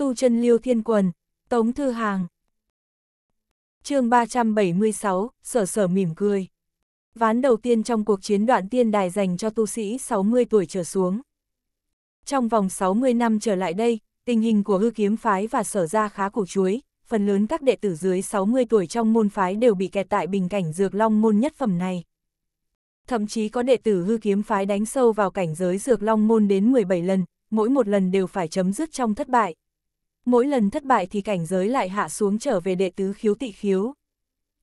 tu chân liêu thiên quần, tống thư hàng. chương 376, sở sở mỉm cười. Ván đầu tiên trong cuộc chiến đoạn tiên đài dành cho tu sĩ 60 tuổi trở xuống. Trong vòng 60 năm trở lại đây, tình hình của hư kiếm phái và sở ra khá củ chuối, phần lớn các đệ tử dưới 60 tuổi trong môn phái đều bị kẹt tại bình cảnh dược long môn nhất phẩm này. Thậm chí có đệ tử hư kiếm phái đánh sâu vào cảnh giới dược long môn đến 17 lần, mỗi một lần đều phải chấm dứt trong thất bại, Mỗi lần thất bại thì cảnh giới lại hạ xuống trở về đệ tứ khiếu tị khiếu.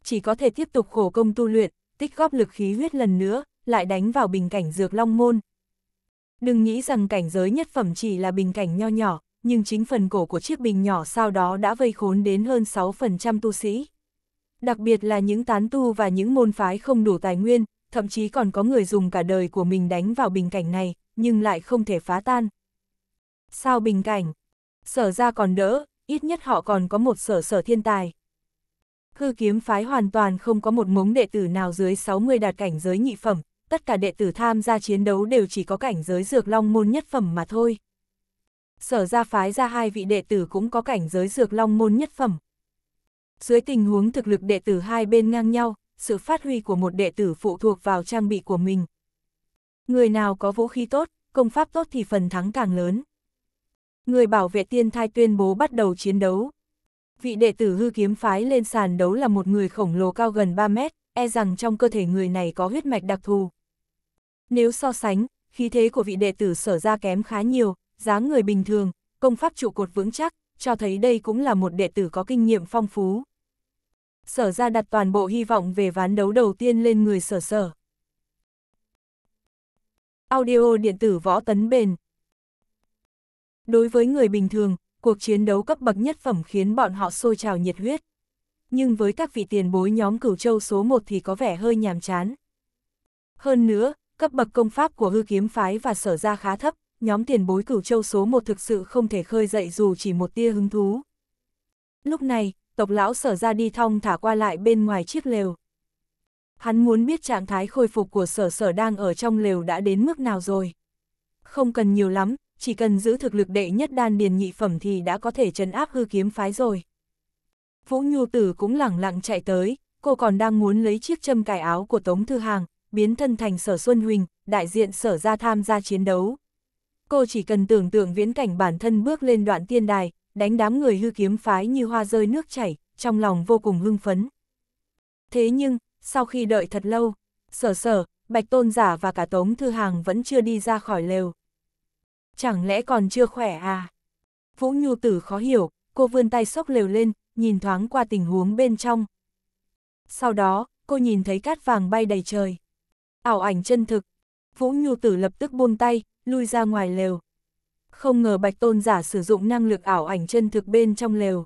Chỉ có thể tiếp tục khổ công tu luyện, tích góp lực khí huyết lần nữa, lại đánh vào bình cảnh dược long môn. Đừng nghĩ rằng cảnh giới nhất phẩm chỉ là bình cảnh nho nhỏ, nhưng chính phần cổ của chiếc bình nhỏ sau đó đã vây khốn đến hơn 6% tu sĩ. Đặc biệt là những tán tu và những môn phái không đủ tài nguyên, thậm chí còn có người dùng cả đời của mình đánh vào bình cảnh này, nhưng lại không thể phá tan. Sao bình cảnh? sở ra còn đỡ, ít nhất họ còn có một sở sở thiên tài. Hư kiếm phái hoàn toàn không có một mống đệ tử nào dưới 60 đạt cảnh giới nhị phẩm, tất cả đệ tử tham gia chiến đấu đều chỉ có cảnh giới dược long môn nhất phẩm mà thôi. Sở ra phái ra hai vị đệ tử cũng có cảnh giới dược long môn nhất phẩm. Dưới tình huống thực lực đệ tử hai bên ngang nhau, sự phát huy của một đệ tử phụ thuộc vào trang bị của mình. Người nào có vũ khí tốt, công pháp tốt thì phần thắng càng lớn người bảo vệ tiên thai tuyên bố bắt đầu chiến đấu. Vị đệ tử hư kiếm phái lên sàn đấu là một người khổng lồ cao gần 3 mét, e rằng trong cơ thể người này có huyết mạch đặc thù. Nếu so sánh, khí thế của vị đệ tử sở ra kém khá nhiều, dáng người bình thường, công pháp trụ cột vững chắc, cho thấy đây cũng là một đệ tử có kinh nghiệm phong phú. Sở ra đặt toàn bộ hy vọng về ván đấu đầu tiên lên người sở sở. Audio điện tử võ tấn bền Đối với người bình thường, cuộc chiến đấu cấp bậc nhất phẩm khiến bọn họ sôi trào nhiệt huyết. Nhưng với các vị tiền bối nhóm cửu châu số 1 thì có vẻ hơi nhàm chán. Hơn nữa, cấp bậc công pháp của hư kiếm phái và sở ra khá thấp, nhóm tiền bối cửu châu số 1 thực sự không thể khơi dậy dù chỉ một tia hứng thú. Lúc này, tộc lão sở ra đi thong thả qua lại bên ngoài chiếc lều. Hắn muốn biết trạng thái khôi phục của sở sở đang ở trong lều đã đến mức nào rồi. Không cần nhiều lắm, chỉ cần giữ thực lực đệ nhất đan điền nhị phẩm thì đã có thể trấn áp hư kiếm phái rồi. Vũ Nhu Tử cũng lẳng lặng chạy tới, cô còn đang muốn lấy chiếc châm cài áo của Tống Thư Hàng, biến thân thành Sở Xuân Huỳnh, đại diện Sở ra tham gia chiến đấu. Cô chỉ cần tưởng tượng viễn cảnh bản thân bước lên đoạn tiên đài, đánh đám người hư kiếm phái như hoa rơi nước chảy, trong lòng vô cùng hưng phấn. Thế nhưng, sau khi đợi thật lâu, sở sở, Bạch Tôn Giả và cả Tống Thư Hàng vẫn chưa đi ra khỏi lều chẳng lẽ còn chưa khỏe à? Vũ Nhu Tử khó hiểu, cô vươn tay sốc lều lên, nhìn thoáng qua tình huống bên trong. Sau đó, cô nhìn thấy cát vàng bay đầy trời. Ảo ảnh chân thực. Vũ Nhu Tử lập tức buông tay, lui ra ngoài lều. Không ngờ Bạch Tôn giả sử dụng năng lực ảo ảnh chân thực bên trong lều.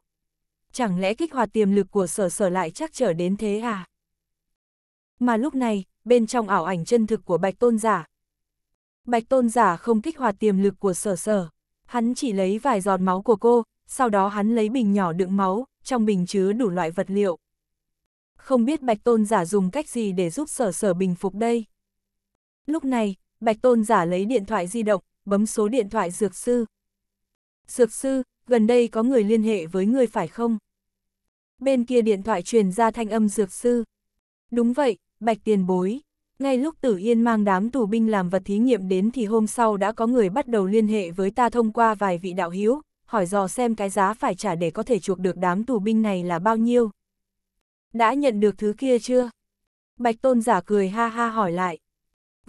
Chẳng lẽ kích hoạt tiềm lực của sở sở lại chắc trở đến thế à? Mà lúc này, bên trong ảo ảnh chân thực của Bạch Tôn giả, Bạch tôn giả không kích hoạt tiềm lực của sở sở. Hắn chỉ lấy vài giọt máu của cô, sau đó hắn lấy bình nhỏ đựng máu, trong bình chứa đủ loại vật liệu. Không biết bạch tôn giả dùng cách gì để giúp sở sở bình phục đây. Lúc này, bạch tôn giả lấy điện thoại di động, bấm số điện thoại dược sư. Dược sư, gần đây có người liên hệ với người phải không? Bên kia điện thoại truyền ra thanh âm dược sư. Đúng vậy, bạch tiền bối. Ngay lúc Tử Yên mang đám tù binh làm vật thí nghiệm đến thì hôm sau đã có người bắt đầu liên hệ với ta thông qua vài vị đạo hiếu, hỏi dò xem cái giá phải trả để có thể chuộc được đám tù binh này là bao nhiêu. Đã nhận được thứ kia chưa? Bạch Tôn giả cười ha ha hỏi lại.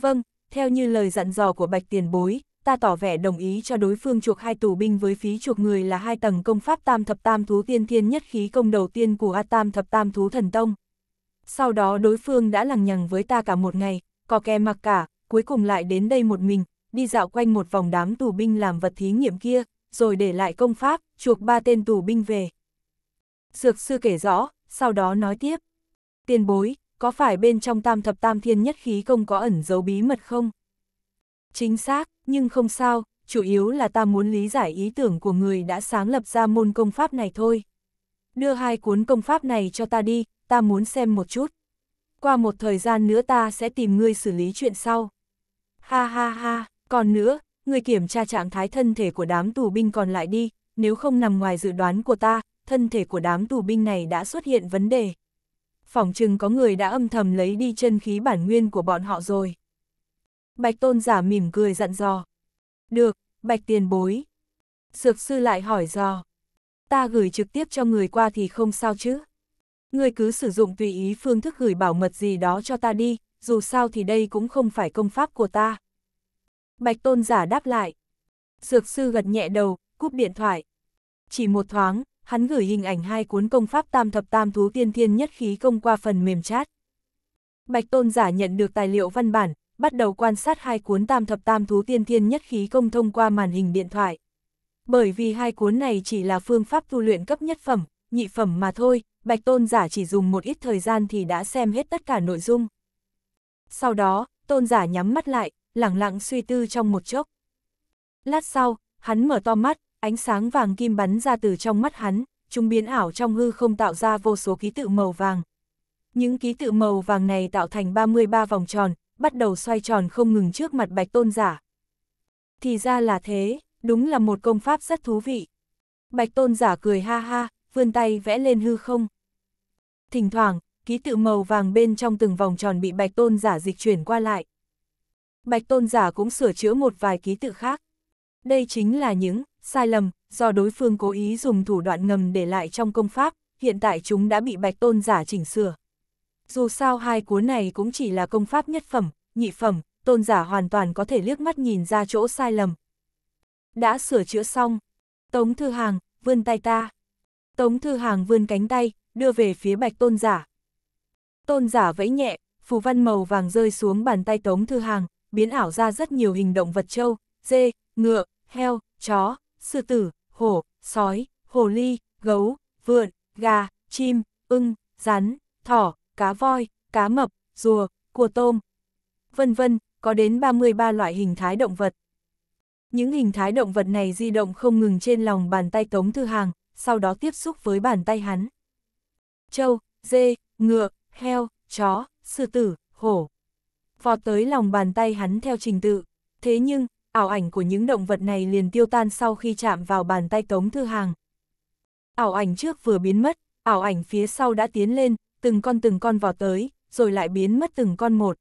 Vâng, theo như lời dặn dò của Bạch Tiền Bối, ta tỏ vẻ đồng ý cho đối phương chuộc hai tù binh với phí chuộc người là hai tầng công pháp tam thập tam thú tiên thiên nhất khí công đầu tiên của A Tam thập tam thú thần tông sau đó đối phương đã lằng nhằng với ta cả một ngày, có kè mặc cả, cuối cùng lại đến đây một mình, đi dạo quanh một vòng đám tù binh làm vật thí nghiệm kia, rồi để lại công pháp, chuộc ba tên tù binh về. Dược sư kể rõ, sau đó nói tiếp. Tiền bối, có phải bên trong tam thập tam thiên nhất khí công có ẩn giấu bí mật không? Chính xác, nhưng không sao, chủ yếu là ta muốn lý giải ý tưởng của người đã sáng lập ra môn công pháp này thôi. Đưa hai cuốn công pháp này cho ta đi, ta muốn xem một chút. Qua một thời gian nữa ta sẽ tìm ngươi xử lý chuyện sau. Ha ha ha, còn nữa, ngươi kiểm tra trạng thái thân thể của đám tù binh còn lại đi, nếu không nằm ngoài dự đoán của ta, thân thể của đám tù binh này đã xuất hiện vấn đề. Phỏng chừng có người đã âm thầm lấy đi chân khí bản nguyên của bọn họ rồi. Bạch tôn giả mỉm cười dặn dò. Được, bạch tiền bối. sược sư lại hỏi dò. Ta gửi trực tiếp cho người qua thì không sao chứ người cứ sử dụng tùy ý phương thức gửi bảo mật gì đó cho ta đi, dù sao thì đây cũng không phải công pháp của ta. Bạch tôn giả đáp lại. Dược sư gật nhẹ đầu, cúp điện thoại. Chỉ một thoáng, hắn gửi hình ảnh hai cuốn công pháp tam thập tam thú tiên thiên nhất khí công qua phần mềm chat. Bạch tôn giả nhận được tài liệu văn bản, bắt đầu quan sát hai cuốn tam thập tam thú tiên thiên nhất khí công thông qua màn hình điện thoại. Bởi vì hai cuốn này chỉ là phương pháp tu luyện cấp nhất phẩm, nhị phẩm mà thôi, Bạch Tôn giả chỉ dùng một ít thời gian thì đã xem hết tất cả nội dung. Sau đó, Tôn giả nhắm mắt lại, lặng lặng suy tư trong một chốc. Lát sau, hắn mở to mắt, ánh sáng vàng kim bắn ra từ trong mắt hắn, chúng biến ảo trong hư không tạo ra vô số ký tự màu vàng. Những ký tự màu vàng này tạo thành 33 vòng tròn, bắt đầu xoay tròn không ngừng trước mặt Bạch Tôn giả. Thì ra là thế, đúng là một công pháp rất thú vị. Bạch Tôn giả cười ha ha, vươn tay vẽ lên hư không thỉnh thoảng, ký tự màu vàng bên trong từng vòng tròn bị bạch tôn giả dịch chuyển qua lại. Bạch tôn giả cũng sửa chữa một vài ký tự khác. Đây chính là những sai lầm do đối phương cố ý dùng thủ đoạn ngầm để lại trong công pháp, hiện tại chúng đã bị bạch tôn giả chỉnh sửa. Dù sao hai cuốn này cũng chỉ là công pháp nhất phẩm, nhị phẩm, tôn giả hoàn toàn có thể liếc mắt nhìn ra chỗ sai lầm. Đã sửa chữa xong, Tống Thư Hàng, vươn tay ta. Tống Thư Hàng vươn cánh tay, đưa về phía bạch tôn giả. Tôn giả vẫy nhẹ, phù văn màu vàng rơi xuống bàn tay tống thư hàng, biến ảo ra rất nhiều hình động vật trâu, dê, ngựa, heo, chó, sư tử, hổ, sói, hồ ly, gấu, vượn, gà, chim, ưng, rắn, thỏ, cá voi, cá mập, rùa, cua tôm, vân vân, có đến 33 loại hình thái động vật. Những hình thái động vật này di động không ngừng trên lòng bàn tay Tống Thư Hàng, sau đó tiếp xúc với bàn tay hắn trâu, dê, ngựa, heo, chó, sư tử, hổ. Vọt tới lòng bàn tay hắn theo trình tự. Thế nhưng, ảo ảnh của những động vật này liền tiêu tan sau khi chạm vào bàn tay Tống Thư Hàng. Ảo ảnh trước vừa biến mất, ảo ảnh phía sau đã tiến lên, từng con từng con vọt tới, rồi lại biến mất từng con một.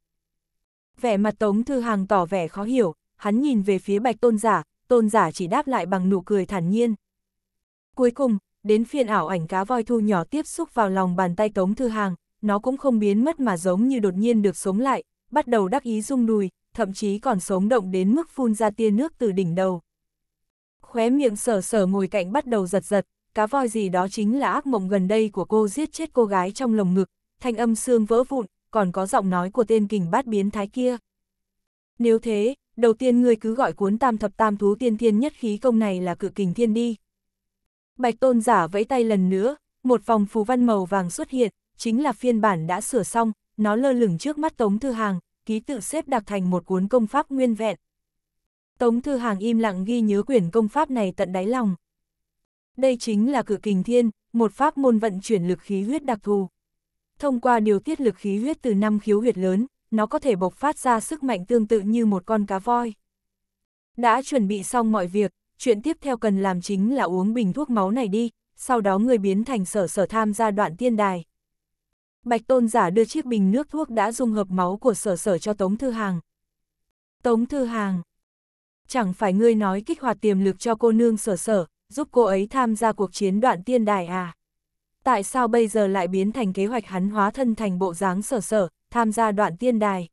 Vẻ mặt Tống Thư Hàng tỏ vẻ khó hiểu, hắn nhìn về phía bạch tôn giả, tôn giả chỉ đáp lại bằng nụ cười thản nhiên. Cuối cùng, đến phiên ảo ảnh cá voi thu nhỏ tiếp xúc vào lòng bàn tay Tống Thư Hàng, nó cũng không biến mất mà giống như đột nhiên được sống lại, bắt đầu đắc ý rung đùi, thậm chí còn sống động đến mức phun ra tia nước từ đỉnh đầu. Khóe miệng sở sở ngồi cạnh bắt đầu giật giật, cá voi gì đó chính là ác mộng gần đây của cô giết chết cô gái trong lồng ngực, thanh âm xương vỡ vụn, còn có giọng nói của tên kình bát biến thái kia. Nếu thế, đầu tiên ngươi cứ gọi cuốn tam thập tam thú tiên thiên nhất khí công này là cự kình thiên đi, Bạch Tôn giả vẫy tay lần nữa, một vòng phù văn màu vàng xuất hiện, chính là phiên bản đã sửa xong, nó lơ lửng trước mắt Tống Thư Hàng, ký tự xếp đặc thành một cuốn công pháp nguyên vẹn. Tống Thư Hàng im lặng ghi nhớ quyển công pháp này tận đáy lòng. Đây chính là cử kình thiên, một pháp môn vận chuyển lực khí huyết đặc thù. Thông qua điều tiết lực khí huyết từ năm khiếu huyệt lớn, nó có thể bộc phát ra sức mạnh tương tự như một con cá voi. Đã chuẩn bị xong mọi việc, chuyện tiếp theo cần làm chính là uống bình thuốc máu này đi, sau đó người biến thành sở sở tham gia đoạn tiên đài. Bạch tôn giả đưa chiếc bình nước thuốc đã dung hợp máu của sở sở cho Tống Thư Hàng. Tống Thư Hàng, chẳng phải ngươi nói kích hoạt tiềm lực cho cô nương sở sở, giúp cô ấy tham gia cuộc chiến đoạn tiên đài à? Tại sao bây giờ lại biến thành kế hoạch hắn hóa thân thành bộ dáng sở sở, tham gia đoạn tiên đài?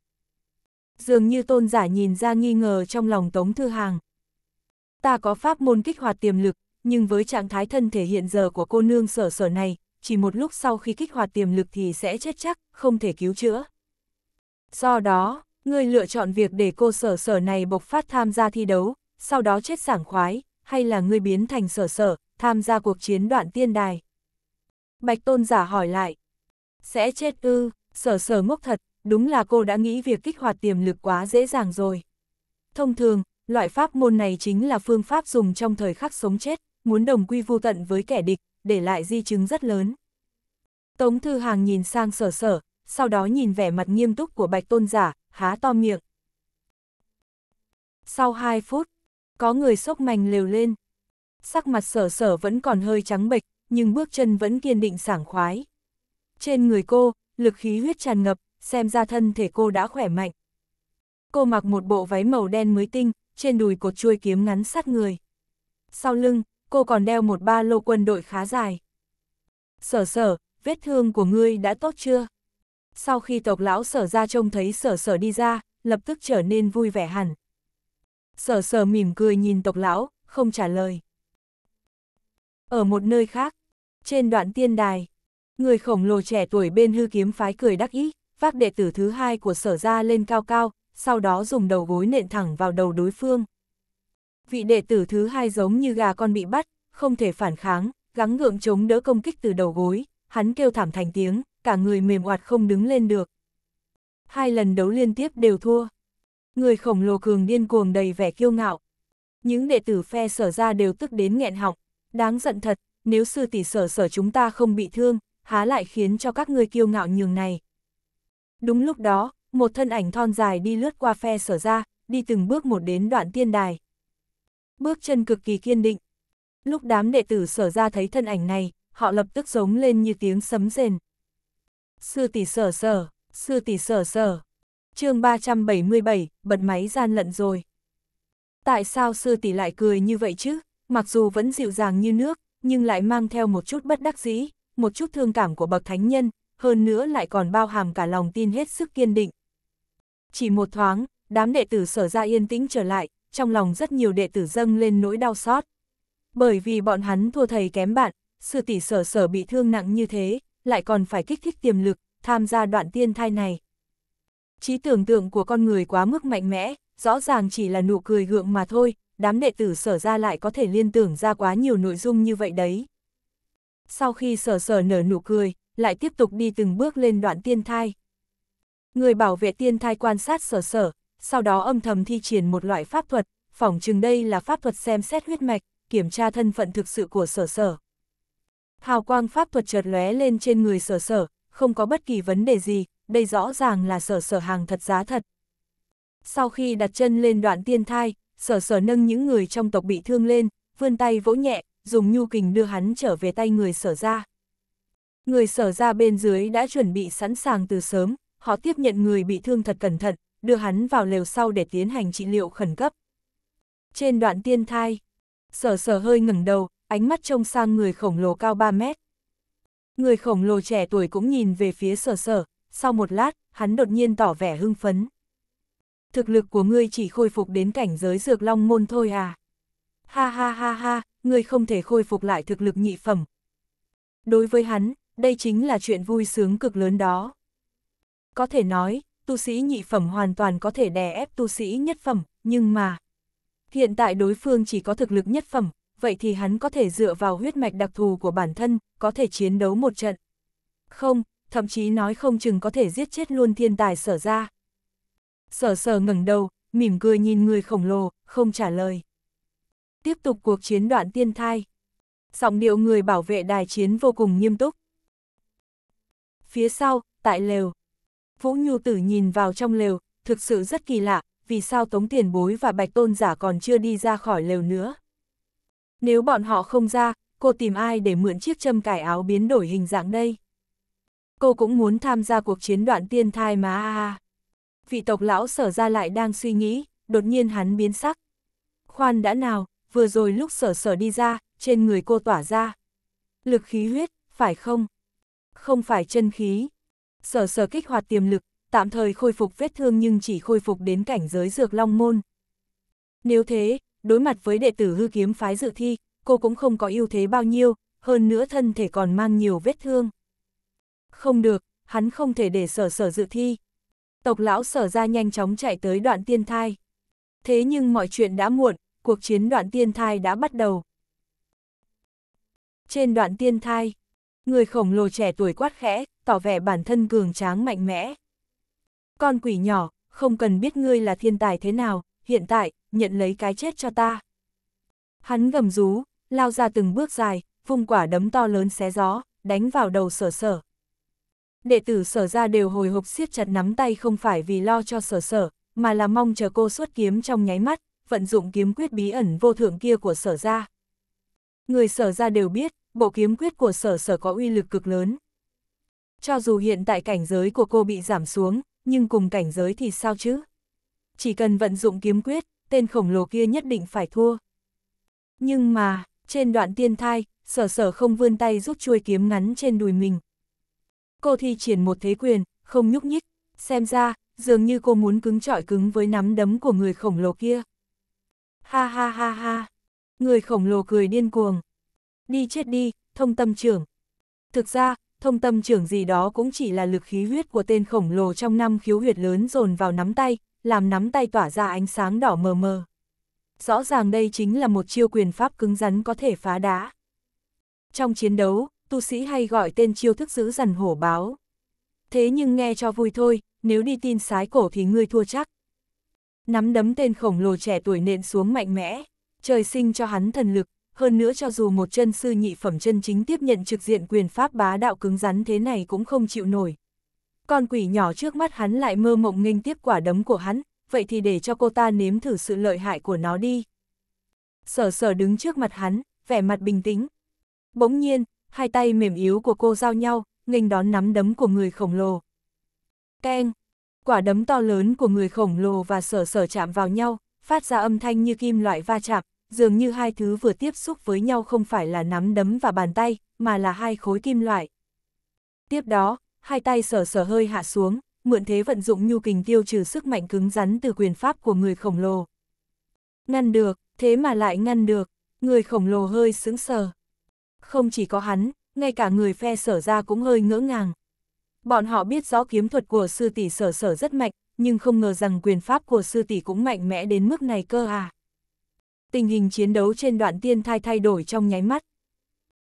Dường như tôn giả nhìn ra nghi ngờ trong lòng Tống Thư Hàng, ta có pháp môn kích hoạt tiềm lực, nhưng với trạng thái thân thể hiện giờ của cô nương sở sở này, chỉ một lúc sau khi kích hoạt tiềm lực thì sẽ chết chắc, không thể cứu chữa. Do đó, ngươi lựa chọn việc để cô sở sở này bộc phát tham gia thi đấu, sau đó chết sảng khoái, hay là ngươi biến thành sở sở, tham gia cuộc chiến đoạn tiên đài. Bạch tôn giả hỏi lại, sẽ chết ư, sở sở ngốc thật, đúng là cô đã nghĩ việc kích hoạt tiềm lực quá dễ dàng rồi. Thông thường, Loại pháp môn này chính là phương pháp dùng trong thời khắc sống chết, muốn đồng quy vu tận với kẻ địch, để lại di chứng rất lớn. Tống Thư Hàng nhìn sang sở sở, sau đó nhìn vẻ mặt nghiêm túc của bạch tôn giả, há to miệng. Sau 2 phút, có người sốc mành lều lên. Sắc mặt sở sở vẫn còn hơi trắng bệch, nhưng bước chân vẫn kiên định sảng khoái. Trên người cô, lực khí huyết tràn ngập, xem ra thân thể cô đã khỏe mạnh. Cô mặc một bộ váy màu đen mới tinh, trên đùi cột chuôi kiếm ngắn sát người. Sau lưng, cô còn đeo một ba lô quân đội khá dài. Sở sở, vết thương của ngươi đã tốt chưa? Sau khi tộc lão sở ra trông thấy sở sở đi ra, lập tức trở nên vui vẻ hẳn. Sở sở mỉm cười nhìn tộc lão, không trả lời. Ở một nơi khác, trên đoạn tiên đài, người khổng lồ trẻ tuổi bên hư kiếm phái cười đắc ý, vác đệ tử thứ hai của sở ra lên cao cao, sau đó dùng đầu gối nện thẳng vào đầu đối phương. Vị đệ tử thứ hai giống như gà con bị bắt, không thể phản kháng, gắng gượng chống đỡ công kích từ đầu gối, hắn kêu thảm thành tiếng, cả người mềm oạt không đứng lên được. Hai lần đấu liên tiếp đều thua. Người khổng lồ cường điên cuồng đầy vẻ kiêu ngạo. Những đệ tử phe sở ra đều tức đến nghẹn họng. Đáng giận thật, nếu sư tỷ sở sở chúng ta không bị thương, há lại khiến cho các ngươi kiêu ngạo nhường này. Đúng lúc đó, một thân ảnh thon dài đi lướt qua phe sở ra, đi từng bước một đến đoạn tiên đài. Bước chân cực kỳ kiên định. Lúc đám đệ tử sở ra thấy thân ảnh này, họ lập tức giống lên như tiếng sấm rền. Sư tỷ sở sở, sư tỷ sở sở. chương 377, bật máy gian lận rồi. Tại sao sư tỷ lại cười như vậy chứ? Mặc dù vẫn dịu dàng như nước, nhưng lại mang theo một chút bất đắc dĩ, một chút thương cảm của bậc thánh nhân, hơn nữa lại còn bao hàm cả lòng tin hết sức kiên định. Chỉ một thoáng, đám đệ tử sở ra yên tĩnh trở lại, trong lòng rất nhiều đệ tử dâng lên nỗi đau xót. Bởi vì bọn hắn thua thầy kém bạn, sư tỷ sở sở bị thương nặng như thế, lại còn phải kích thích tiềm lực, tham gia đoạn tiên thai này. Trí tưởng tượng của con người quá mức mạnh mẽ, rõ ràng chỉ là nụ cười gượng mà thôi, đám đệ tử sở ra lại có thể liên tưởng ra quá nhiều nội dung như vậy đấy. Sau khi sở sở nở nụ cười, lại tiếp tục đi từng bước lên đoạn tiên thai. Người bảo vệ tiên thai quan sát sở sở, sau đó âm thầm thi triển một loại pháp thuật, phỏng chừng đây là pháp thuật xem xét huyết mạch, kiểm tra thân phận thực sự của sở sở. Hào quang pháp thuật chợt lóe lên trên người sở sở, không có bất kỳ vấn đề gì, đây rõ ràng là sở sở hàng thật giá thật. Sau khi đặt chân lên đoạn tiên thai, sở sở nâng những người trong tộc bị thương lên, vươn tay vỗ nhẹ, dùng nhu kình đưa hắn trở về tay người sở ra. Người sở ra bên dưới đã chuẩn bị sẵn sàng từ sớm, họ tiếp nhận người bị thương thật cẩn thận, đưa hắn vào lều sau để tiến hành trị liệu khẩn cấp. Trên đoạn tiên thai, sở sở hơi ngẩng đầu, ánh mắt trông sang người khổng lồ cao 3 mét. Người khổng lồ trẻ tuổi cũng nhìn về phía sở sở, sau một lát, hắn đột nhiên tỏ vẻ hưng phấn. Thực lực của ngươi chỉ khôi phục đến cảnh giới dược long môn thôi à? Ha ha ha ha, ngươi không thể khôi phục lại thực lực nhị phẩm. Đối với hắn, đây chính là chuyện vui sướng cực lớn đó. Có thể nói, tu sĩ nhị phẩm hoàn toàn có thể đè ép tu sĩ nhất phẩm, nhưng mà... Hiện tại đối phương chỉ có thực lực nhất phẩm, vậy thì hắn có thể dựa vào huyết mạch đặc thù của bản thân, có thể chiến đấu một trận. Không, thậm chí nói không chừng có thể giết chết luôn thiên tài sở ra. Sở sở ngẩng đầu, mỉm cười nhìn người khổng lồ, không trả lời. Tiếp tục cuộc chiến đoạn tiên thai. Giọng điệu người bảo vệ đài chiến vô cùng nghiêm túc. Phía sau, tại lều, Vũ Nhu Tử nhìn vào trong lều, thực sự rất kỳ lạ, vì sao Tống Tiền Bối và Bạch Tôn Giả còn chưa đi ra khỏi lều nữa. Nếu bọn họ không ra, cô tìm ai để mượn chiếc châm cải áo biến đổi hình dạng đây? Cô cũng muốn tham gia cuộc chiến đoạn tiên thai mà a à. Vị tộc lão sở ra lại đang suy nghĩ, đột nhiên hắn biến sắc. Khoan đã nào, vừa rồi lúc sở sở đi ra, trên người cô tỏa ra. Lực khí huyết, phải không? Không phải chân khí. Sở sở kích hoạt tiềm lực, tạm thời khôi phục vết thương nhưng chỉ khôi phục đến cảnh giới dược long môn. Nếu thế, đối mặt với đệ tử hư kiếm phái dự thi, cô cũng không có ưu thế bao nhiêu, hơn nữa thân thể còn mang nhiều vết thương. Không được, hắn không thể để sở sở dự thi. Tộc lão sở ra nhanh chóng chạy tới đoạn tiên thai. Thế nhưng mọi chuyện đã muộn, cuộc chiến đoạn tiên thai đã bắt đầu. Trên đoạn tiên thai, người khổng lồ trẻ tuổi quát khẽ, tỏ vẻ bản thân cường tráng mạnh mẽ. Con quỷ nhỏ, không cần biết ngươi là thiên tài thế nào, hiện tại, nhận lấy cái chết cho ta. Hắn gầm rú, lao ra từng bước dài, vung quả đấm to lớn xé gió, đánh vào đầu sở sở. Đệ tử sở ra đều hồi hộp siết chặt nắm tay không phải vì lo cho sở sở, mà là mong chờ cô xuất kiếm trong nháy mắt, vận dụng kiếm quyết bí ẩn vô thượng kia của sở ra. Người sở ra đều biết, bộ kiếm quyết của sở sở có uy lực cực lớn, cho dù hiện tại cảnh giới của cô bị giảm xuống, nhưng cùng cảnh giới thì sao chứ? Chỉ cần vận dụng kiếm quyết, tên khổng lồ kia nhất định phải thua. Nhưng mà, trên đoạn tiên thai, sở sở không vươn tay rút chuôi kiếm ngắn trên đùi mình. Cô thi triển một thế quyền, không nhúc nhích, xem ra, dường như cô muốn cứng trọi cứng với nắm đấm của người khổng lồ kia. Ha ha ha ha, người khổng lồ cười điên cuồng. Đi chết đi, thông tâm trưởng. Thực ra, thông tâm trưởng gì đó cũng chỉ là lực khí huyết của tên khổng lồ trong năm khiếu huyệt lớn dồn vào nắm tay, làm nắm tay tỏa ra ánh sáng đỏ mờ mờ. Rõ ràng đây chính là một chiêu quyền pháp cứng rắn có thể phá đá. Trong chiến đấu, tu sĩ hay gọi tên chiêu thức giữ dần hổ báo. Thế nhưng nghe cho vui thôi, nếu đi tin sái cổ thì ngươi thua chắc. Nắm đấm tên khổng lồ trẻ tuổi nện xuống mạnh mẽ, trời sinh cho hắn thần lực, hơn nữa cho dù một chân sư nhị phẩm chân chính tiếp nhận trực diện quyền pháp bá đạo cứng rắn thế này cũng không chịu nổi. Con quỷ nhỏ trước mắt hắn lại mơ mộng nghênh tiếp quả đấm của hắn, vậy thì để cho cô ta nếm thử sự lợi hại của nó đi. Sở sở đứng trước mặt hắn, vẻ mặt bình tĩnh. Bỗng nhiên, hai tay mềm yếu của cô giao nhau, nghênh đón nắm đấm của người khổng lồ. Keng! Quả đấm to lớn của người khổng lồ và sở sở chạm vào nhau, phát ra âm thanh như kim loại va chạm, dường như hai thứ vừa tiếp xúc với nhau không phải là nắm đấm và bàn tay, mà là hai khối kim loại. Tiếp đó, hai tay sờ sờ hơi hạ xuống, mượn thế vận dụng nhu kình tiêu trừ sức mạnh cứng rắn từ quyền pháp của người khổng lồ. Ngăn được, thế mà lại ngăn được, người khổng lồ hơi sững sờ. Không chỉ có hắn, ngay cả người phe sở ra cũng hơi ngỡ ngàng. Bọn họ biết rõ kiếm thuật của sư tỷ sở sở rất mạnh, nhưng không ngờ rằng quyền pháp của sư tỷ cũng mạnh mẽ đến mức này cơ à tình hình chiến đấu trên đoạn tiên thai thay đổi trong nháy mắt.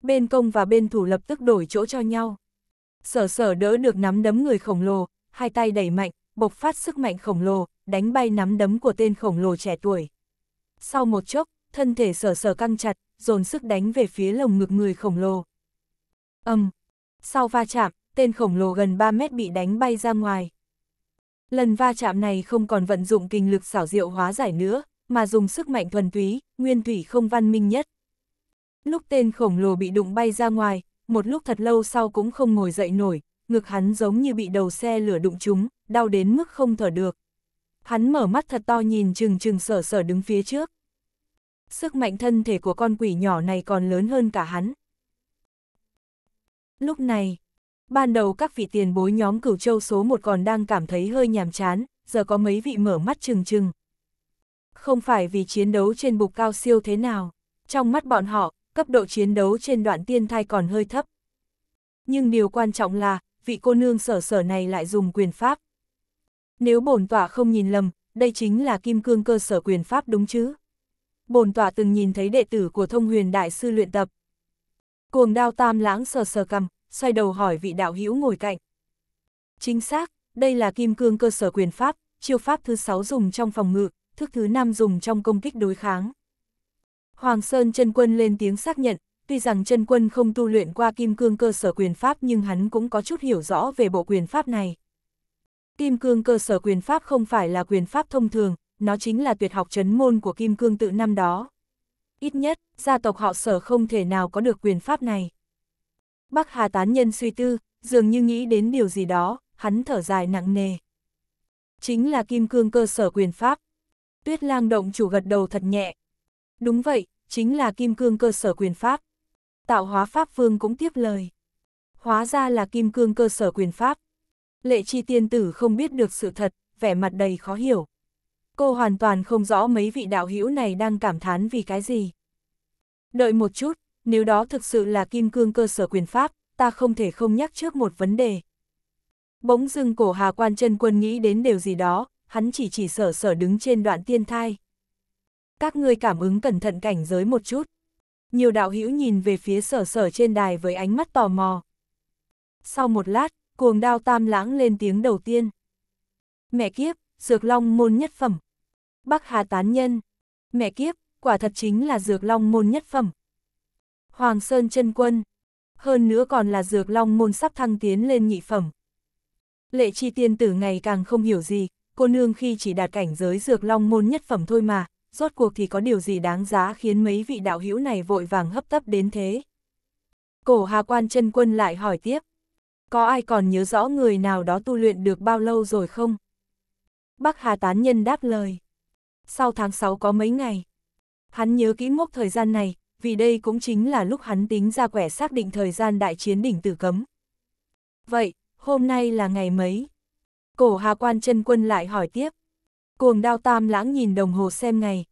Bên công và bên thủ lập tức đổi chỗ cho nhau. Sở sở đỡ được nắm đấm người khổng lồ, hai tay đẩy mạnh, bộc phát sức mạnh khổng lồ, đánh bay nắm đấm của tên khổng lồ trẻ tuổi. Sau một chốc, thân thể sở sở căng chặt, dồn sức đánh về phía lồng ngực người khổng lồ. Âm! Um, sau va chạm, tên khổng lồ gần 3 mét bị đánh bay ra ngoài. Lần va chạm này không còn vận dụng kinh lực xảo diệu hóa giải nữa, mà dùng sức mạnh thuần túy, nguyên thủy không văn minh nhất. Lúc tên khổng lồ bị đụng bay ra ngoài, một lúc thật lâu sau cũng không ngồi dậy nổi, ngực hắn giống như bị đầu xe lửa đụng trúng, đau đến mức không thở được. Hắn mở mắt thật to nhìn chừng chừng sở sở đứng phía trước. Sức mạnh thân thể của con quỷ nhỏ này còn lớn hơn cả hắn. Lúc này, ban đầu các vị tiền bối nhóm cửu châu số một còn đang cảm thấy hơi nhàm chán, giờ có mấy vị mở mắt chừng chừng, không phải vì chiến đấu trên bục cao siêu thế nào, trong mắt bọn họ, cấp độ chiến đấu trên đoạn tiên thai còn hơi thấp. Nhưng điều quan trọng là, vị cô nương sở sở này lại dùng quyền pháp. Nếu bổn tọa không nhìn lầm, đây chính là kim cương cơ sở quyền pháp đúng chứ? Bổn tọa từng nhìn thấy đệ tử của thông huyền đại sư luyện tập. Cuồng đao tam lãng sờ sờ cầm, xoay đầu hỏi vị đạo hữu ngồi cạnh. Chính xác, đây là kim cương cơ sở quyền pháp, chiêu pháp thứ 6 dùng trong phòng ngự, thước thứ năm dùng trong công kích đối kháng. Hoàng Sơn chân quân lên tiếng xác nhận, tuy rằng chân quân không tu luyện qua kim cương cơ sở quyền pháp nhưng hắn cũng có chút hiểu rõ về bộ quyền pháp này. Kim cương cơ sở quyền pháp không phải là quyền pháp thông thường, nó chính là tuyệt học chấn môn của kim cương tự năm đó. Ít nhất, gia tộc họ sở không thể nào có được quyền pháp này. Bắc Hà tán nhân suy tư, dường như nghĩ đến điều gì đó, hắn thở dài nặng nề. Chính là kim cương cơ sở quyền pháp. Tuyết lang động chủ gật đầu thật nhẹ. Đúng vậy, chính là kim cương cơ sở quyền pháp. Tạo hóa pháp vương cũng tiếp lời. Hóa ra là kim cương cơ sở quyền pháp. Lệ chi tiên tử không biết được sự thật, vẻ mặt đầy khó hiểu. Cô hoàn toàn không rõ mấy vị đạo hữu này đang cảm thán vì cái gì. Đợi một chút, nếu đó thực sự là kim cương cơ sở quyền pháp, ta không thể không nhắc trước một vấn đề. Bỗng dưng cổ hà quan chân quân nghĩ đến điều gì đó, hắn chỉ chỉ sở sở đứng trên đoạn tiên thai. Các ngươi cảm ứng cẩn thận cảnh giới một chút. Nhiều đạo hữu nhìn về phía sở sở trên đài với ánh mắt tò mò. Sau một lát, cuồng đao tam lãng lên tiếng đầu tiên. Mẹ kiếp, dược long môn nhất phẩm. Bắc Hà tán nhân. Mẹ kiếp, quả thật chính là dược long môn nhất phẩm. Hoàng Sơn chân quân. Hơn nữa còn là dược long môn sắp thăng tiến lên nhị phẩm. Lệ chi tiên tử ngày càng không hiểu gì, cô nương khi chỉ đạt cảnh giới dược long môn nhất phẩm thôi mà, rốt cuộc thì có điều gì đáng giá khiến mấy vị đạo hữu này vội vàng hấp tấp đến thế. Cổ Hà Quan chân Quân lại hỏi tiếp, có ai còn nhớ rõ người nào đó tu luyện được bao lâu rồi không? Bắc Hà Tán Nhân đáp lời, sau tháng 6 có mấy ngày. Hắn nhớ kỹ mốc thời gian này, vì đây cũng chính là lúc hắn tính ra quẻ xác định thời gian đại chiến đỉnh tử cấm. Vậy, hôm nay là ngày mấy? Cổ hà quan chân quân lại hỏi tiếp. Cuồng đao tam lãng nhìn đồng hồ xem ngày.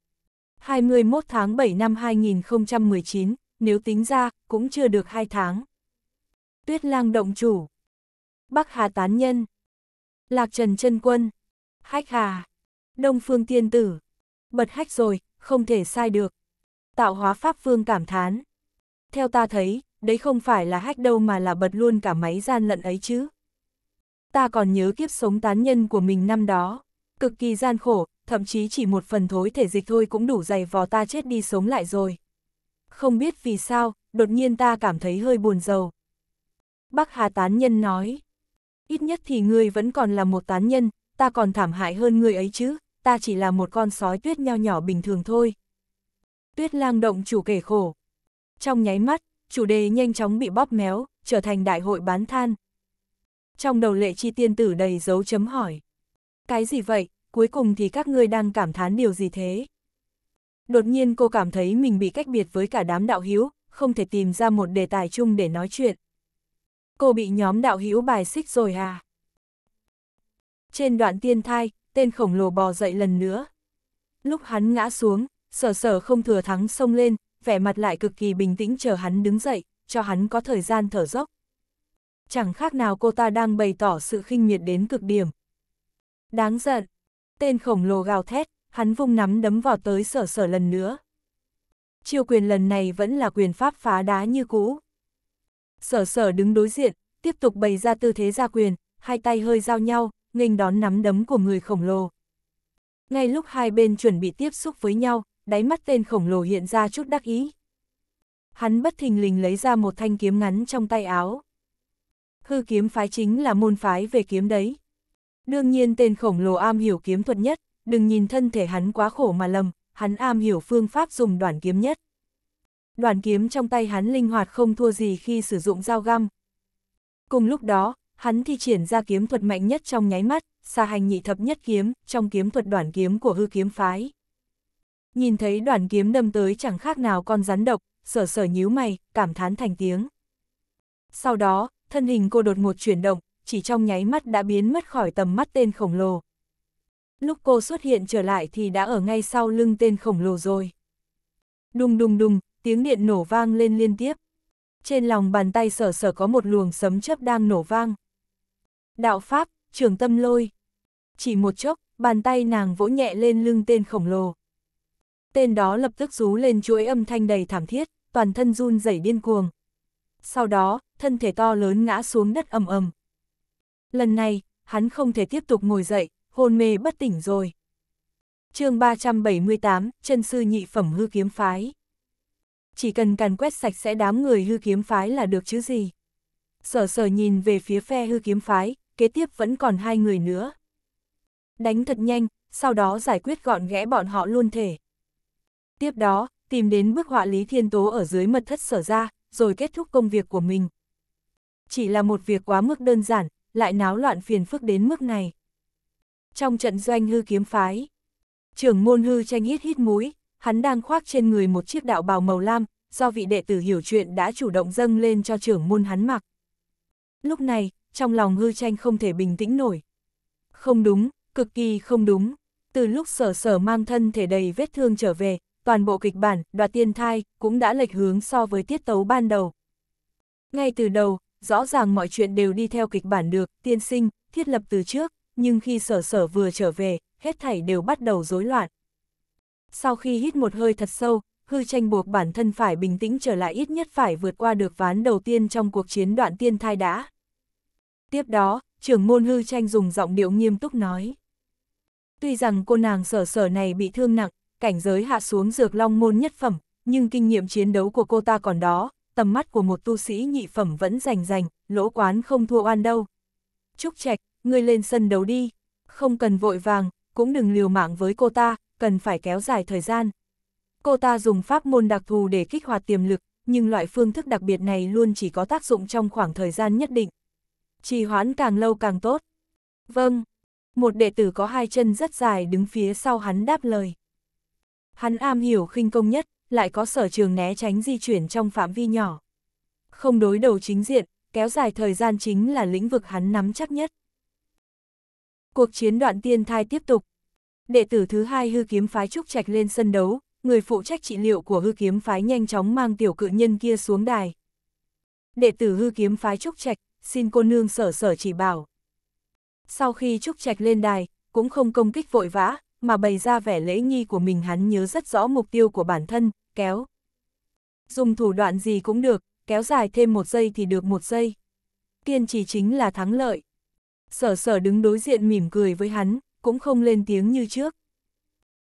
21 tháng 7 năm 2019, nếu tính ra, cũng chưa được 2 tháng. Tuyết lang động chủ. Bắc hà tán nhân. Lạc trần chân quân. Hách hà. Đông phương tiên tử. Bật hách rồi, không thể sai được. Tạo hóa pháp Vương cảm thán. Theo ta thấy, đấy không phải là hách đâu mà là bật luôn cả máy gian lận ấy chứ ta còn nhớ kiếp sống tán nhân của mình năm đó. Cực kỳ gian khổ, thậm chí chỉ một phần thối thể dịch thôi cũng đủ dày vò ta chết đi sống lại rồi. Không biết vì sao, đột nhiên ta cảm thấy hơi buồn giàu. Bác Hà tán nhân nói, ít nhất thì ngươi vẫn còn là một tán nhân, ta còn thảm hại hơn ngươi ấy chứ, ta chỉ là một con sói tuyết nho nhỏ bình thường thôi. Tuyết lang động chủ kể khổ. Trong nháy mắt, chủ đề nhanh chóng bị bóp méo, trở thành đại hội bán than, trong đầu lệ chi tiên tử đầy dấu chấm hỏi. Cái gì vậy, cuối cùng thì các ngươi đang cảm thán điều gì thế? Đột nhiên cô cảm thấy mình bị cách biệt với cả đám đạo hiếu, không thể tìm ra một đề tài chung để nói chuyện. Cô bị nhóm đạo hiếu bài xích rồi à? Trên đoạn tiên thai, tên khổng lồ bò dậy lần nữa. Lúc hắn ngã xuống, sở sở không thừa thắng xông lên, vẻ mặt lại cực kỳ bình tĩnh chờ hắn đứng dậy, cho hắn có thời gian thở dốc chẳng khác nào cô ta đang bày tỏ sự khinh miệt đến cực điểm. Đáng giận, tên khổng lồ gào thét, hắn vung nắm đấm vào tới sở sở lần nữa. Chiêu quyền lần này vẫn là quyền pháp phá đá như cũ. Sở sở đứng đối diện, tiếp tục bày ra tư thế ra quyền, hai tay hơi giao nhau, nghênh đón nắm đấm của người khổng lồ. Ngay lúc hai bên chuẩn bị tiếp xúc với nhau, đáy mắt tên khổng lồ hiện ra chút đắc ý. Hắn bất thình lình lấy ra một thanh kiếm ngắn trong tay áo hư kiếm phái chính là môn phái về kiếm đấy. Đương nhiên tên khổng lồ am hiểu kiếm thuật nhất, đừng nhìn thân thể hắn quá khổ mà lầm, hắn am hiểu phương pháp dùng đoạn kiếm nhất. Đoàn kiếm trong tay hắn linh hoạt không thua gì khi sử dụng dao găm. Cùng lúc đó, hắn thi triển ra kiếm thuật mạnh nhất trong nháy mắt, xa hành nhị thập nhất kiếm, trong kiếm thuật đoàn kiếm của hư kiếm phái. Nhìn thấy đoàn kiếm đâm tới chẳng khác nào con rắn độc, sở sở nhíu mày, cảm thán thành tiếng. Sau đó, thân hình cô đột ngột chuyển động, chỉ trong nháy mắt đã biến mất khỏi tầm mắt tên khổng lồ. Lúc cô xuất hiện trở lại thì đã ở ngay sau lưng tên khổng lồ rồi. Đùng đùng đùng, tiếng điện nổ vang lên liên tiếp. Trên lòng bàn tay sở sở có một luồng sấm chớp đang nổ vang. Đạo Pháp, trường tâm lôi. Chỉ một chốc, bàn tay nàng vỗ nhẹ lên lưng tên khổng lồ. Tên đó lập tức rú lên chuỗi âm thanh đầy thảm thiết, toàn thân run rẩy điên cuồng. Sau đó, thân thể to lớn ngã xuống đất ầm ầm. Lần này, hắn không thể tiếp tục ngồi dậy, hôn mê bất tỉnh rồi. chương 378, chân sư nhị phẩm hư kiếm phái. Chỉ cần càn quét sạch sẽ đám người hư kiếm phái là được chứ gì. Sở sở nhìn về phía phe hư kiếm phái, kế tiếp vẫn còn hai người nữa. Đánh thật nhanh, sau đó giải quyết gọn ghẽ bọn họ luôn thể. Tiếp đó, tìm đến bức họa Lý Thiên Tố ở dưới mật thất sở ra, rồi kết thúc công việc của mình chỉ là một việc quá mức đơn giản, lại náo loạn phiền phức đến mức này. Trong trận doanh hư kiếm phái, trưởng môn hư tranh hít hít mũi, hắn đang khoác trên người một chiếc đạo bào màu lam, do vị đệ tử hiểu chuyện đã chủ động dâng lên cho trưởng môn hắn mặc. Lúc này, trong lòng hư tranh không thể bình tĩnh nổi. Không đúng, cực kỳ không đúng. Từ lúc sở sở mang thân thể đầy vết thương trở về, toàn bộ kịch bản, đoạt tiên thai, cũng đã lệch hướng so với tiết tấu ban đầu. Ngay từ đầu, rõ ràng mọi chuyện đều đi theo kịch bản được, tiên sinh, thiết lập từ trước, nhưng khi sở sở vừa trở về, hết thảy đều bắt đầu rối loạn. Sau khi hít một hơi thật sâu, hư tranh buộc bản thân phải bình tĩnh trở lại ít nhất phải vượt qua được ván đầu tiên trong cuộc chiến đoạn tiên thai đã. Tiếp đó, trưởng môn hư tranh dùng giọng điệu nghiêm túc nói. Tuy rằng cô nàng sở sở này bị thương nặng, cảnh giới hạ xuống dược long môn nhất phẩm, nhưng kinh nghiệm chiến đấu của cô ta còn đó, tầm mắt của một tu sĩ nhị phẩm vẫn rành rành, lỗ quán không thua oan đâu. Trúc Trạch, ngươi lên sân đấu đi, không cần vội vàng, cũng đừng liều mạng với cô ta, cần phải kéo dài thời gian. Cô ta dùng pháp môn đặc thù để kích hoạt tiềm lực, nhưng loại phương thức đặc biệt này luôn chỉ có tác dụng trong khoảng thời gian nhất định. Trì hoãn càng lâu càng tốt. Vâng, một đệ tử có hai chân rất dài đứng phía sau hắn đáp lời. Hắn am hiểu khinh công nhất, lại có sở trường né tránh di chuyển trong phạm vi nhỏ. Không đối đầu chính diện, kéo dài thời gian chính là lĩnh vực hắn nắm chắc nhất. Cuộc chiến đoạn tiên thai tiếp tục. Đệ tử thứ hai hư kiếm phái trúc trạch lên sân đấu, người phụ trách trị liệu của hư kiếm phái nhanh chóng mang tiểu cự nhân kia xuống đài. Đệ tử hư kiếm phái trúc trạch, xin cô nương sở sở chỉ bảo. Sau khi trúc trạch lên đài, cũng không công kích vội vã, mà bày ra vẻ lễ nghi của mình hắn nhớ rất rõ mục tiêu của bản thân, kéo. Dùng thủ đoạn gì cũng được, kéo dài thêm một giây thì được một giây. Kiên trì chính là thắng lợi. Sở sở đứng đối diện mỉm cười với hắn, cũng không lên tiếng như trước.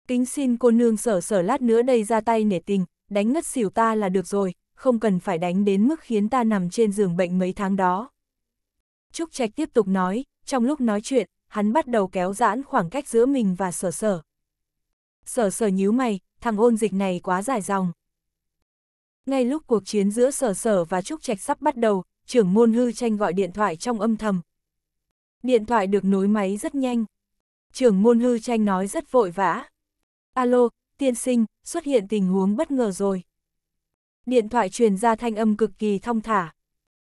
Kính xin cô nương sở sở lát nữa đây ra tay nể tình, đánh ngất xỉu ta là được rồi, không cần phải đánh đến mức khiến ta nằm trên giường bệnh mấy tháng đó. Trúc Trạch tiếp tục nói, trong lúc nói chuyện, hắn bắt đầu kéo giãn khoảng cách giữa mình và sở sở. Sở sở nhíu mày, thằng ôn dịch này quá dài dòng. Ngay lúc cuộc chiến giữa sở sở và Trúc Trạch sắp bắt đầu, trưởng môn hư tranh gọi điện thoại trong âm thầm. Điện thoại được nối máy rất nhanh. Trưởng môn hư tranh nói rất vội vã. Alo, tiên sinh, xuất hiện tình huống bất ngờ rồi. Điện thoại truyền ra thanh âm cực kỳ thong thả.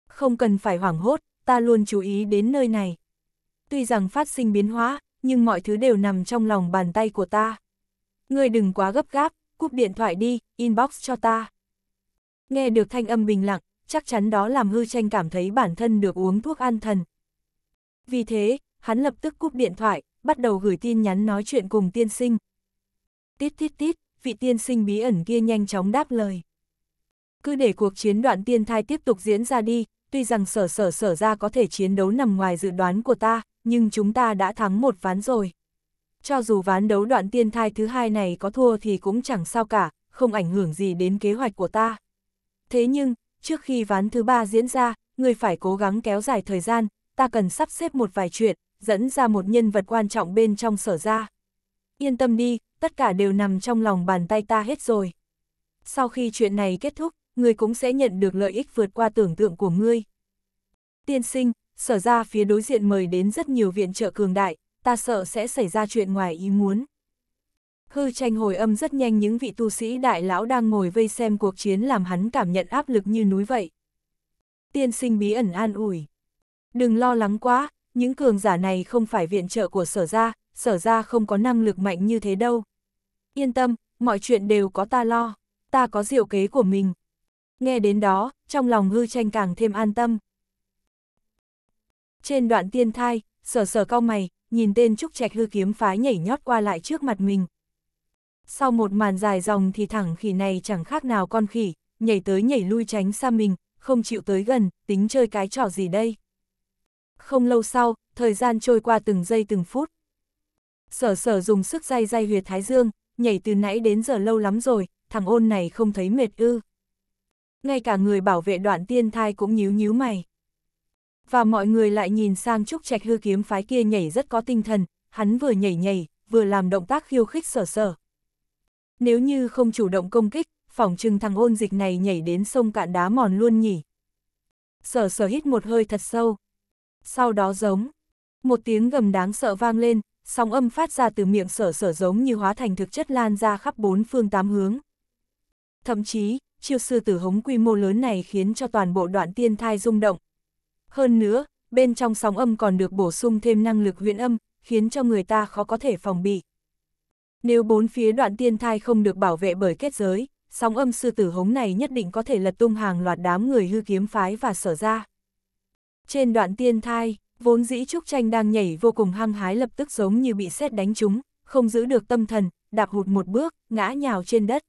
Không cần phải hoảng hốt, ta luôn chú ý đến nơi này tuy rằng phát sinh biến hóa, nhưng mọi thứ đều nằm trong lòng bàn tay của ta. Ngươi đừng quá gấp gáp, cúp điện thoại đi, inbox cho ta. Nghe được thanh âm bình lặng, chắc chắn đó làm hư tranh cảm thấy bản thân được uống thuốc an thần. Vì thế, hắn lập tức cúp điện thoại, bắt đầu gửi tin nhắn nói chuyện cùng tiên sinh. Tít tít tít, vị tiên sinh bí ẩn kia nhanh chóng đáp lời. Cứ để cuộc chiến đoạn tiên thai tiếp tục diễn ra đi, tuy rằng sở sở sở ra có thể chiến đấu nằm ngoài dự đoán của ta, nhưng chúng ta đã thắng một ván rồi. Cho dù ván đấu đoạn tiên thai thứ hai này có thua thì cũng chẳng sao cả, không ảnh hưởng gì đến kế hoạch của ta. Thế nhưng, trước khi ván thứ ba diễn ra, người phải cố gắng kéo dài thời gian, ta cần sắp xếp một vài chuyện, dẫn ra một nhân vật quan trọng bên trong sở ra. Yên tâm đi, tất cả đều nằm trong lòng bàn tay ta hết rồi. Sau khi chuyện này kết thúc, người cũng sẽ nhận được lợi ích vượt qua tưởng tượng của ngươi. Tiên sinh, sở ra phía đối diện mời đến rất nhiều viện trợ cường đại, ta sợ sẽ xảy ra chuyện ngoài ý muốn. Hư tranh hồi âm rất nhanh những vị tu sĩ đại lão đang ngồi vây xem cuộc chiến làm hắn cảm nhận áp lực như núi vậy. Tiên sinh bí ẩn an ủi. Đừng lo lắng quá, những cường giả này không phải viện trợ của sở ra, sở ra không có năng lực mạnh như thế đâu. Yên tâm, mọi chuyện đều có ta lo, ta có diệu kế của mình. Nghe đến đó, trong lòng hư tranh càng thêm an tâm. Trên đoạn tiên thai, sở sở cao mày, nhìn tên trúc trạch hư kiếm phái nhảy nhót qua lại trước mặt mình. Sau một màn dài dòng thì thẳng khỉ này chẳng khác nào con khỉ, nhảy tới nhảy lui tránh xa mình, không chịu tới gần, tính chơi cái trò gì đây. Không lâu sau, thời gian trôi qua từng giây từng phút. Sở sở dùng sức dây dây huyệt thái dương, nhảy từ nãy đến giờ lâu lắm rồi, thằng ôn này không thấy mệt ư. Ngay cả người bảo vệ đoạn tiên thai cũng nhíu nhíu mày và mọi người lại nhìn sang Trúc Trạch hư kiếm phái kia nhảy rất có tinh thần, hắn vừa nhảy nhảy, vừa làm động tác khiêu khích sở sở. Nếu như không chủ động công kích, phỏng chừng thằng ôn dịch này nhảy đến sông cạn đá mòn luôn nhỉ. Sở sở hít một hơi thật sâu. Sau đó giống. Một tiếng gầm đáng sợ vang lên, sóng âm phát ra từ miệng sở sở giống như hóa thành thực chất lan ra khắp bốn phương tám hướng. Thậm chí, chiêu sư tử hống quy mô lớn này khiến cho toàn bộ đoạn tiên thai rung động, hơn nữa, bên trong sóng âm còn được bổ sung thêm năng lực huyễn âm, khiến cho người ta khó có thể phòng bị. Nếu bốn phía đoạn tiên thai không được bảo vệ bởi kết giới, sóng âm sư tử hống này nhất định có thể lật tung hàng loạt đám người hư kiếm phái và sở ra. Trên đoạn tiên thai, vốn dĩ Trúc Tranh đang nhảy vô cùng hăng hái lập tức giống như bị xét đánh trúng, không giữ được tâm thần, đạp hụt một bước, ngã nhào trên đất.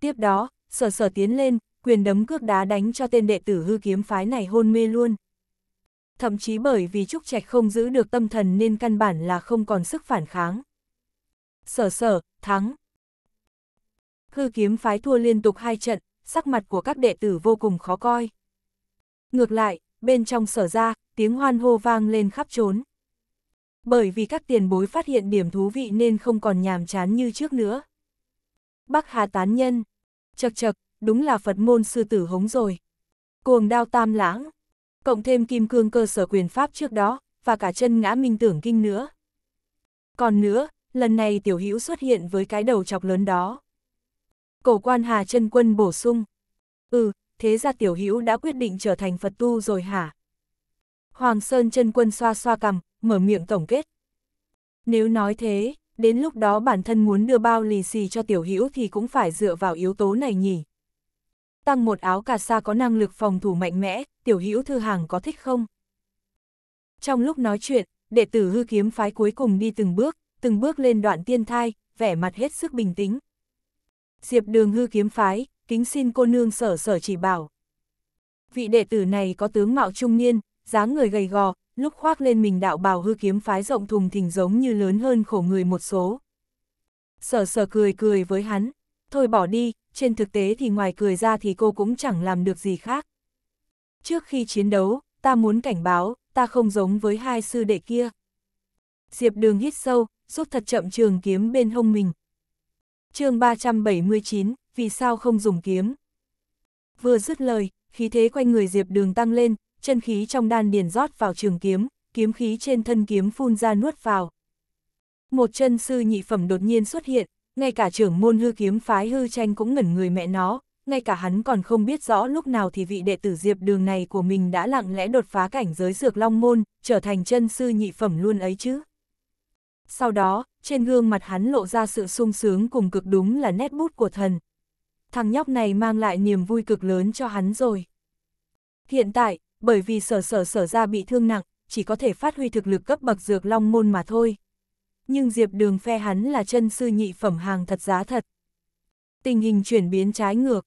Tiếp đó, sở sở tiến lên, quyền đấm cước đá đánh cho tên đệ tử hư kiếm phái này hôn mê luôn. Thậm chí bởi vì Trúc Trạch không giữ được tâm thần nên căn bản là không còn sức phản kháng. Sở sở, thắng. Hư kiếm phái thua liên tục hai trận, sắc mặt của các đệ tử vô cùng khó coi. Ngược lại, bên trong sở ra, tiếng hoan hô vang lên khắp trốn. Bởi vì các tiền bối phát hiện điểm thú vị nên không còn nhàm chán như trước nữa. Bắc Hà tán nhân. Chật chật, đúng là Phật môn sư tử hống rồi. Cuồng đao tam lãng, cộng thêm kim cương cơ sở quyền pháp trước đó, và cả chân ngã minh tưởng kinh nữa. Còn nữa, lần này tiểu hữu xuất hiện với cái đầu chọc lớn đó. Cổ quan Hà chân Quân bổ sung. Ừ, thế ra tiểu hữu đã quyết định trở thành Phật tu rồi hả? Hoàng Sơn chân Quân xoa xoa cằm, mở miệng tổng kết. Nếu nói thế, đến lúc đó bản thân muốn đưa bao lì xì cho tiểu hữu thì cũng phải dựa vào yếu tố này nhỉ? tăng một áo cà sa có năng lực phòng thủ mạnh mẽ, tiểu hữu thư hàng có thích không? Trong lúc nói chuyện, đệ tử hư kiếm phái cuối cùng đi từng bước, từng bước lên đoạn tiên thai, vẻ mặt hết sức bình tĩnh. Diệp đường hư kiếm phái, kính xin cô nương sở sở chỉ bảo. Vị đệ tử này có tướng mạo trung niên, dáng người gầy gò, lúc khoác lên mình đạo bào hư kiếm phái rộng thùng thình giống như lớn hơn khổ người một số. Sở sở cười cười với hắn, thôi bỏ đi, trên thực tế thì ngoài cười ra thì cô cũng chẳng làm được gì khác. Trước khi chiến đấu, ta muốn cảnh báo, ta không giống với hai sư đệ kia. Diệp đường hít sâu, rút thật chậm trường kiếm bên hông mình. chương 379, vì sao không dùng kiếm? Vừa dứt lời, khí thế quanh người Diệp đường tăng lên, chân khí trong đan điền rót vào trường kiếm, kiếm khí trên thân kiếm phun ra nuốt vào. Một chân sư nhị phẩm đột nhiên xuất hiện, ngay cả trưởng môn hư kiếm phái hư tranh cũng ngẩn người mẹ nó, ngay cả hắn còn không biết rõ lúc nào thì vị đệ tử diệp đường này của mình đã lặng lẽ đột phá cảnh giới dược long môn, trở thành chân sư nhị phẩm luôn ấy chứ. Sau đó, trên gương mặt hắn lộ ra sự sung sướng cùng cực đúng là nét bút của thần. Thằng nhóc này mang lại niềm vui cực lớn cho hắn rồi. Hiện tại, bởi vì sở sở sở ra bị thương nặng, chỉ có thể phát huy thực lực cấp bậc dược long môn mà thôi nhưng Diệp Đường phe hắn là chân sư nhị phẩm hàng thật giá thật. Tình hình chuyển biến trái ngược.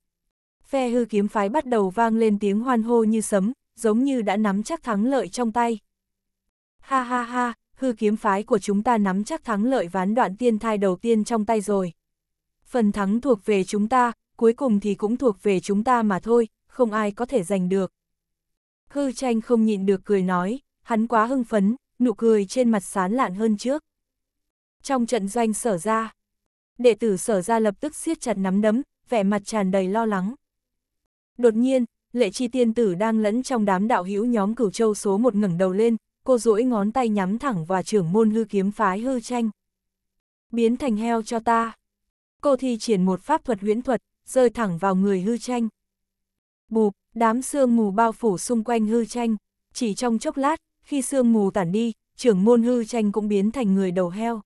Phe hư kiếm phái bắt đầu vang lên tiếng hoan hô như sấm, giống như đã nắm chắc thắng lợi trong tay. Ha ha ha, hư kiếm phái của chúng ta nắm chắc thắng lợi ván đoạn tiên thai đầu tiên trong tay rồi. Phần thắng thuộc về chúng ta, cuối cùng thì cũng thuộc về chúng ta mà thôi, không ai có thể giành được. Hư tranh không nhịn được cười nói, hắn quá hưng phấn, nụ cười trên mặt sán lạn hơn trước trong trận doanh sở ra. Đệ tử sở ra lập tức siết chặt nắm đấm, vẻ mặt tràn đầy lo lắng. Đột nhiên, lệ chi tiên tử đang lẫn trong đám đạo hữu nhóm cửu châu số một ngẩng đầu lên, cô duỗi ngón tay nhắm thẳng vào trưởng môn hư kiếm phái hư tranh. Biến thành heo cho ta. Cô thi triển một pháp thuật huyễn thuật, rơi thẳng vào người hư tranh. Bụp, đám sương mù bao phủ xung quanh hư tranh. Chỉ trong chốc lát, khi sương mù tản đi, trưởng môn hư tranh cũng biến thành người đầu heo.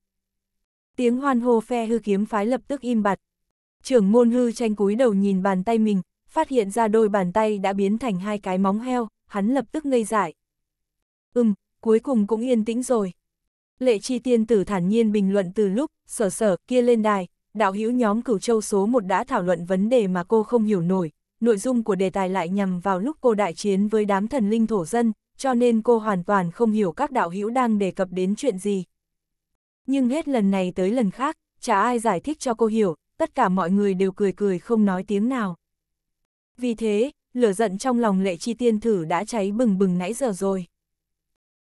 Tiếng hoan hô phe hư kiếm phái lập tức im bặt. Trưởng môn hư tranh cúi đầu nhìn bàn tay mình, phát hiện ra đôi bàn tay đã biến thành hai cái móng heo, hắn lập tức ngây dại. Ừm, cuối cùng cũng yên tĩnh rồi. Lệ chi tiên tử thản nhiên bình luận từ lúc, sở sở kia lên đài, đạo hữu nhóm cửu châu số một đã thảo luận vấn đề mà cô không hiểu nổi, nội dung của đề tài lại nhằm vào lúc cô đại chiến với đám thần linh thổ dân, cho nên cô hoàn toàn không hiểu các đạo hữu đang đề cập đến chuyện gì nhưng hết lần này tới lần khác, chả ai giải thích cho cô hiểu, tất cả mọi người đều cười cười không nói tiếng nào. Vì thế, lửa giận trong lòng lệ chi tiên thử đã cháy bừng bừng nãy giờ rồi.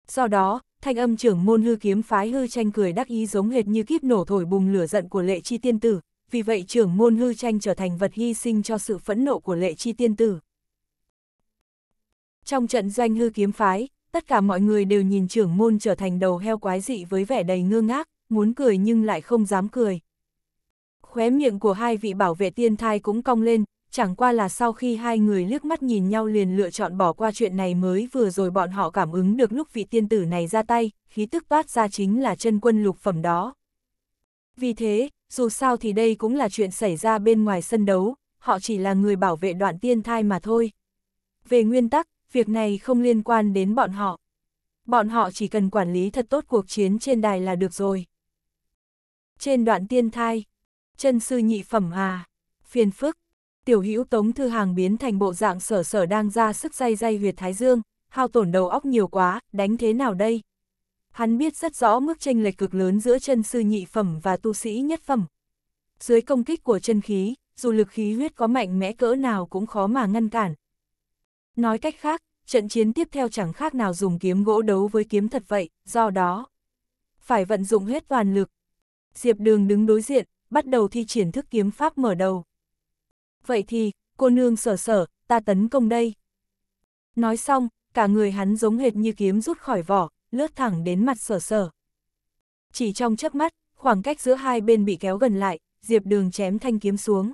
Sau đó, thanh âm trưởng môn hư kiếm phái hư tranh cười đắc ý giống hệt như kiếp nổ thổi bùng lửa giận của lệ chi tiên tử, vì vậy trưởng môn hư tranh trở thành vật hy sinh cho sự phẫn nộ của lệ chi tiên tử. Trong trận doanh hư kiếm phái, tất cả mọi người đều nhìn trưởng môn trở thành đầu heo quái dị với vẻ đầy ngơ ngác, muốn cười nhưng lại không dám cười. Khóe miệng của hai vị bảo vệ tiên thai cũng cong lên, chẳng qua là sau khi hai người liếc mắt nhìn nhau liền lựa chọn bỏ qua chuyện này mới vừa rồi bọn họ cảm ứng được lúc vị tiên tử này ra tay, khí tức toát ra chính là chân quân lục phẩm đó. Vì thế, dù sao thì đây cũng là chuyện xảy ra bên ngoài sân đấu, họ chỉ là người bảo vệ đoạn tiên thai mà thôi. Về nguyên tắc, việc này không liên quan đến bọn họ. Bọn họ chỉ cần quản lý thật tốt cuộc chiến trên đài là được rồi. Trên đoạn tiên thai, chân sư nhị phẩm à, phiền phức, tiểu hữu tống thư hàng biến thành bộ dạng sở sở đang ra sức dây dây huyệt thái dương, hao tổn đầu óc nhiều quá, đánh thế nào đây? Hắn biết rất rõ mức tranh lệch cực lớn giữa chân sư nhị phẩm và tu sĩ nhất phẩm. Dưới công kích của chân khí, dù lực khí huyết có mạnh mẽ cỡ nào cũng khó mà ngăn cản. Nói cách khác, trận chiến tiếp theo chẳng khác nào dùng kiếm gỗ đấu với kiếm thật vậy, do đó. Phải vận dụng hết toàn lực, Diệp Đường đứng đối diện, bắt đầu thi triển thức kiếm pháp mở đầu. Vậy thì, cô nương sở sở, ta tấn công đây. Nói xong, cả người hắn giống hệt như kiếm rút khỏi vỏ, lướt thẳng đến mặt sở sở. Chỉ trong chớp mắt, khoảng cách giữa hai bên bị kéo gần lại, Diệp Đường chém thanh kiếm xuống.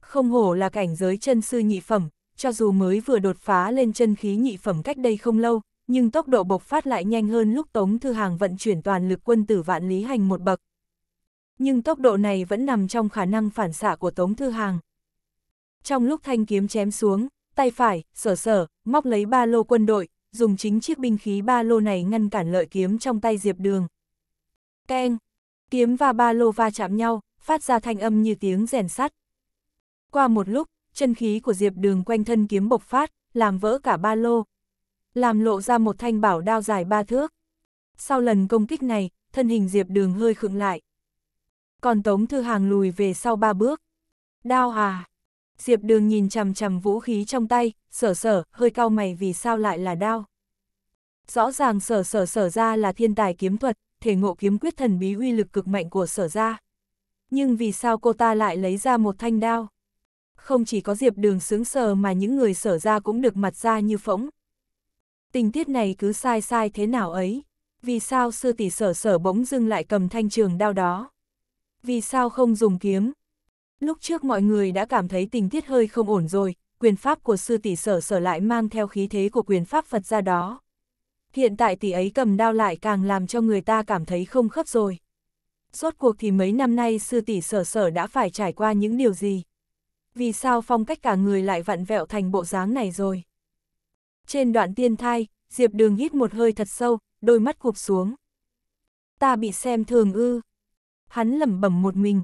Không hổ là cảnh giới chân sư nhị phẩm, cho dù mới vừa đột phá lên chân khí nhị phẩm cách đây không lâu, nhưng tốc độ bộc phát lại nhanh hơn lúc Tống Thư Hàng vận chuyển toàn lực quân tử vạn lý hành một bậc nhưng tốc độ này vẫn nằm trong khả năng phản xạ của Tống Thư Hàng. Trong lúc thanh kiếm chém xuống, tay phải, sở sở, móc lấy ba lô quân đội, dùng chính chiếc binh khí ba lô này ngăn cản lợi kiếm trong tay Diệp Đường. Keng! Kiếm và ba lô va chạm nhau, phát ra thanh âm như tiếng rèn sắt. Qua một lúc, chân khí của Diệp Đường quanh thân kiếm bộc phát, làm vỡ cả ba lô. Làm lộ ra một thanh bảo đao dài ba thước. Sau lần công kích này, thân hình Diệp Đường hơi khựng lại còn Tống Thư Hàng lùi về sau ba bước. Đao à? Diệp Đường nhìn chằm chằm vũ khí trong tay, sở sở, hơi cau mày vì sao lại là đao. Rõ ràng sở sở sở ra là thiên tài kiếm thuật, thể ngộ kiếm quyết thần bí uy lực cực mạnh của sở ra. Nhưng vì sao cô ta lại lấy ra một thanh đao? Không chỉ có Diệp Đường sướng sờ mà những người sở ra cũng được mặt ra như phỗng. Tình tiết này cứ sai sai thế nào ấy. Vì sao sư tỷ sở sở bỗng dưng lại cầm thanh trường đao đó? vì sao không dùng kiếm? Lúc trước mọi người đã cảm thấy tình tiết hơi không ổn rồi, quyền pháp của sư tỷ sở sở lại mang theo khí thế của quyền pháp Phật ra đó. Hiện tại tỷ ấy cầm đao lại càng làm cho người ta cảm thấy không khớp rồi. Rốt cuộc thì mấy năm nay sư tỷ sở sở đã phải trải qua những điều gì? Vì sao phong cách cả người lại vặn vẹo thành bộ dáng này rồi? Trên đoạn tiên thai, Diệp Đường hít một hơi thật sâu, đôi mắt cụp xuống. Ta bị xem thường ư, hắn lẩm bẩm một mình.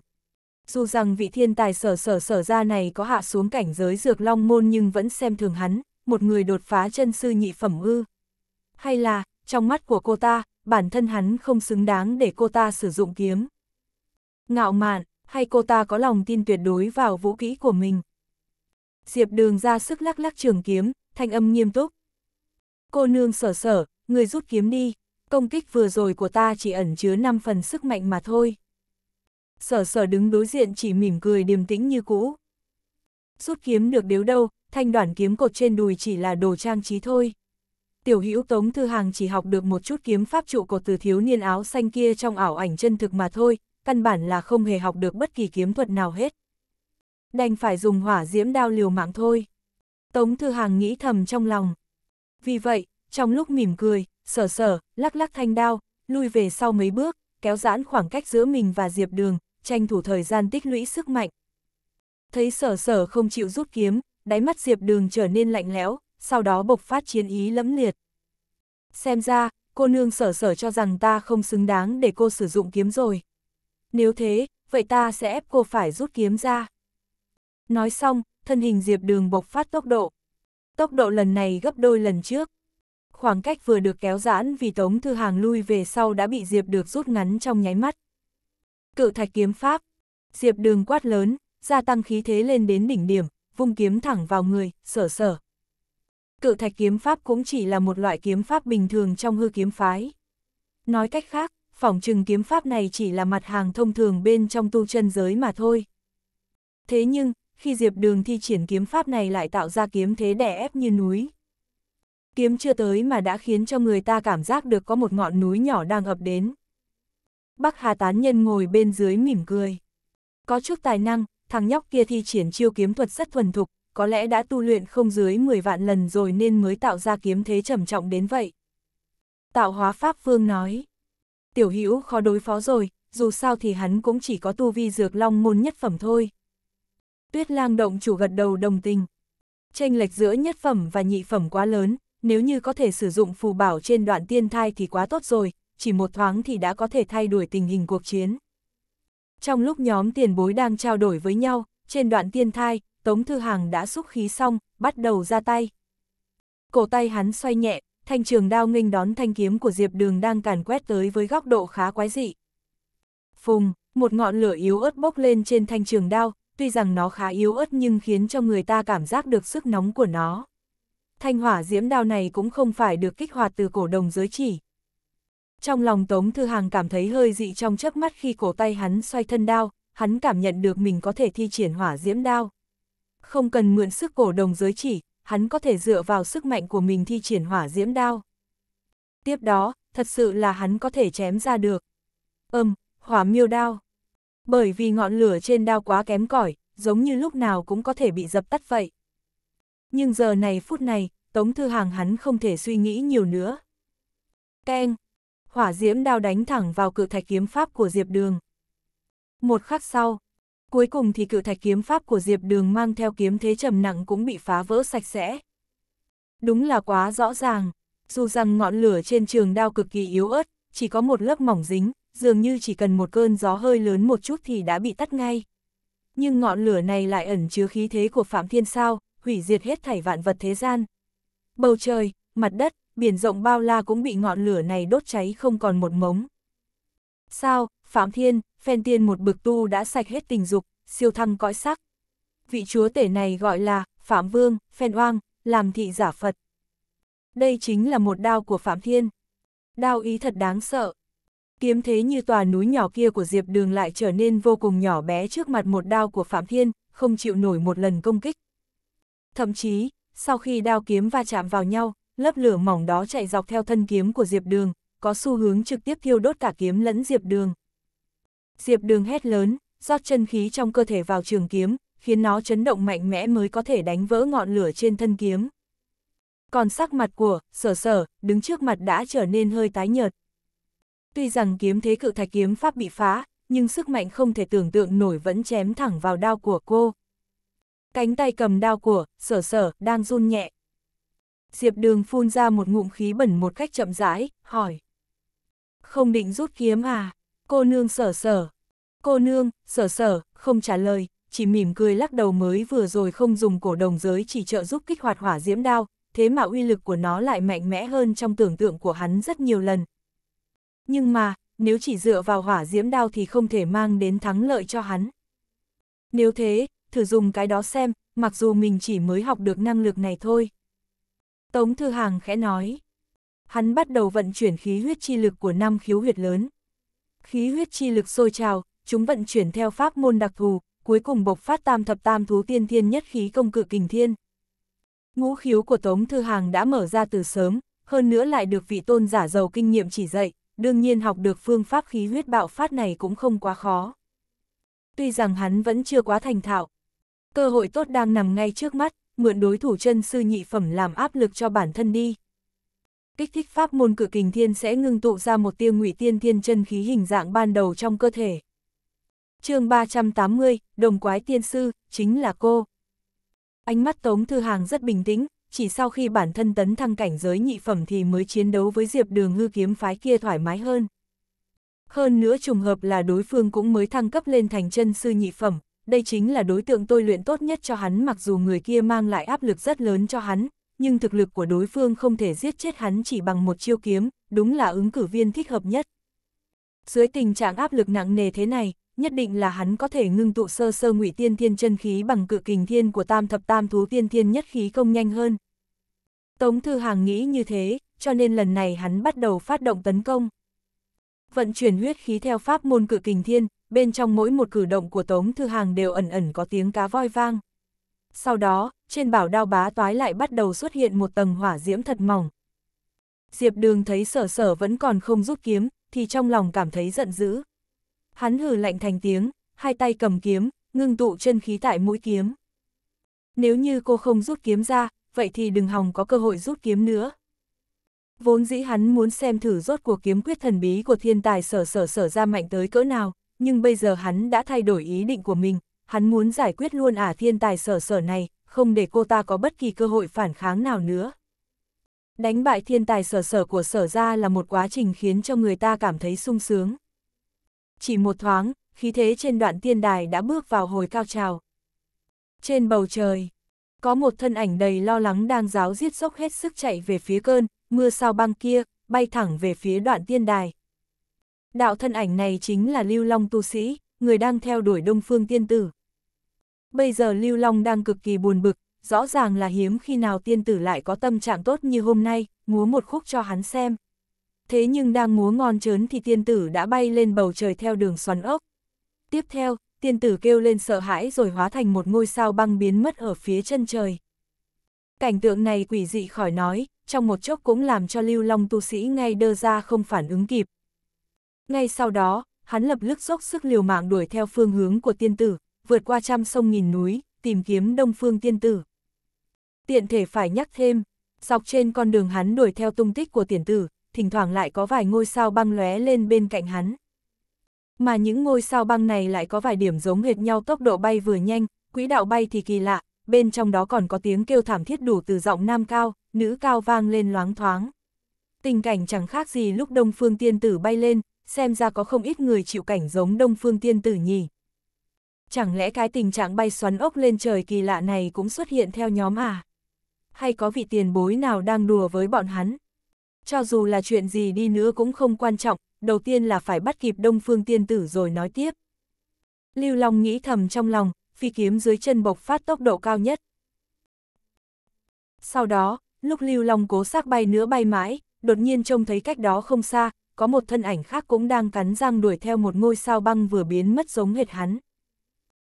Dù rằng vị thiên tài sở sở sở ra này có hạ xuống cảnh giới dược long môn nhưng vẫn xem thường hắn, một người đột phá chân sư nhị phẩm ư. Hay là, trong mắt của cô ta, bản thân hắn không xứng đáng để cô ta sử dụng kiếm. Ngạo mạn, hay cô ta có lòng tin tuyệt đối vào vũ kỹ của mình. Diệp đường ra sức lắc lắc trường kiếm, thanh âm nghiêm túc. Cô nương sở sở, người rút kiếm đi, công kích vừa rồi của ta chỉ ẩn chứa 5 phần sức mạnh mà thôi sở sở đứng đối diện chỉ mỉm cười điềm tĩnh như cũ. Rút kiếm được đếu đâu, thanh đoản kiếm cột trên đùi chỉ là đồ trang trí thôi. Tiểu hữu tống thư hàng chỉ học được một chút kiếm pháp trụ cột từ thiếu niên áo xanh kia trong ảo ảnh chân thực mà thôi, căn bản là không hề học được bất kỳ kiếm thuật nào hết. Đành phải dùng hỏa diễm đao liều mạng thôi. Tống thư hàng nghĩ thầm trong lòng. Vì vậy, trong lúc mỉm cười, sở sở, lắc lắc thanh đao, lui về sau mấy bước, kéo giãn khoảng cách giữa mình và Diệp Đường, tranh thủ thời gian tích lũy sức mạnh. Thấy sở sở không chịu rút kiếm, đáy mắt Diệp Đường trở nên lạnh lẽo, sau đó bộc phát chiến ý lẫm liệt. Xem ra, cô nương sở sở cho rằng ta không xứng đáng để cô sử dụng kiếm rồi. Nếu thế, vậy ta sẽ ép cô phải rút kiếm ra. Nói xong, thân hình Diệp Đường bộc phát tốc độ. Tốc độ lần này gấp đôi lần trước. Khoảng cách vừa được kéo giãn vì Tống Thư Hàng lui về sau đã bị Diệp được rút ngắn trong nháy mắt cựu thạch kiếm pháp. Diệp Đường quát lớn, gia tăng khí thế lên đến đỉnh điểm, vung kiếm thẳng vào người, sở sở. cựu thạch kiếm pháp cũng chỉ là một loại kiếm pháp bình thường trong hư kiếm phái. Nói cách khác, phỏng trừng kiếm pháp này chỉ là mặt hàng thông thường bên trong tu chân giới mà thôi. Thế nhưng, khi Diệp Đường thi triển kiếm pháp này lại tạo ra kiếm thế đè ép như núi. Kiếm chưa tới mà đã khiến cho người ta cảm giác được có một ngọn núi nhỏ đang ập đến. Bắc Hà tán nhân ngồi bên dưới mỉm cười. Có chút tài năng, thằng nhóc kia thi triển chiêu kiếm thuật rất thuần thục, có lẽ đã tu luyện không dưới 10 vạn lần rồi nên mới tạo ra kiếm thế trầm trọng đến vậy. Tạo hóa Pháp Vương nói, tiểu hữu khó đối phó rồi, dù sao thì hắn cũng chỉ có tu vi dược long môn nhất phẩm thôi. Tuyết lang động chủ gật đầu đồng tình. Tranh lệch giữa nhất phẩm và nhị phẩm quá lớn, nếu như có thể sử dụng phù bảo trên đoạn tiên thai thì quá tốt rồi, chỉ một thoáng thì đã có thể thay đổi tình hình cuộc chiến. Trong lúc nhóm tiền bối đang trao đổi với nhau, trên đoạn tiên thai, Tống Thư Hàng đã xúc khí xong, bắt đầu ra tay. Cổ tay hắn xoay nhẹ, thanh trường đao nghênh đón thanh kiếm của Diệp Đường đang càn quét tới với góc độ khá quái dị. Phùng, một ngọn lửa yếu ớt bốc lên trên thanh trường đao, tuy rằng nó khá yếu ớt nhưng khiến cho người ta cảm giác được sức nóng của nó. Thanh hỏa diễm đao này cũng không phải được kích hoạt từ cổ đồng giới chỉ, trong lòng Tống Thư Hàng cảm thấy hơi dị trong chớp mắt khi cổ tay hắn xoay thân đao, hắn cảm nhận được mình có thể thi triển hỏa diễm đao. Không cần mượn sức cổ đồng giới chỉ, hắn có thể dựa vào sức mạnh của mình thi triển hỏa diễm đao. Tiếp đó, thật sự là hắn có thể chém ra được. âm hỏa miêu đao. Bởi vì ngọn lửa trên đao quá kém cỏi, giống như lúc nào cũng có thể bị dập tắt vậy. Nhưng giờ này phút này, Tống Thư Hàng hắn không thể suy nghĩ nhiều nữa. Keng, hỏa diễm đao đánh thẳng vào cự thạch kiếm pháp của Diệp Đường. Một khắc sau, cuối cùng thì cự thạch kiếm pháp của Diệp Đường mang theo kiếm thế trầm nặng cũng bị phá vỡ sạch sẽ. Đúng là quá rõ ràng, dù rằng ngọn lửa trên trường đao cực kỳ yếu ớt, chỉ có một lớp mỏng dính, dường như chỉ cần một cơn gió hơi lớn một chút thì đã bị tắt ngay. Nhưng ngọn lửa này lại ẩn chứa khí thế của Phạm Thiên Sao, hủy diệt hết thảy vạn vật thế gian. Bầu trời, mặt đất, biển rộng bao la cũng bị ngọn lửa này đốt cháy không còn một mống. Sao, Phạm Thiên, phen tiên một bực tu đã sạch hết tình dục, siêu thăng cõi sắc. Vị chúa tể này gọi là Phạm Vương, phen oang, làm thị giả Phật. Đây chính là một đao của Phạm Thiên. Đao ý thật đáng sợ. Kiếm thế như tòa núi nhỏ kia của Diệp Đường lại trở nên vô cùng nhỏ bé trước mặt một đao của Phạm Thiên, không chịu nổi một lần công kích. Thậm chí, sau khi đao kiếm va chạm vào nhau, lớp lửa mỏng đó chạy dọc theo thân kiếm của Diệp Đường, có xu hướng trực tiếp thiêu đốt cả kiếm lẫn Diệp Đường. Diệp Đường hét lớn, rót chân khí trong cơ thể vào trường kiếm, khiến nó chấn động mạnh mẽ mới có thể đánh vỡ ngọn lửa trên thân kiếm. Còn sắc mặt của, sở sở, đứng trước mặt đã trở nên hơi tái nhợt. Tuy rằng kiếm thế cự thạch kiếm pháp bị phá, nhưng sức mạnh không thể tưởng tượng nổi vẫn chém thẳng vào đao của cô. Cánh tay cầm đao của, sở sở, đang run nhẹ, Diệp Đường phun ra một ngụm khí bẩn một cách chậm rãi, hỏi. Không định rút kiếm à? Cô nương sở sở. Cô nương, sở sở, không trả lời, chỉ mỉm cười lắc đầu mới vừa rồi không dùng cổ đồng giới chỉ trợ giúp kích hoạt hỏa diễm đao, thế mà uy lực của nó lại mạnh mẽ hơn trong tưởng tượng của hắn rất nhiều lần. Nhưng mà, nếu chỉ dựa vào hỏa diễm đao thì không thể mang đến thắng lợi cho hắn. Nếu thế, thử dùng cái đó xem, mặc dù mình chỉ mới học được năng lực này thôi. Tống Thư Hàng khẽ nói. Hắn bắt đầu vận chuyển khí huyết chi lực của năm khiếu huyệt lớn. Khí huyết chi lực sôi trào, chúng vận chuyển theo pháp môn đặc thù, cuối cùng bộc phát tam thập tam thú tiên thiên nhất khí công cự kình thiên. Ngũ khiếu của Tống Thư Hàng đã mở ra từ sớm, hơn nữa lại được vị tôn giả giàu kinh nghiệm chỉ dạy, đương nhiên học được phương pháp khí huyết bạo phát này cũng không quá khó. Tuy rằng hắn vẫn chưa quá thành thạo, cơ hội tốt đang nằm ngay trước mắt, mượn đối thủ chân sư nhị phẩm làm áp lực cho bản thân đi. Kích thích pháp môn cử kình thiên sẽ ngưng tụ ra một tiêu ngụy tiên thiên chân khí hình dạng ban đầu trong cơ thể. chương 380, đồng quái tiên sư, chính là cô. Ánh mắt Tống Thư Hàng rất bình tĩnh, chỉ sau khi bản thân tấn thăng cảnh giới nhị phẩm thì mới chiến đấu với Diệp Đường ngư kiếm phái kia thoải mái hơn. Hơn nữa trùng hợp là đối phương cũng mới thăng cấp lên thành chân sư nhị phẩm, đây chính là đối tượng tôi luyện tốt nhất cho hắn mặc dù người kia mang lại áp lực rất lớn cho hắn, nhưng thực lực của đối phương không thể giết chết hắn chỉ bằng một chiêu kiếm, đúng là ứng cử viên thích hợp nhất. Dưới tình trạng áp lực nặng nề thế này, nhất định là hắn có thể ngưng tụ sơ sơ ngụy tiên thiên chân khí bằng cự kình thiên của tam thập tam thú tiên thiên nhất khí công nhanh hơn. Tống Thư Hàng nghĩ như thế, cho nên lần này hắn bắt đầu phát động tấn công. Vận chuyển huyết khí theo pháp môn cự kình thiên, bên trong mỗi một cử động của Tống Thư Hàng đều ẩn ẩn có tiếng cá voi vang. Sau đó, trên bảo đao bá toái lại bắt đầu xuất hiện một tầng hỏa diễm thật mỏng. Diệp Đường thấy sở sở vẫn còn không rút kiếm, thì trong lòng cảm thấy giận dữ. Hắn hừ lạnh thành tiếng, hai tay cầm kiếm, ngưng tụ chân khí tại mũi kiếm. Nếu như cô không rút kiếm ra, vậy thì đừng hòng có cơ hội rút kiếm nữa. Vốn dĩ hắn muốn xem thử rốt cuộc kiếm quyết thần bí của thiên tài sở sở sở ra mạnh tới cỡ nào, nhưng bây giờ hắn đã thay đổi ý định của mình, hắn muốn giải quyết luôn ả à thiên tài sở sở này, không để cô ta có bất kỳ cơ hội phản kháng nào nữa. Đánh bại thiên tài sở sở của sở ra là một quá trình khiến cho người ta cảm thấy sung sướng. Chỉ một thoáng, khí thế trên đoạn tiên đài đã bước vào hồi cao trào. Trên bầu trời, có một thân ảnh đầy lo lắng đang giáo giết dốc hết sức chạy về phía cơn, mưa sao băng kia, bay thẳng về phía đoạn tiên đài, Đạo thân ảnh này chính là Lưu Long tu sĩ, người đang theo đuổi Đông Phương tiên tử. Bây giờ Lưu Long đang cực kỳ buồn bực, rõ ràng là hiếm khi nào tiên tử lại có tâm trạng tốt như hôm nay, múa một khúc cho hắn xem. Thế nhưng đang múa ngon trớn thì tiên tử đã bay lên bầu trời theo đường xoắn ốc. Tiếp theo, tiên tử kêu lên sợ hãi rồi hóa thành một ngôi sao băng biến mất ở phía chân trời. Cảnh tượng này quỷ dị khỏi nói, trong một chốc cũng làm cho Lưu Long tu sĩ ngay đơ ra không phản ứng kịp, ngay sau đó, hắn lập lức dốc sức liều mạng đuổi theo phương hướng của tiên tử, vượt qua trăm sông nghìn núi, tìm kiếm đông phương tiên tử. Tiện thể phải nhắc thêm, dọc trên con đường hắn đuổi theo tung tích của tiền tử, thỉnh thoảng lại có vài ngôi sao băng lóe lên bên cạnh hắn. Mà những ngôi sao băng này lại có vài điểm giống hệt nhau tốc độ bay vừa nhanh, quỹ đạo bay thì kỳ lạ, bên trong đó còn có tiếng kêu thảm thiết đủ từ giọng nam cao, nữ cao vang lên loáng thoáng. Tình cảnh chẳng khác gì lúc đông phương tiên tử bay lên, xem ra có không ít người chịu cảnh giống Đông Phương Tiên Tử nhỉ. Chẳng lẽ cái tình trạng bay xoắn ốc lên trời kỳ lạ này cũng xuất hiện theo nhóm à? Hay có vị tiền bối nào đang đùa với bọn hắn? Cho dù là chuyện gì đi nữa cũng không quan trọng, đầu tiên là phải bắt kịp Đông Phương Tiên Tử rồi nói tiếp. Lưu Long nghĩ thầm trong lòng, phi kiếm dưới chân bộc phát tốc độ cao nhất. Sau đó, lúc Lưu Long cố xác bay nữa bay mãi, đột nhiên trông thấy cách đó không xa, có một thân ảnh khác cũng đang cắn răng đuổi theo một ngôi sao băng vừa biến mất giống hệt hắn.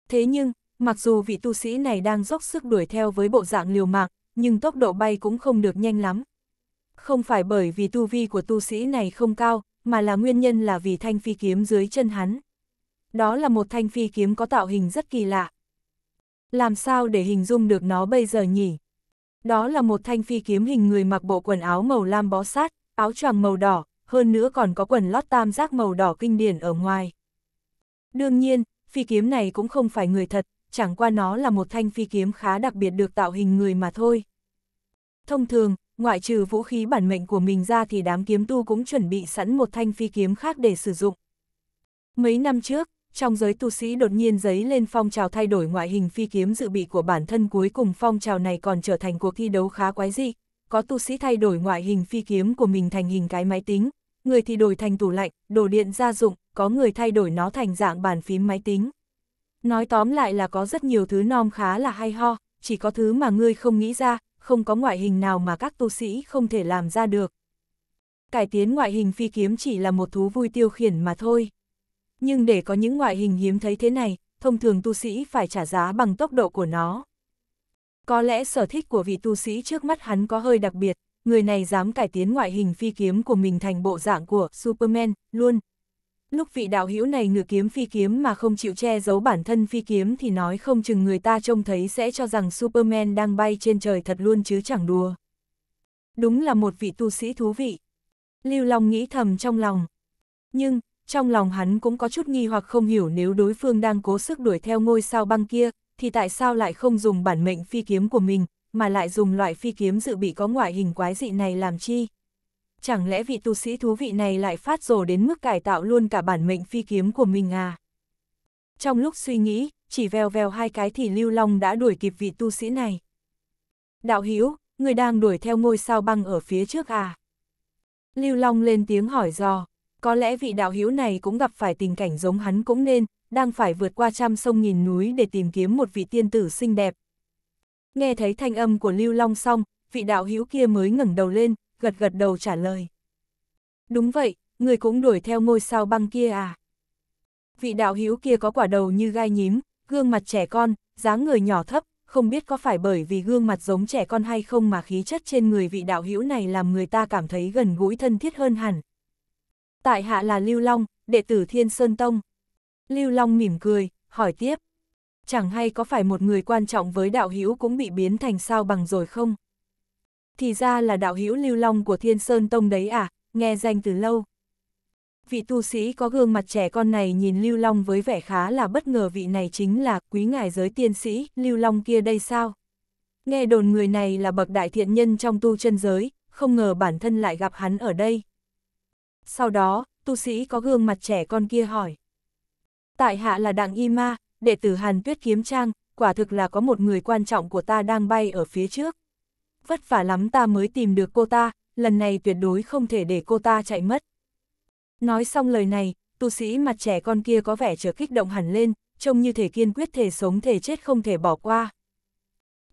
Thế nhưng, mặc dù vị tu sĩ này đang dốc sức đuổi theo với bộ dạng liều mạng, nhưng tốc độ bay cũng không được nhanh lắm. Không phải bởi vì tu vi của tu sĩ này không cao, mà là nguyên nhân là vì thanh phi kiếm dưới chân hắn. Đó là một thanh phi kiếm có tạo hình rất kỳ lạ. Làm sao để hình dung được nó bây giờ nhỉ? Đó là một thanh phi kiếm hình người mặc bộ quần áo màu lam bó sát, áo choàng màu đỏ, hơn nữa còn có quần lót tam giác màu đỏ kinh điển ở ngoài. Đương nhiên, phi kiếm này cũng không phải người thật, chẳng qua nó là một thanh phi kiếm khá đặc biệt được tạo hình người mà thôi. Thông thường, ngoại trừ vũ khí bản mệnh của mình ra thì đám kiếm tu cũng chuẩn bị sẵn một thanh phi kiếm khác để sử dụng. Mấy năm trước, trong giới tu sĩ đột nhiên giấy lên phong trào thay đổi ngoại hình phi kiếm dự bị của bản thân cuối cùng phong trào này còn trở thành cuộc thi đấu khá quái dị. Có tu sĩ thay đổi ngoại hình phi kiếm của mình thành hình cái máy tính, người thì đổi thành tủ lạnh, đồ điện gia dụng, có người thay đổi nó thành dạng bàn phím máy tính. Nói tóm lại là có rất nhiều thứ nom khá là hay ho, chỉ có thứ mà ngươi không nghĩ ra, không có ngoại hình nào mà các tu sĩ không thể làm ra được. Cải tiến ngoại hình phi kiếm chỉ là một thú vui tiêu khiển mà thôi. Nhưng để có những ngoại hình hiếm thấy thế này, thông thường tu sĩ phải trả giá bằng tốc độ của nó. Có lẽ sở thích của vị tu sĩ trước mắt hắn có hơi đặc biệt, người này dám cải tiến ngoại hình phi kiếm của mình thành bộ dạng của Superman, luôn. Lúc vị đạo hữu này ngự kiếm phi kiếm mà không chịu che giấu bản thân phi kiếm thì nói không chừng người ta trông thấy sẽ cho rằng Superman đang bay trên trời thật luôn chứ chẳng đùa. Đúng là một vị tu sĩ thú vị. Lưu Long nghĩ thầm trong lòng. Nhưng, trong lòng hắn cũng có chút nghi hoặc không hiểu nếu đối phương đang cố sức đuổi theo ngôi sao băng kia, thì tại sao lại không dùng bản mệnh phi kiếm của mình, mà lại dùng loại phi kiếm dự bị có ngoại hình quái dị này làm chi. Chẳng lẽ vị tu sĩ thú vị này lại phát rồ đến mức cải tạo luôn cả bản mệnh phi kiếm của mình à? Trong lúc suy nghĩ, chỉ vèo vèo hai cái thì Lưu Long đã đuổi kịp vị tu sĩ này. Đạo Hiếu, người đang đuổi theo ngôi sao băng ở phía trước à? Lưu Long lên tiếng hỏi dò, có lẽ vị đạo Hiếu này cũng gặp phải tình cảnh giống hắn cũng nên, đang phải vượt qua trăm sông nghìn núi để tìm kiếm một vị tiên tử xinh đẹp, Nghe thấy thanh âm của Lưu Long xong, vị đạo hữu kia mới ngẩng đầu lên, gật gật đầu trả lời. Đúng vậy, người cũng đuổi theo ngôi sao băng kia à? Vị đạo hữu kia có quả đầu như gai nhím, gương mặt trẻ con, dáng người nhỏ thấp, không biết có phải bởi vì gương mặt giống trẻ con hay không mà khí chất trên người vị đạo hữu này làm người ta cảm thấy gần gũi thân thiết hơn hẳn. Tại hạ là Lưu Long, đệ tử Thiên Sơn Tông. Lưu Long mỉm cười, hỏi tiếp, chẳng hay có phải một người quan trọng với đạo hữu cũng bị biến thành sao bằng rồi không? Thì ra là đạo hữu lưu long của Thiên Sơn Tông đấy à, nghe danh từ lâu. Vị tu sĩ có gương mặt trẻ con này nhìn Lưu Long với vẻ khá là bất ngờ vị này chính là quý ngài giới tiên sĩ, Lưu Long kia đây sao? Nghe đồn người này là bậc đại thiện nhân trong tu chân giới, không ngờ bản thân lại gặp hắn ở đây. Sau đó, tu sĩ có gương mặt trẻ con kia hỏi. Tại hạ là Đặng Y Ma, đệ tử Hàn Tuyết Kiếm Trang, quả thực là có một người quan trọng của ta đang bay ở phía trước. Vất vả lắm ta mới tìm được cô ta, lần này tuyệt đối không thể để cô ta chạy mất. Nói xong lời này, tu sĩ mặt trẻ con kia có vẻ trở kích động hẳn lên, trông như thể kiên quyết thể sống thể chết không thể bỏ qua.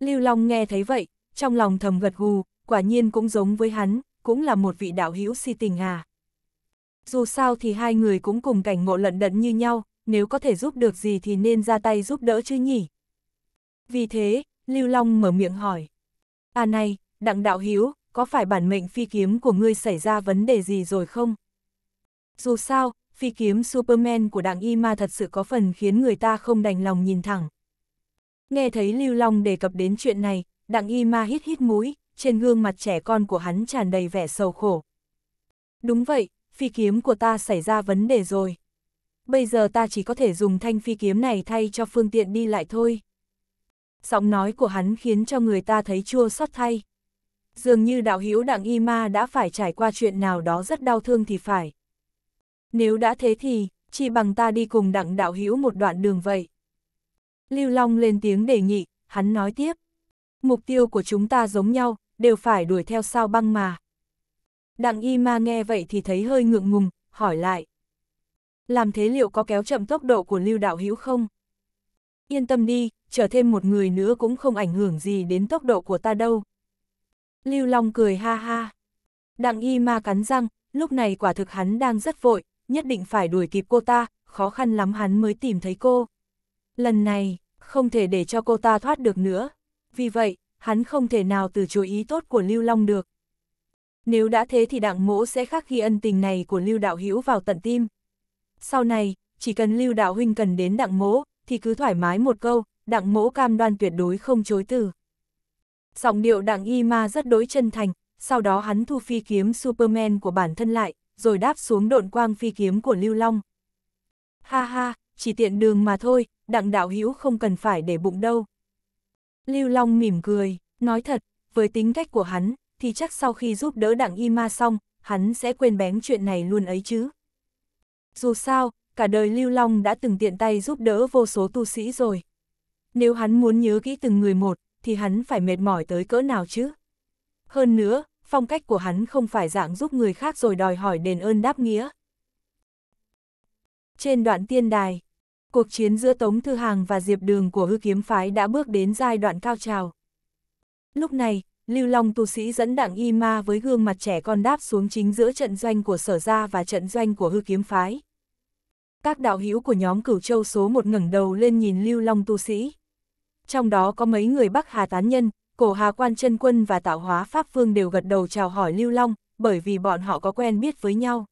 Lưu Long nghe thấy vậy, trong lòng thầm gật gù, quả nhiên cũng giống với hắn, cũng là một vị đạo hữu si tình à. Dù sao thì hai người cũng cùng cảnh ngộ lận đận như nhau, nếu có thể giúp được gì thì nên ra tay giúp đỡ chứ nhỉ? Vì thế, Lưu Long mở miệng hỏi. À này, đặng đạo hiếu, có phải bản mệnh phi kiếm của ngươi xảy ra vấn đề gì rồi không? Dù sao, phi kiếm Superman của đặng Y Ma thật sự có phần khiến người ta không đành lòng nhìn thẳng. Nghe thấy Lưu Long đề cập đến chuyện này, đặng Y Ma hít hít mũi, trên gương mặt trẻ con của hắn tràn đầy vẻ sầu khổ. Đúng vậy, phi kiếm của ta xảy ra vấn đề rồi bây giờ ta chỉ có thể dùng thanh phi kiếm này thay cho phương tiện đi lại thôi. Giọng nói của hắn khiến cho người ta thấy chua xót thay. Dường như đạo hữu đặng y ma đã phải trải qua chuyện nào đó rất đau thương thì phải. Nếu đã thế thì, chỉ bằng ta đi cùng đặng đạo hữu một đoạn đường vậy. Lưu Long lên tiếng đề nghị, hắn nói tiếp. Mục tiêu của chúng ta giống nhau, đều phải đuổi theo sao băng mà. Đặng y ma nghe vậy thì thấy hơi ngượng ngùng, hỏi lại làm thế liệu có kéo chậm tốc độ của Lưu Đạo Hữu không? Yên tâm đi, trở thêm một người nữa cũng không ảnh hưởng gì đến tốc độ của ta đâu. Lưu Long cười ha ha. Đặng y ma cắn răng, lúc này quả thực hắn đang rất vội, nhất định phải đuổi kịp cô ta, khó khăn lắm hắn mới tìm thấy cô. Lần này, không thể để cho cô ta thoát được nữa. Vì vậy, hắn không thể nào từ chối ý tốt của Lưu Long được. Nếu đã thế thì đặng mỗ sẽ khắc ghi ân tình này của Lưu Đạo Hữu vào tận tim sau này, chỉ cần lưu đạo huynh cần đến đặng mỗ, thì cứ thoải mái một câu, đặng mỗ cam đoan tuyệt đối không chối từ. Giọng điệu đặng y ma rất đối chân thành, sau đó hắn thu phi kiếm Superman của bản thân lại, rồi đáp xuống độn quang phi kiếm của Lưu Long. Ha ha, chỉ tiện đường mà thôi, đặng đạo hữu không cần phải để bụng đâu. Lưu Long mỉm cười, nói thật, với tính cách của hắn, thì chắc sau khi giúp đỡ đặng y ma xong, hắn sẽ quên bén chuyện này luôn ấy chứ. Dù sao, cả đời Lưu Long đã từng tiện tay giúp đỡ vô số tu sĩ rồi. Nếu hắn muốn nhớ kỹ từng người một, thì hắn phải mệt mỏi tới cỡ nào chứ? Hơn nữa, phong cách của hắn không phải dạng giúp người khác rồi đòi hỏi đền ơn đáp nghĩa. Trên đoạn tiên đài, cuộc chiến giữa Tống Thư Hàng và Diệp Đường của hư kiếm phái đã bước đến giai đoạn cao trào. Lúc này, Lưu Long tu sĩ dẫn Đặng y ma với gương mặt trẻ con đáp xuống chính giữa trận doanh của sở gia và trận doanh của hư kiếm phái. Các đạo hữu của nhóm cửu châu số một ngẩng đầu lên nhìn Lưu Long tu sĩ. Trong đó có mấy người Bắc Hà Tán Nhân, Cổ Hà Quan chân Quân và Tạo Hóa Pháp vương đều gật đầu chào hỏi Lưu Long, bởi vì bọn họ có quen biết với nhau.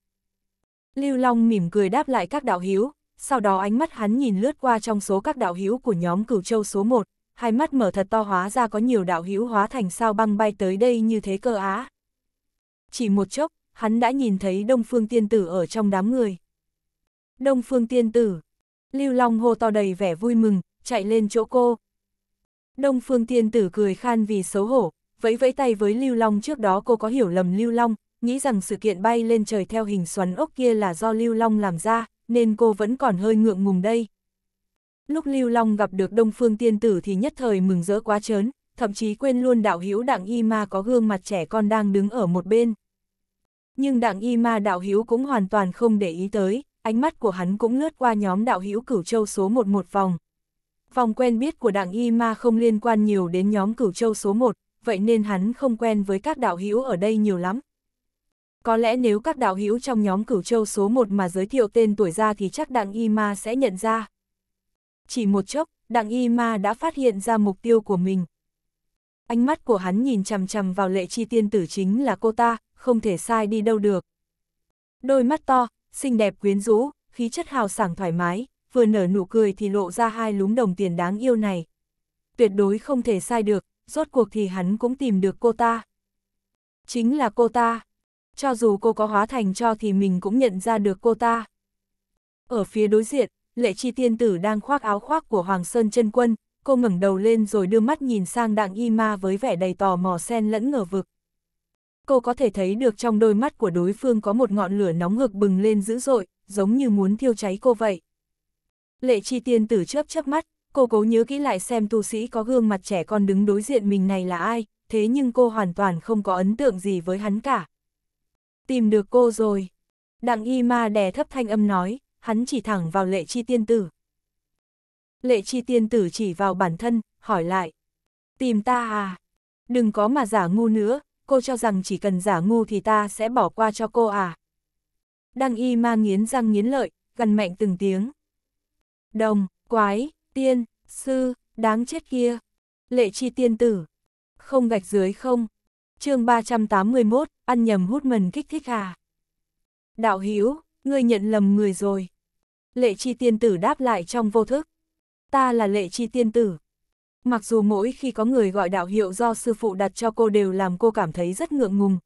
Lưu Long mỉm cười đáp lại các đạo hữu, sau đó ánh mắt hắn nhìn lướt qua trong số các đạo hữu của nhóm cửu châu số 1, hai mắt mở thật to hóa ra có nhiều đạo hữu hóa thành sao băng bay tới đây như thế cơ á. Chỉ một chốc, hắn đã nhìn thấy Đông Phương Tiên Tử ở trong đám người. Đông Phương Tiên Tử, Lưu Long hô to đầy vẻ vui mừng, chạy lên chỗ cô. Đông Phương Tiên Tử cười khan vì xấu hổ, vẫy vẫy tay với Lưu Long trước đó cô có hiểu lầm Lưu Long, nghĩ rằng sự kiện bay lên trời theo hình xoắn ốc kia là do Lưu Long làm ra, nên cô vẫn còn hơi ngượng ngùng đây lúc Lưu Long gặp được Đông Phương Tiên Tử thì nhất thời mừng rỡ quá chớn, thậm chí quên luôn đạo hữu đặng y ma có gương mặt trẻ con đang đứng ở một bên. Nhưng đặng y ma đạo hữu cũng hoàn toàn không để ý tới, ánh mắt của hắn cũng lướt qua nhóm đạo hữu cửu châu số 1 một vòng. Vòng quen biết của đặng y ma không liên quan nhiều đến nhóm cửu châu số 1, vậy nên hắn không quen với các đạo hữu ở đây nhiều lắm. Có lẽ nếu các đạo hữu trong nhóm cửu châu số 1 mà giới thiệu tên tuổi ra thì chắc đặng y ma sẽ nhận ra chỉ một chốc, đặng y ma đã phát hiện ra mục tiêu của mình. Ánh mắt của hắn nhìn chằm chằm vào lệ chi tiên tử chính là cô ta, không thể sai đi đâu được. Đôi mắt to, xinh đẹp quyến rũ, khí chất hào sảng thoải mái, vừa nở nụ cười thì lộ ra hai lúm đồng tiền đáng yêu này. Tuyệt đối không thể sai được, rốt cuộc thì hắn cũng tìm được cô ta. Chính là cô ta. Cho dù cô có hóa thành cho thì mình cũng nhận ra được cô ta. Ở phía đối diện, lệ chi tiên tử đang khoác áo khoác của Hoàng Sơn chân quân, cô ngẩng đầu lên rồi đưa mắt nhìn sang đặng y ma với vẻ đầy tò mò sen lẫn ngờ vực. Cô có thể thấy được trong đôi mắt của đối phương có một ngọn lửa nóng ngực bừng lên dữ dội, giống như muốn thiêu cháy cô vậy. Lệ chi tiên tử chớp chớp mắt, cô cố nhớ kỹ lại xem tu sĩ có gương mặt trẻ con đứng đối diện mình này là ai, thế nhưng cô hoàn toàn không có ấn tượng gì với hắn cả. Tìm được cô rồi. Đặng y ma đè thấp thanh âm nói, hắn chỉ thẳng vào lệ chi tiên tử. Lệ chi tiên tử chỉ vào bản thân, hỏi lại. Tìm ta à? Đừng có mà giả ngu nữa, cô cho rằng chỉ cần giả ngu thì ta sẽ bỏ qua cho cô à? Đăng y ma nghiến răng nghiến lợi, gần mạnh từng tiếng. Đồng, quái, tiên, sư, đáng chết kia. Lệ chi tiên tử. Không gạch dưới không. chương 381, ăn nhầm hút mần kích thích à? Đạo Hiếu Ngươi nhận lầm người rồi. Lệ chi tiên tử đáp lại trong vô thức. Ta là lệ chi tiên tử. Mặc dù mỗi khi có người gọi đạo hiệu do sư phụ đặt cho cô đều làm cô cảm thấy rất ngượng ngùng.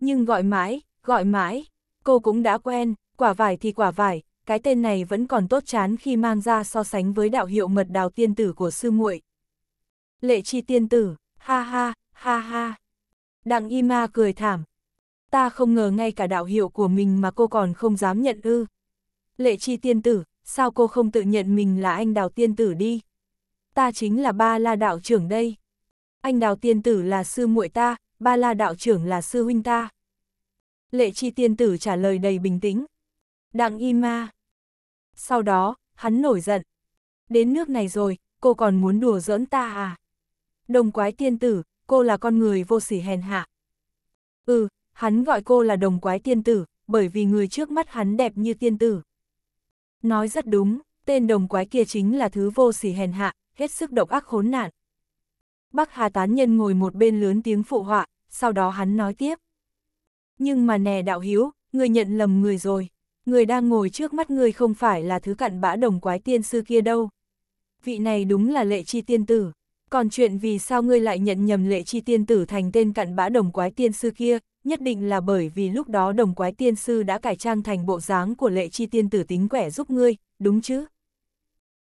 Nhưng gọi mãi, gọi mãi, cô cũng đã quen, quả vải thì quả vải, cái tên này vẫn còn tốt chán khi mang ra so sánh với đạo hiệu mật đào tiên tử của sư muội. Lệ chi tiên tử, ha ha, ha ha. Đặng y ma cười thảm, ta không ngờ ngay cả đạo hiệu của mình mà cô còn không dám nhận ư. Lệ chi tiên tử, sao cô không tự nhận mình là anh đào tiên tử đi? Ta chính là ba la đạo trưởng đây. Anh đào tiên tử là sư muội ta, ba la đạo trưởng là sư huynh ta. Lệ chi tiên tử trả lời đầy bình tĩnh. Đặng y ma. Sau đó, hắn nổi giận. Đến nước này rồi, cô còn muốn đùa giỡn ta à? Đồng quái tiên tử, cô là con người vô sỉ hèn hạ. Ừ, hắn gọi cô là đồng quái tiên tử, bởi vì người trước mắt hắn đẹp như tiên tử. Nói rất đúng, tên đồng quái kia chính là thứ vô sỉ hèn hạ, hết sức độc ác khốn nạn. Bắc Hà Tán Nhân ngồi một bên lớn tiếng phụ họa, sau đó hắn nói tiếp. Nhưng mà nè đạo hiếu, người nhận lầm người rồi, người đang ngồi trước mắt người không phải là thứ cặn bã đồng quái tiên sư kia đâu. Vị này đúng là lệ chi tiên tử, còn chuyện vì sao ngươi lại nhận nhầm lệ chi tiên tử thành tên cặn bã đồng quái tiên sư kia, nhất định là bởi vì lúc đó đồng quái tiên sư đã cải trang thành bộ dáng của lệ chi tiên tử tính quẻ giúp ngươi, đúng chứ?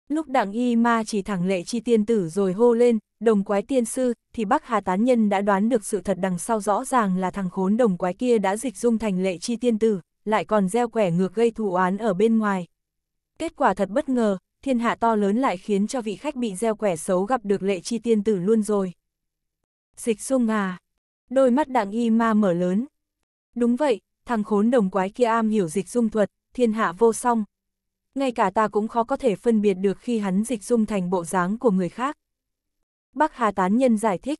Lúc đặng y ma chỉ thẳng lệ chi tiên tử rồi hô lên, đồng quái tiên sư, thì bác hà tán nhân đã đoán được sự thật đằng sau rõ ràng là thằng khốn đồng quái kia đã dịch dung thành lệ chi tiên tử, lại còn gieo quẻ ngược gây thù oán ở bên ngoài. Kết quả thật bất ngờ, thiên hạ to lớn lại khiến cho vị khách bị gieo quẻ xấu gặp được lệ chi tiên tử luôn rồi. Dịch dung à, Đôi mắt đặng y ma mở lớn. Đúng vậy, thằng khốn đồng quái kia am hiểu dịch dung thuật, thiên hạ vô song. Ngay cả ta cũng khó có thể phân biệt được khi hắn dịch dung thành bộ dáng của người khác. Bác Hà Tán Nhân giải thích.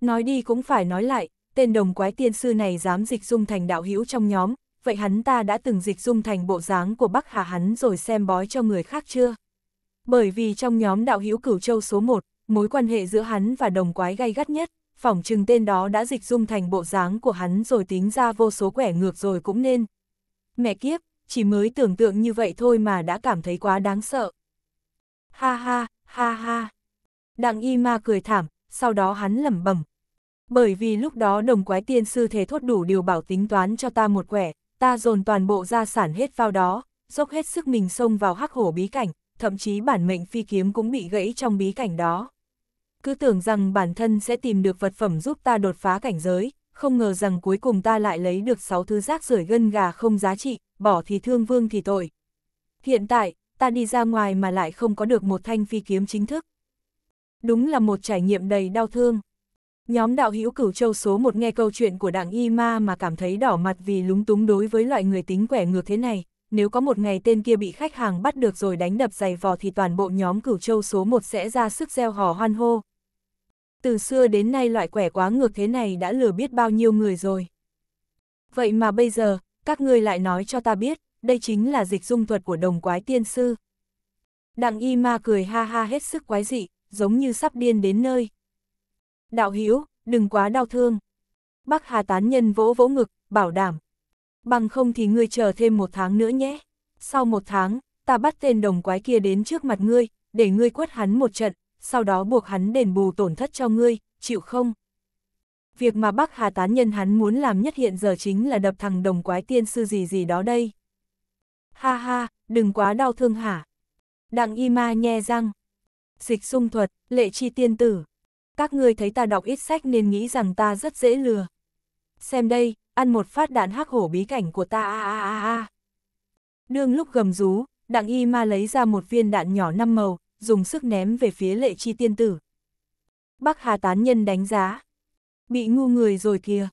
Nói đi cũng phải nói lại, tên đồng quái tiên sư này dám dịch dung thành đạo hữu trong nhóm, vậy hắn ta đã từng dịch dung thành bộ dáng của Bắc Hà hắn rồi xem bói cho người khác chưa? Bởi vì trong nhóm đạo hữu cửu châu số 1, mối quan hệ giữa hắn và đồng quái gay gắt nhất phỏng chừng tên đó đã dịch dung thành bộ dáng của hắn rồi tính ra vô số quẻ ngược rồi cũng nên. Mẹ kiếp, chỉ mới tưởng tượng như vậy thôi mà đã cảm thấy quá đáng sợ. Ha ha, ha ha. Đặng y ma cười thảm, sau đó hắn lẩm bẩm. Bởi vì lúc đó đồng quái tiên sư thế thốt đủ điều bảo tính toán cho ta một quẻ, ta dồn toàn bộ gia sản hết vào đó, dốc hết sức mình xông vào hắc hổ bí cảnh, thậm chí bản mệnh phi kiếm cũng bị gãy trong bí cảnh đó cứ tưởng rằng bản thân sẽ tìm được vật phẩm giúp ta đột phá cảnh giới, không ngờ rằng cuối cùng ta lại lấy được 6 thứ rác rưởi gân gà không giá trị, bỏ thì thương vương thì tội. Hiện tại, ta đi ra ngoài mà lại không có được một thanh phi kiếm chính thức. Đúng là một trải nghiệm đầy đau thương. Nhóm đạo hữu cửu châu số một nghe câu chuyện của đảng Y Ma mà cảm thấy đỏ mặt vì lúng túng đối với loại người tính quẻ ngược thế này. Nếu có một ngày tên kia bị khách hàng bắt được rồi đánh đập giày vò thì toàn bộ nhóm cửu châu số một sẽ ra sức gieo hò hoan hô, từ xưa đến nay loại quẻ quá ngược thế này đã lừa biết bao nhiêu người rồi. Vậy mà bây giờ, các ngươi lại nói cho ta biết, đây chính là dịch dung thuật của đồng quái tiên sư. Đặng y ma cười ha ha hết sức quái dị, giống như sắp điên đến nơi. Đạo Hiếu, đừng quá đau thương. Bắc Hà tán nhân vỗ vỗ ngực, bảo đảm. Bằng không thì ngươi chờ thêm một tháng nữa nhé. Sau một tháng, ta bắt tên đồng quái kia đến trước mặt ngươi, để ngươi quất hắn một trận, sau đó buộc hắn đền bù tổn thất cho ngươi, chịu không? Việc mà Bắc Hà tán nhân hắn muốn làm nhất hiện giờ chính là đập thằng đồng quái tiên sư gì gì đó đây. Ha ha, đừng quá đau thương hả? Đặng y ma nhe răng. Dịch sung thuật, lệ chi tiên tử. Các ngươi thấy ta đọc ít sách nên nghĩ rằng ta rất dễ lừa. Xem đây, ăn một phát đạn hắc hổ bí cảnh của ta a a a a. Đương lúc gầm rú, đặng y ma lấy ra một viên đạn nhỏ năm màu, dùng sức ném về phía lệ chi tiên tử. Bắc Hà tán nhân đánh giá. Bị ngu người rồi kìa.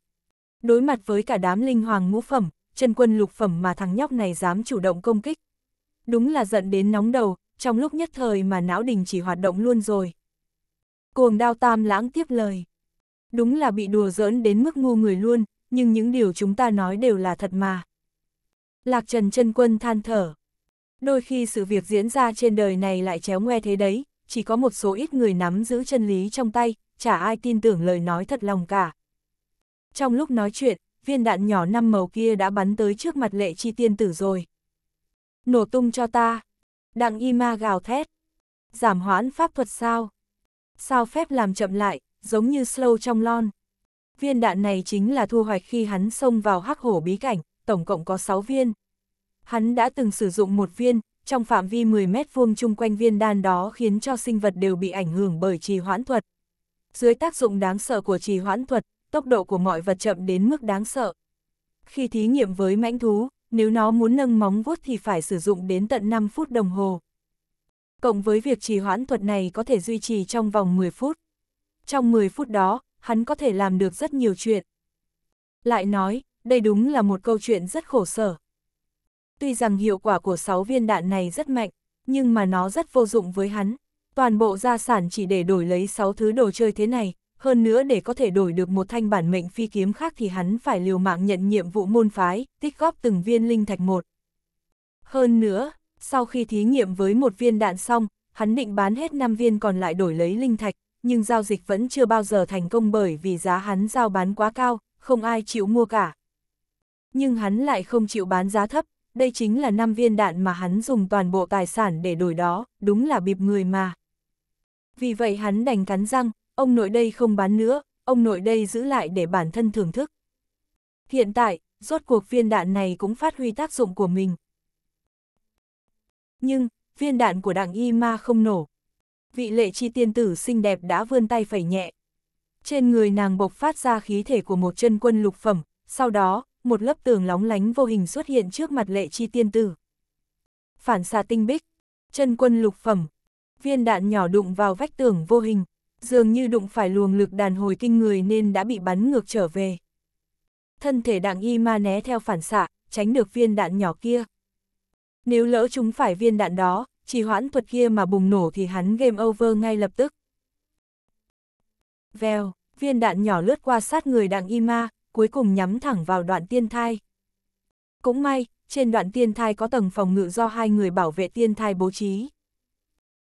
Đối mặt với cả đám linh hoàng ngũ phẩm, chân quân lục phẩm mà thằng nhóc này dám chủ động công kích. Đúng là giận đến nóng đầu, trong lúc nhất thời mà não đình chỉ hoạt động luôn rồi. Cuồng đao tam lãng tiếp lời. Đúng là bị đùa giỡn đến mức ngu người luôn, nhưng những điều chúng ta nói đều là thật mà. Lạc Trần chân quân than thở. Đôi khi sự việc diễn ra trên đời này lại chéo ngoe thế đấy, chỉ có một số ít người nắm giữ chân lý trong tay, chả ai tin tưởng lời nói thật lòng cả. Trong lúc nói chuyện, viên đạn nhỏ năm màu kia đã bắn tới trước mặt lệ chi tiên tử rồi. Nổ tung cho ta. Đặng y ma gào thét. Giảm hoãn pháp thuật sao? Sao phép làm chậm lại, giống như slow trong lon. Viên đạn này chính là thu hoạch khi hắn xông vào hắc hổ bí cảnh, tổng cộng có 6 viên, Hắn đã từng sử dụng một viên, trong phạm vi 10 mét vuông chung quanh viên đan đó khiến cho sinh vật đều bị ảnh hưởng bởi trì hoãn thuật. Dưới tác dụng đáng sợ của trì hoãn thuật, tốc độ của mọi vật chậm đến mức đáng sợ. Khi thí nghiệm với mãnh thú, nếu nó muốn nâng móng vuốt thì phải sử dụng đến tận 5 phút đồng hồ. Cộng với việc trì hoãn thuật này có thể duy trì trong vòng 10 phút. Trong 10 phút đó, hắn có thể làm được rất nhiều chuyện. Lại nói, đây đúng là một câu chuyện rất khổ sở tuy rằng hiệu quả của 6 viên đạn này rất mạnh, nhưng mà nó rất vô dụng với hắn. Toàn bộ gia sản chỉ để đổi lấy 6 thứ đồ chơi thế này, hơn nữa để có thể đổi được một thanh bản mệnh phi kiếm khác thì hắn phải liều mạng nhận nhiệm vụ môn phái, tích góp từng viên linh thạch một. Hơn nữa, sau khi thí nghiệm với một viên đạn xong, hắn định bán hết 5 viên còn lại đổi lấy linh thạch, nhưng giao dịch vẫn chưa bao giờ thành công bởi vì giá hắn giao bán quá cao, không ai chịu mua cả. Nhưng hắn lại không chịu bán giá thấp, đây chính là năm viên đạn mà hắn dùng toàn bộ tài sản để đổi đó, đúng là bịp người mà. Vì vậy hắn đành cắn răng, ông nội đây không bán nữa, ông nội đây giữ lại để bản thân thưởng thức. Hiện tại, rốt cuộc viên đạn này cũng phát huy tác dụng của mình. Nhưng, viên đạn của đặng y ma không nổ. Vị lệ chi tiên tử xinh đẹp đã vươn tay phẩy nhẹ. Trên người nàng bộc phát ra khí thể của một chân quân lục phẩm, sau đó, một lớp tường lóng lánh vô hình xuất hiện trước mặt lệ chi tiên tử. Phản xạ tinh bích, chân quân lục phẩm, viên đạn nhỏ đụng vào vách tường vô hình, dường như đụng phải luồng lực đàn hồi kinh người nên đã bị bắn ngược trở về. Thân thể đặng y ma né theo phản xạ, tránh được viên đạn nhỏ kia. Nếu lỡ chúng phải viên đạn đó, chỉ hoãn thuật kia mà bùng nổ thì hắn game over ngay lập tức. Vèo, viên đạn nhỏ lướt qua sát người đặng y ma, cuối cùng nhắm thẳng vào đoạn tiên thai. Cũng may, trên đoạn tiên thai có tầng phòng ngự do hai người bảo vệ tiên thai bố trí.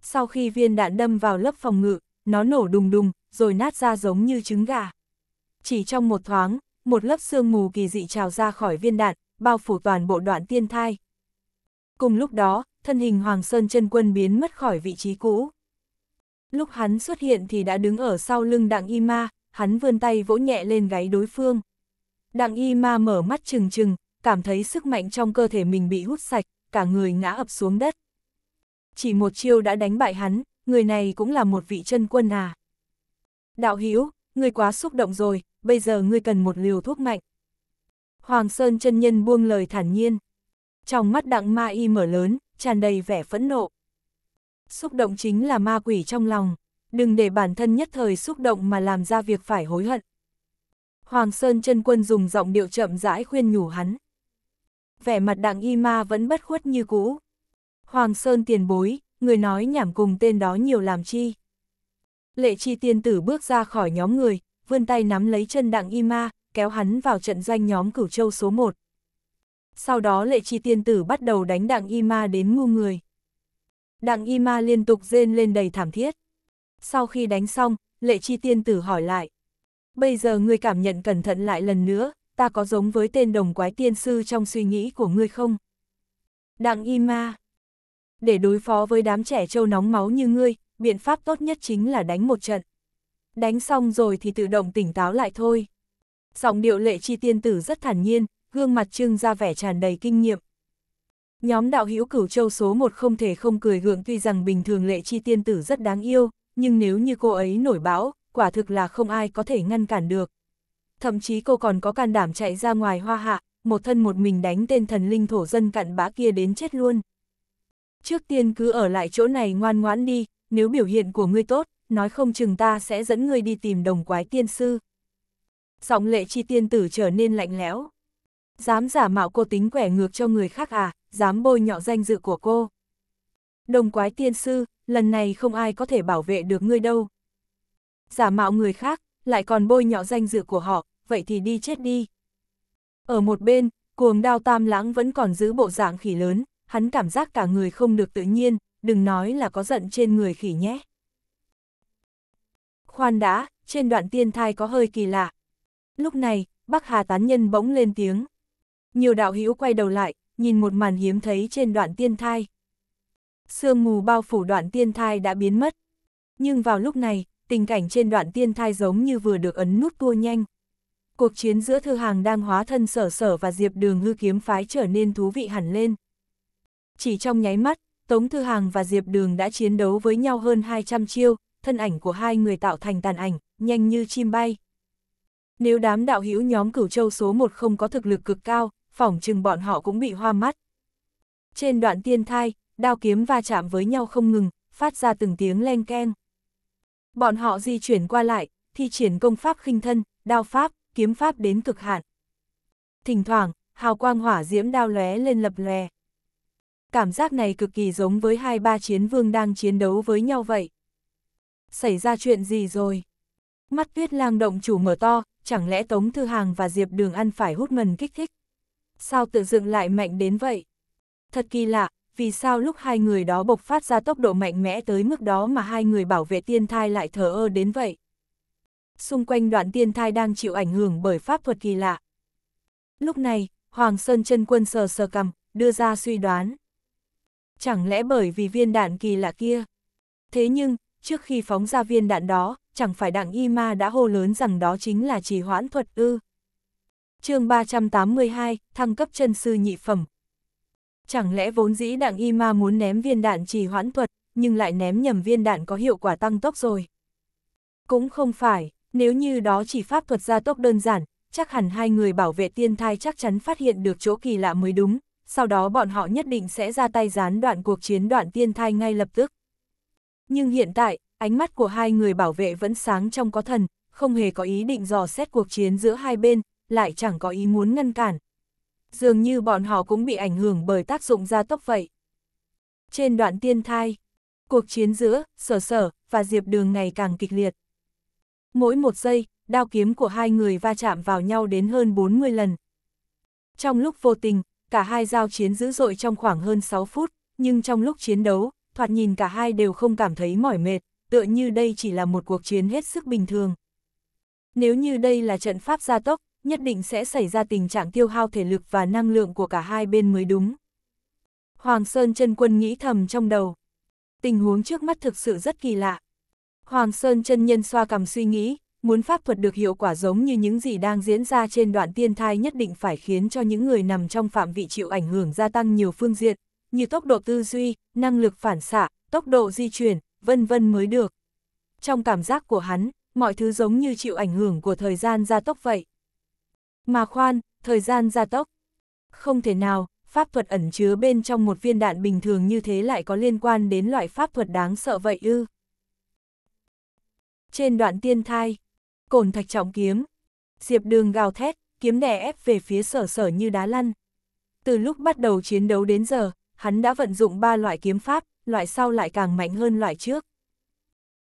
Sau khi viên đạn đâm vào lớp phòng ngự, nó nổ đùng đùng, rồi nát ra giống như trứng gà. Chỉ trong một thoáng, một lớp sương mù kỳ dị trào ra khỏi viên đạn, bao phủ toàn bộ đoạn tiên thai. Cùng lúc đó, thân hình Hoàng Sơn chân quân biến mất khỏi vị trí cũ. Lúc hắn xuất hiện thì đã đứng ở sau lưng đặng y ma, hắn vươn tay vỗ nhẹ lên gáy đối phương. Đặng y ma mở mắt trừng trừng, cảm thấy sức mạnh trong cơ thể mình bị hút sạch, cả người ngã ập xuống đất. Chỉ một chiêu đã đánh bại hắn, người này cũng là một vị chân quân à. Đạo Hiếu, ngươi quá xúc động rồi, bây giờ ngươi cần một liều thuốc mạnh. Hoàng Sơn chân nhân buông lời thản nhiên. Trong mắt đặng ma y mở lớn, tràn đầy vẻ phẫn nộ. Xúc động chính là ma quỷ trong lòng, đừng để bản thân nhất thời xúc động mà làm ra việc phải hối hận. Hoàng Sơn chân quân dùng giọng điệu chậm rãi khuyên nhủ hắn. Vẻ mặt đặng y ma vẫn bất khuất như cũ. Hoàng Sơn tiền bối, người nói nhảm cùng tên đó nhiều làm chi. Lệ chi tiên tử bước ra khỏi nhóm người, vươn tay nắm lấy chân đặng y ma, kéo hắn vào trận doanh nhóm cửu châu số 1. Sau đó lệ chi tiên tử bắt đầu đánh đặng y ma đến ngu người. Đặng y ma liên tục rên lên đầy thảm thiết. Sau khi đánh xong, lệ chi tiên tử hỏi lại, Bây giờ ngươi cảm nhận cẩn thận lại lần nữa, ta có giống với tên đồng quái tiên sư trong suy nghĩ của ngươi không? Đặng y ma. Để đối phó với đám trẻ trâu nóng máu như ngươi, biện pháp tốt nhất chính là đánh một trận. Đánh xong rồi thì tự động tỉnh táo lại thôi. Giọng điệu lệ chi tiên tử rất thản nhiên, gương mặt trưng ra vẻ tràn đầy kinh nghiệm. Nhóm đạo hữu cửu châu số một không thể không cười gượng tuy rằng bình thường lệ chi tiên tử rất đáng yêu, nhưng nếu như cô ấy nổi bão, quả thực là không ai có thể ngăn cản được. Thậm chí cô còn có can đảm chạy ra ngoài hoa hạ, một thân một mình đánh tên thần linh thổ dân cặn bã kia đến chết luôn. Trước tiên cứ ở lại chỗ này ngoan ngoãn đi, nếu biểu hiện của ngươi tốt, nói không chừng ta sẽ dẫn ngươi đi tìm đồng quái tiên sư. Giọng lệ chi tiên tử trở nên lạnh lẽo. Dám giả mạo cô tính quẻ ngược cho người khác à, dám bôi nhọ danh dự của cô. Đồng quái tiên sư, lần này không ai có thể bảo vệ được ngươi đâu, giả mạo người khác, lại còn bôi nhọ danh dự của họ, vậy thì đi chết đi. Ở một bên, cuồng đao tam lãng vẫn còn giữ bộ dạng khỉ lớn, hắn cảm giác cả người không được tự nhiên, đừng nói là có giận trên người khỉ nhé. Khoan đã, trên đoạn tiên thai có hơi kỳ lạ. Lúc này, Bắc Hà tán nhân bỗng lên tiếng. Nhiều đạo hữu quay đầu lại, nhìn một màn hiếm thấy trên đoạn tiên thai. Sương mù bao phủ đoạn tiên thai đã biến mất. Nhưng vào lúc này, tình cảnh trên đoạn tiên thai giống như vừa được ấn nút tua nhanh. Cuộc chiến giữa thư hàng đang hóa thân sở sở và diệp đường hư kiếm phái trở nên thú vị hẳn lên. Chỉ trong nháy mắt, Tống Thư Hàng và Diệp Đường đã chiến đấu với nhau hơn 200 chiêu, thân ảnh của hai người tạo thành tàn ảnh, nhanh như chim bay. Nếu đám đạo hữu nhóm cửu châu số 1 không có thực lực cực cao, phỏng chừng bọn họ cũng bị hoa mắt. Trên đoạn tiên thai, đao kiếm va chạm với nhau không ngừng, phát ra từng tiếng len keng. Bọn họ di chuyển qua lại, thi triển công pháp khinh thân, đao pháp, kiếm pháp đến cực hạn. Thỉnh thoảng, hào quang hỏa diễm đao lóe lên lập lè. Cảm giác này cực kỳ giống với hai ba chiến vương đang chiến đấu với nhau vậy. Xảy ra chuyện gì rồi? Mắt tuyết lang động chủ mở to, chẳng lẽ Tống Thư Hàng và Diệp Đường ăn phải hút mần kích thích? Sao tự dựng lại mạnh đến vậy? Thật kỳ lạ, vì sao lúc hai người đó bộc phát ra tốc độ mạnh mẽ tới mức đó mà hai người bảo vệ tiên thai lại thờ ơ đến vậy. Xung quanh đoạn tiên thai đang chịu ảnh hưởng bởi pháp thuật kỳ lạ. Lúc này, Hoàng Sơn chân quân sờ sờ cầm, đưa ra suy đoán. Chẳng lẽ bởi vì viên đạn kỳ lạ kia? Thế nhưng, trước khi phóng ra viên đạn đó, chẳng phải đặng y ma đã hô lớn rằng đó chính là trì hoãn thuật ư. chương 382, thăng cấp chân sư nhị phẩm, Chẳng lẽ vốn dĩ đặng y ma muốn ném viên đạn trì hoãn thuật, nhưng lại ném nhầm viên đạn có hiệu quả tăng tốc rồi. Cũng không phải, nếu như đó chỉ pháp thuật gia tốc đơn giản, chắc hẳn hai người bảo vệ tiên thai chắc chắn phát hiện được chỗ kỳ lạ mới đúng, sau đó bọn họ nhất định sẽ ra tay gián đoạn cuộc chiến đoạn tiên thai ngay lập tức. Nhưng hiện tại, ánh mắt của hai người bảo vệ vẫn sáng trong có thần, không hề có ý định dò xét cuộc chiến giữa hai bên, lại chẳng có ý muốn ngăn cản, dường như bọn họ cũng bị ảnh hưởng bởi tác dụng gia tốc vậy. Trên đoạn tiên thai, cuộc chiến giữa sở sở và diệp đường ngày càng kịch liệt. Mỗi một giây, đao kiếm của hai người va chạm vào nhau đến hơn 40 lần. Trong lúc vô tình, cả hai giao chiến dữ dội trong khoảng hơn 6 phút, nhưng trong lúc chiến đấu, thoạt nhìn cả hai đều không cảm thấy mỏi mệt, tựa như đây chỉ là một cuộc chiến hết sức bình thường. Nếu như đây là trận pháp gia tốc, nhất định sẽ xảy ra tình trạng tiêu hao thể lực và năng lượng của cả hai bên mới đúng. Hoàng Sơn chân quân nghĩ thầm trong đầu. Tình huống trước mắt thực sự rất kỳ lạ. Hoàng Sơn chân nhân xoa cầm suy nghĩ, muốn pháp thuật được hiệu quả giống như những gì đang diễn ra trên đoạn tiên thai nhất định phải khiến cho những người nằm trong phạm vị chịu ảnh hưởng gia tăng nhiều phương diện, như tốc độ tư duy, năng lực phản xạ, tốc độ di chuyển, vân vân mới được. Trong cảm giác của hắn, mọi thứ giống như chịu ảnh hưởng của thời gian gia tốc vậy. Mà khoan, thời gian gia tốc. Không thể nào, pháp thuật ẩn chứa bên trong một viên đạn bình thường như thế lại có liên quan đến loại pháp thuật đáng sợ vậy ư. Trên đoạn tiên thai, cồn thạch trọng kiếm, diệp đường gào thét, kiếm đè ép về phía sở sở như đá lăn. Từ lúc bắt đầu chiến đấu đến giờ, hắn đã vận dụng ba loại kiếm pháp, loại sau lại càng mạnh hơn loại trước.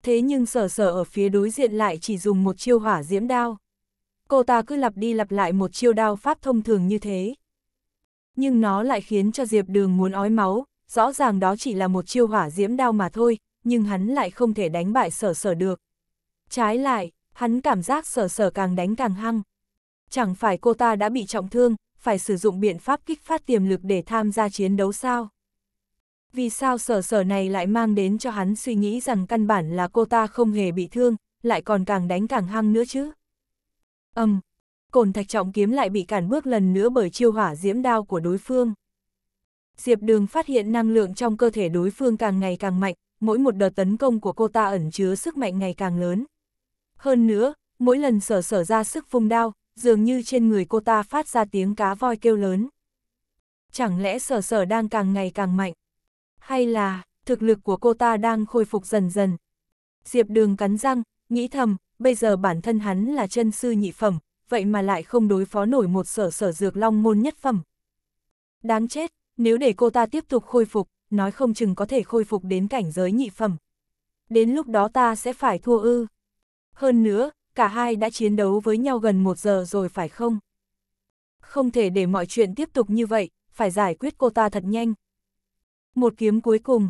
Thế nhưng sở sở ở phía đối diện lại chỉ dùng một chiêu hỏa diễm đao cô ta cứ lặp đi lặp lại một chiêu đao pháp thông thường như thế. Nhưng nó lại khiến cho Diệp Đường muốn ói máu, rõ ràng đó chỉ là một chiêu hỏa diễm đao mà thôi, nhưng hắn lại không thể đánh bại sở sở được. Trái lại, hắn cảm giác sở sở càng đánh càng hăng. Chẳng phải cô ta đã bị trọng thương, phải sử dụng biện pháp kích phát tiềm lực để tham gia chiến đấu sao? Vì sao sở sở này lại mang đến cho hắn suy nghĩ rằng căn bản là cô ta không hề bị thương, lại còn càng đánh càng hăng nữa chứ? Âm, cồn thạch trọng kiếm lại bị cản bước lần nữa bởi chiêu hỏa diễm đao của đối phương. Diệp Đường phát hiện năng lượng trong cơ thể đối phương càng ngày càng mạnh, mỗi một đợt tấn công của cô ta ẩn chứa sức mạnh ngày càng lớn. Hơn nữa, mỗi lần sở sở ra sức phung đao, dường như trên người cô ta phát ra tiếng cá voi kêu lớn. Chẳng lẽ sở sở đang càng ngày càng mạnh? Hay là, thực lực của cô ta đang khôi phục dần dần? Diệp Đường cắn răng, nghĩ thầm, bây giờ bản thân hắn là chân sư nhị phẩm, vậy mà lại không đối phó nổi một sở sở dược long môn nhất phẩm. Đáng chết, nếu để cô ta tiếp tục khôi phục, nói không chừng có thể khôi phục đến cảnh giới nhị phẩm. Đến lúc đó ta sẽ phải thua ư. Hơn nữa, cả hai đã chiến đấu với nhau gần một giờ rồi phải không? Không thể để mọi chuyện tiếp tục như vậy, phải giải quyết cô ta thật nhanh. Một kiếm cuối cùng,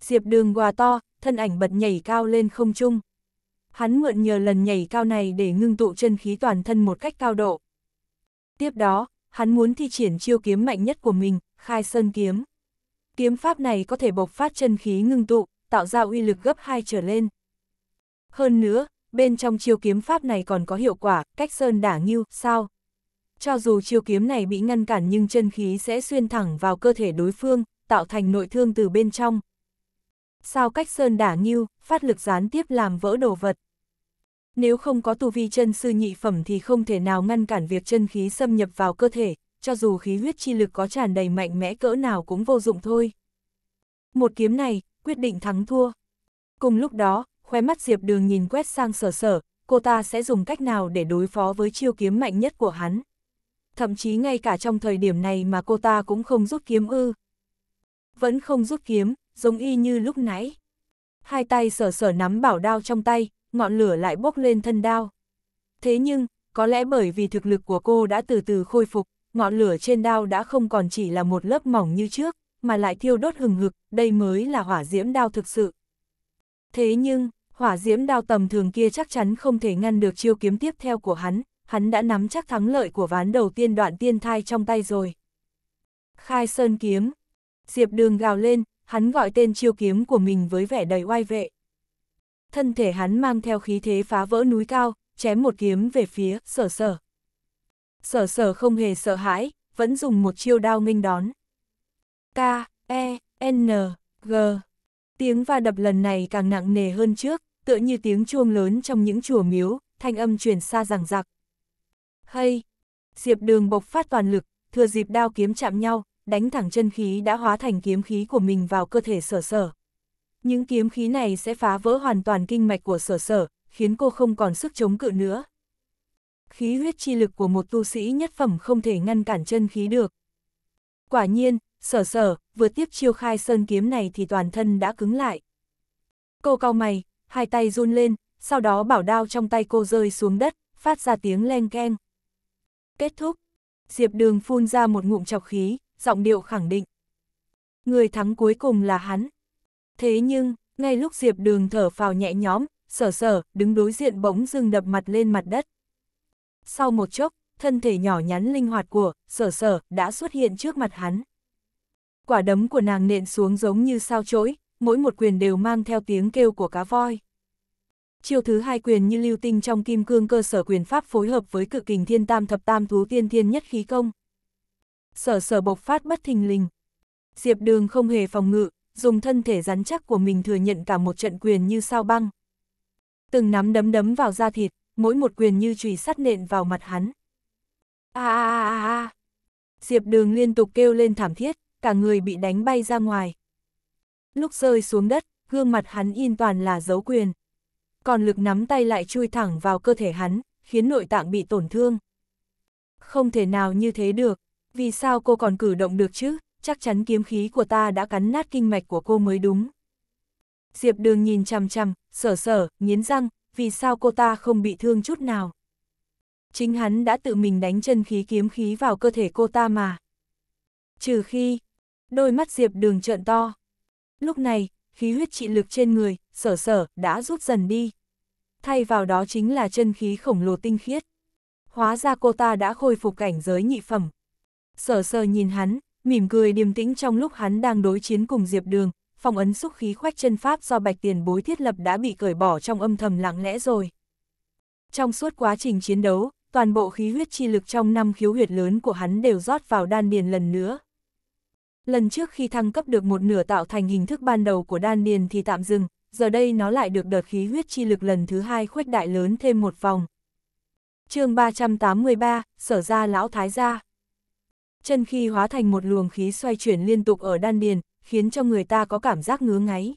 Diệp đường quà to, thân ảnh bật nhảy cao lên không trung hắn mượn nhờ lần nhảy cao này để ngưng tụ chân khí toàn thân một cách cao độ. Tiếp đó, hắn muốn thi triển chiêu kiếm mạnh nhất của mình, khai sơn kiếm. Kiếm pháp này có thể bộc phát chân khí ngưng tụ, tạo ra uy lực gấp 2 trở lên. Hơn nữa, bên trong chiêu kiếm pháp này còn có hiệu quả, cách sơn đả nghiêu, sao? Cho dù chiêu kiếm này bị ngăn cản nhưng chân khí sẽ xuyên thẳng vào cơ thể đối phương, tạo thành nội thương từ bên trong. Sao cách sơn đả nghiêu, phát lực gián tiếp làm vỡ đồ vật nếu không có tu vi chân sư nhị phẩm thì không thể nào ngăn cản việc chân khí xâm nhập vào cơ thể, cho dù khí huyết chi lực có tràn đầy mạnh mẽ cỡ nào cũng vô dụng thôi. Một kiếm này, quyết định thắng thua. Cùng lúc đó, khóe mắt Diệp Đường nhìn quét sang sở sở, cô ta sẽ dùng cách nào để đối phó với chiêu kiếm mạnh nhất của hắn. Thậm chí ngay cả trong thời điểm này mà cô ta cũng không rút kiếm ư. Vẫn không rút kiếm, giống y như lúc nãy. Hai tay sở sở nắm bảo đao trong tay, ngọn lửa lại bốc lên thân đao. Thế nhưng, có lẽ bởi vì thực lực của cô đã từ từ khôi phục, ngọn lửa trên đao đã không còn chỉ là một lớp mỏng như trước, mà lại thiêu đốt hừng hực, đây mới là hỏa diễm đao thực sự. Thế nhưng, hỏa diễm đao tầm thường kia chắc chắn không thể ngăn được chiêu kiếm tiếp theo của hắn, hắn đã nắm chắc thắng lợi của ván đầu tiên đoạn tiên thai trong tay rồi. Khai sơn kiếm. Diệp đường gào lên, hắn gọi tên chiêu kiếm của mình với vẻ đầy oai vệ thân thể hắn mang theo khí thế phá vỡ núi cao, chém một kiếm về phía sở sở. Sở sở không hề sợ hãi, vẫn dùng một chiêu đao minh đón. K, E, N, G. Tiếng va đập lần này càng nặng nề hơn trước, tựa như tiếng chuông lớn trong những chùa miếu, thanh âm truyền xa rằng rạc. Hay! Diệp đường bộc phát toàn lực, thừa dịp đao kiếm chạm nhau, đánh thẳng chân khí đã hóa thành kiếm khí của mình vào cơ thể sở sở. Những kiếm khí này sẽ phá vỡ hoàn toàn kinh mạch của sở sở, khiến cô không còn sức chống cự nữa. Khí huyết chi lực của một tu sĩ nhất phẩm không thể ngăn cản chân khí được. Quả nhiên, sở sở, vừa tiếp chiêu khai sơn kiếm này thì toàn thân đã cứng lại. Cô cau mày, hai tay run lên, sau đó bảo đao trong tay cô rơi xuống đất, phát ra tiếng leng keng. Kết thúc, Diệp Đường phun ra một ngụm chọc khí, giọng điệu khẳng định. Người thắng cuối cùng là hắn, Thế nhưng, ngay lúc Diệp Đường thở phào nhẹ nhõm, sở sở, đứng đối diện bỗng dưng đập mặt lên mặt đất. Sau một chốc, thân thể nhỏ nhắn linh hoạt của, sở sở, đã xuất hiện trước mặt hắn. Quả đấm của nàng nện xuống giống như sao chổi, mỗi một quyền đều mang theo tiếng kêu của cá voi. Chiêu thứ hai quyền như lưu tinh trong kim cương cơ sở quyền pháp phối hợp với cự kình thiên tam thập tam thú tiên thiên nhất khí công. Sở sở bộc phát bất thình lình. Diệp đường không hề phòng ngự, dùng thân thể rắn chắc của mình thừa nhận cả một trận quyền như sao băng. Từng nắm đấm đấm vào da thịt, mỗi một quyền như chùy sắt nện vào mặt hắn. A a a a. Diệp Đường liên tục kêu lên thảm thiết, cả người bị đánh bay ra ngoài. Lúc rơi xuống đất, gương mặt hắn in toàn là dấu quyền. Còn lực nắm tay lại chui thẳng vào cơ thể hắn, khiến nội tạng bị tổn thương. Không thể nào như thế được, vì sao cô còn cử động được chứ? chắc chắn kiếm khí của ta đã cắn nát kinh mạch của cô mới đúng. Diệp đường nhìn chằm chằm, sở sở, nghiến răng, vì sao cô ta không bị thương chút nào. Chính hắn đã tự mình đánh chân khí kiếm khí vào cơ thể cô ta mà. Trừ khi, đôi mắt Diệp đường trợn to. Lúc này, khí huyết trị lực trên người, sở sở, đã rút dần đi. Thay vào đó chính là chân khí khổng lồ tinh khiết. Hóa ra cô ta đã khôi phục cảnh giới nhị phẩm. Sở sở nhìn hắn, mỉm cười điềm tĩnh trong lúc hắn đang đối chiến cùng Diệp Đường, phong ấn xúc khí khoách chân pháp do bạch tiền bối thiết lập đã bị cởi bỏ trong âm thầm lặng lẽ rồi. Trong suốt quá trình chiến đấu, toàn bộ khí huyết chi lực trong năm khiếu huyệt lớn của hắn đều rót vào đan điền lần nữa. Lần trước khi thăng cấp được một nửa tạo thành hình thức ban đầu của đan điền thì tạm dừng, giờ đây nó lại được đợt khí huyết chi lực lần thứ hai khuếch đại lớn thêm một vòng. chương 383, Sở ra Lão Thái gia chân khi hóa thành một luồng khí xoay chuyển liên tục ở đan điền, khiến cho người ta có cảm giác ngứa ngáy.